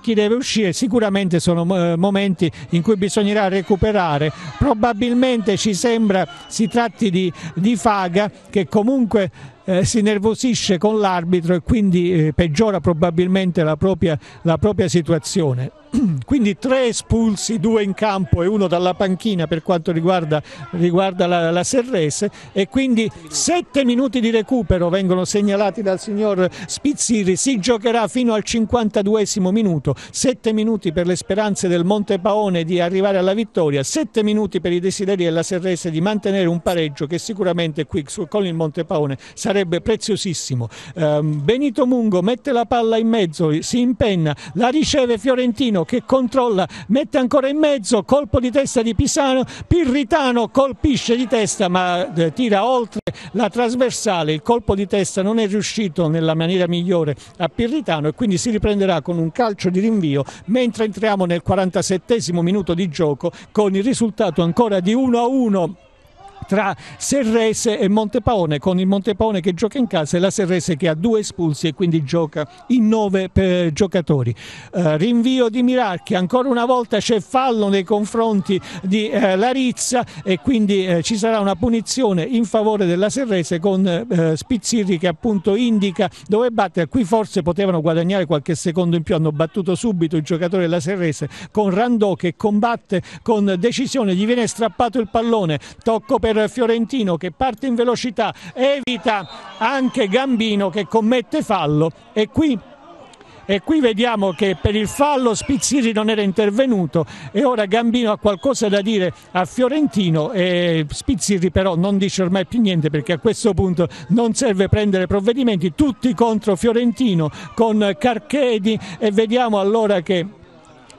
chi deve uscire sicuramente sono eh, momenti in cui bisognerà recuperare probabilmente ci sembra si tratti di, di Faga che comunque eh, si nervosisce con l'arbitro e quindi eh, peggiora probabilmente la propria, la propria situazione quindi tre espulsi, due in campo e uno dalla panchina per quanto riguarda, riguarda la, la, Serrese e quindi sette minuti di recupero vengono segnalati dal signor Spizziri, si giocherà fino al 52 minuto, sette minuti per le speranze del Monte Paone di arrivare alla vittoria, sette minuti per i desideri della Serrese di mantenere un pareggio che sicuramente qui con il Monte Paone sarebbe preziosissimo. Ehm, Benito Mungo mette la palla in mezzo, si impenna, la riceve Fiorentino Marino che controlla, mette ancora in mezzo, colpo di testa di Pisano, Pirritano colpisce di testa ma eh, tira oltre la trasversale, il colpo di testa non è riuscito nella maniera migliore a Pirritano e quindi si riprenderà con un calcio di rinvio mentre entriamo nel 47 minuto di gioco con il risultato ancora di 1 a 1 tra Serrese e Montepaone, con il Montepaone che gioca in casa e la Serrese che ha due espulsi e quindi gioca in nove eh, giocatori. Eh, rinvio di Miracchi, ancora una volta c'è fallo nei confronti di eh, Larizza e quindi eh, ci sarà una punizione in favore della Serrese con eh, Spizzirri che appunto indica dove battere. Qui forse potevano guadagnare qualche secondo in più, hanno battuto subito il giocatore della Serrese con Randò che combatte con decisione, gli viene strappato il pallone, tocco per Fiorentino che parte in velocità, evita anche Gambino che commette fallo e qui e qui vediamo che per il fallo Spizziri non era intervenuto e ora Gambino ha qualcosa da dire a Fiorentino e Spizziri però non dice ormai più niente perché a questo punto non serve prendere provvedimenti, tutti contro Fiorentino con Carchedi e vediamo allora che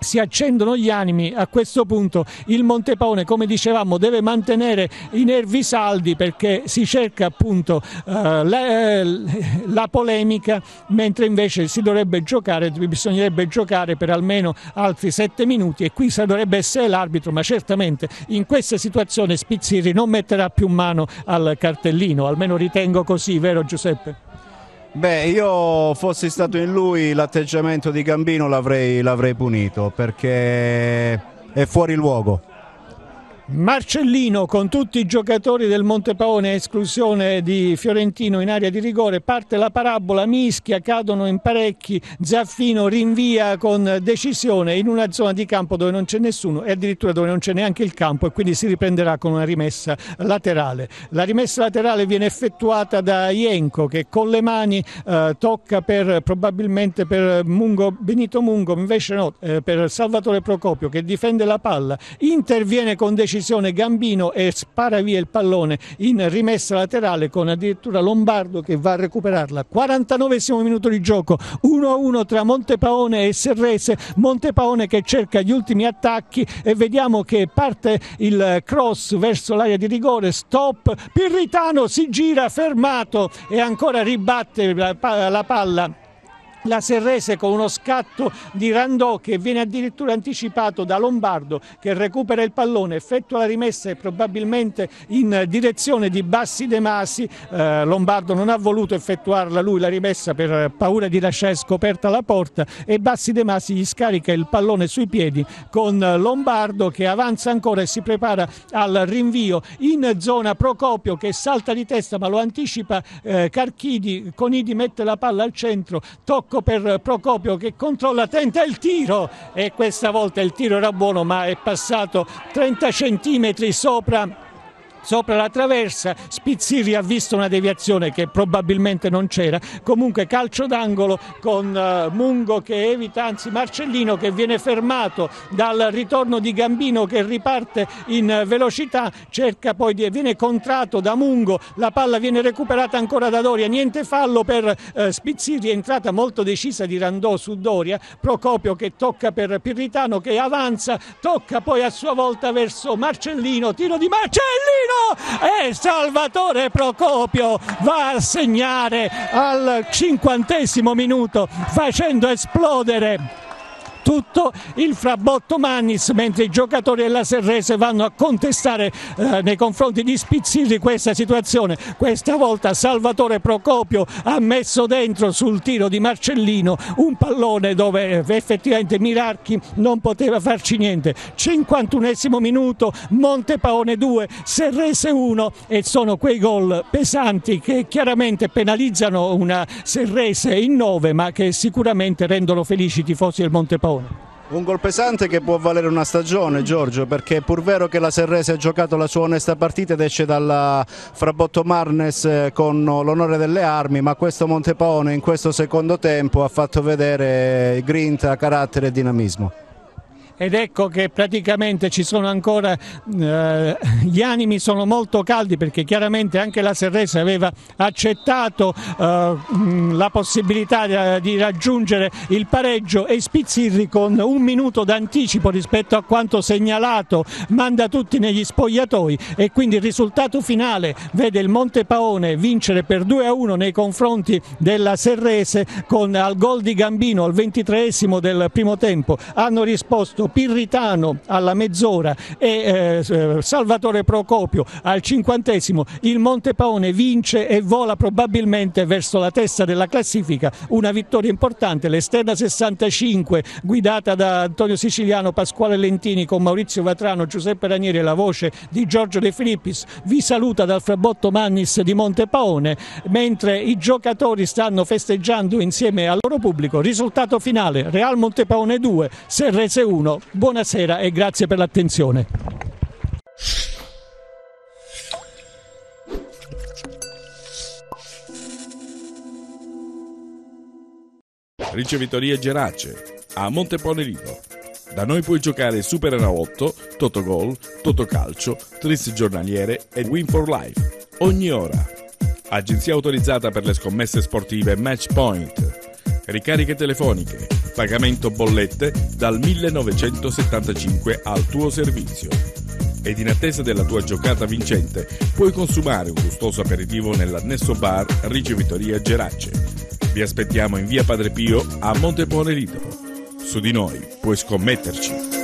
si accendono gli animi, a questo punto il Montepone come dicevamo deve mantenere i nervi saldi perché si cerca appunto eh, la, eh, la, polemica mentre invece si dovrebbe giocare, bisognerebbe giocare per almeno altri sette minuti e qui dovrebbe essere l'arbitro ma certamente in questa situazione Spizziri non metterà più mano al cartellino, almeno ritengo così, vero Giuseppe? Beh, io fossi stato in lui l'atteggiamento di Gambino l'avrei punito perché è fuori luogo. Marcellino con tutti i giocatori del Montepaone a esclusione di Fiorentino in area di rigore, parte la parabola, mischia, cadono in parecchi, Zaffino rinvia con decisione in una zona di campo dove non c'è nessuno e addirittura dove non c'è neanche il campo e quindi si riprenderà con una rimessa laterale. La rimessa laterale viene effettuata da Ienco che con le mani eh, tocca per, probabilmente per Mungo, Benito Mungo, invece no, eh, per Salvatore Procopio che difende la palla, interviene con decisione precisione Gambino e spara via il pallone in rimessa laterale con addirittura Lombardo che va a recuperarla. 49 esimo minuto di gioco, 1-1 tra Montepaone e Serrese, Montepaone che cerca gli ultimi attacchi e vediamo che parte il cross verso l'area di rigore, stop, Pirritano si gira fermato e ancora ribatte la palla la Serrese con uno scatto di Randò che viene addirittura anticipato da Lombardo che recupera il pallone, effettua la rimessa e probabilmente in direzione di Bassi De Masi, eh, Lombardo non ha voluto effettuarla lui la rimessa per paura di lasciare scoperta la porta e Bassi De Masi gli scarica il pallone sui piedi con Lombardo che avanza ancora e si prepara al rinvio in zona Procopio che salta di testa ma lo anticipa eh, Carchidi, Conidi mette la palla al centro, tocca tocco per Procopio che controlla, tenta il tiro e questa volta il tiro era buono ma è passato 30 centimetri sopra sopra la traversa, Spizzirri ha visto una deviazione che probabilmente non c'era, comunque calcio d'angolo con eh, Mungo che evita, anzi Marcellino che viene fermato dal ritorno di Gambino che riparte in eh, velocità, cerca poi di, viene contratto da Mungo, la palla viene recuperata ancora da Doria, niente fallo per eh, Spizzirri, entrata molto decisa di Randò su Doria, Procopio che tocca per Pirritano che avanza, tocca poi a sua volta verso Marcellino, tiro di Marcellino! tiro e Salvatore Procopio va a segnare al cinquantesimo minuto facendo esplodere soprattutto il Frabotto Mannis, mentre i giocatori della Serrese vanno a contestare eh, nei confronti di Spizzilli questa situazione. Questa volta Salvatore Procopio ha messo dentro sul tiro di Marcellino un pallone dove eh, effettivamente Mirarchi non poteva farci niente. 51 minuto, Montepaone 2, Serrese 1 e sono quei gol pesanti che chiaramente penalizzano una Serrese in 9 ma che sicuramente rendono felici i tifosi del Montepaone. Faraone. Un gol pesante che può valere una stagione Giorgio perché è pur vero che la Serrese ha giocato la sua onesta partita ed esce dalla Frabotto Marnes eh, con l'onore delle armi ma questo Montepaone in questo secondo tempo ha fatto vedere grinta, carattere e dinamismo ed ecco che praticamente ci sono ancora, eh, gli animi sono molto caldi perché chiaramente anche la Serrese aveva accettato eh, la possibilità eh, di raggiungere il pareggio e Spizzirri con un minuto d'anticipo rispetto a quanto segnalato manda tutti negli spogliatoi e quindi il risultato finale vede il Monte Paone vincere per 2 a 1 nei confronti della Serrese con al gol di Gambino al ventitreesimo del primo tempo hanno risposto Cristo, Pirritano alla mezz'ora e eh, eh, Salvatore Procopio al cinquantesimo, il Montepaone vince e vola probabilmente verso la testa della classifica, una vittoria importante, l'esterna 65 guidata da Antonio Siciliano, Pasquale Lentini con Maurizio Vatrano, Giuseppe Ranieri e la voce di Giorgio De Filippis, vi saluta dal frabotto Mannis di Montepaone, mentre i giocatori stanno festeggiando insieme al loro pubblico, risultato finale Real Montepaone 2, Serrese 1, Buongiorno, buonasera e grazie per l'attenzione. Ricevitoria Gerace a Monteponerino. Da noi puoi giocare Super Enalotto, Totogol, Totocalcio, Tris Giornaliere e Win for Life ogni ora. Agenzia autorizzata per le scommesse sportive Matchpoint ricariche telefoniche, pagamento bollette dal 1975 al tuo servizio. Ed in attesa della tua giocata vincente puoi consumare un gustoso aperitivo nell'annesso bar Ricevitoria Gerace. Vi aspettiamo in via Padre Pio a Monte Lidero. Su di noi puoi scommetterci.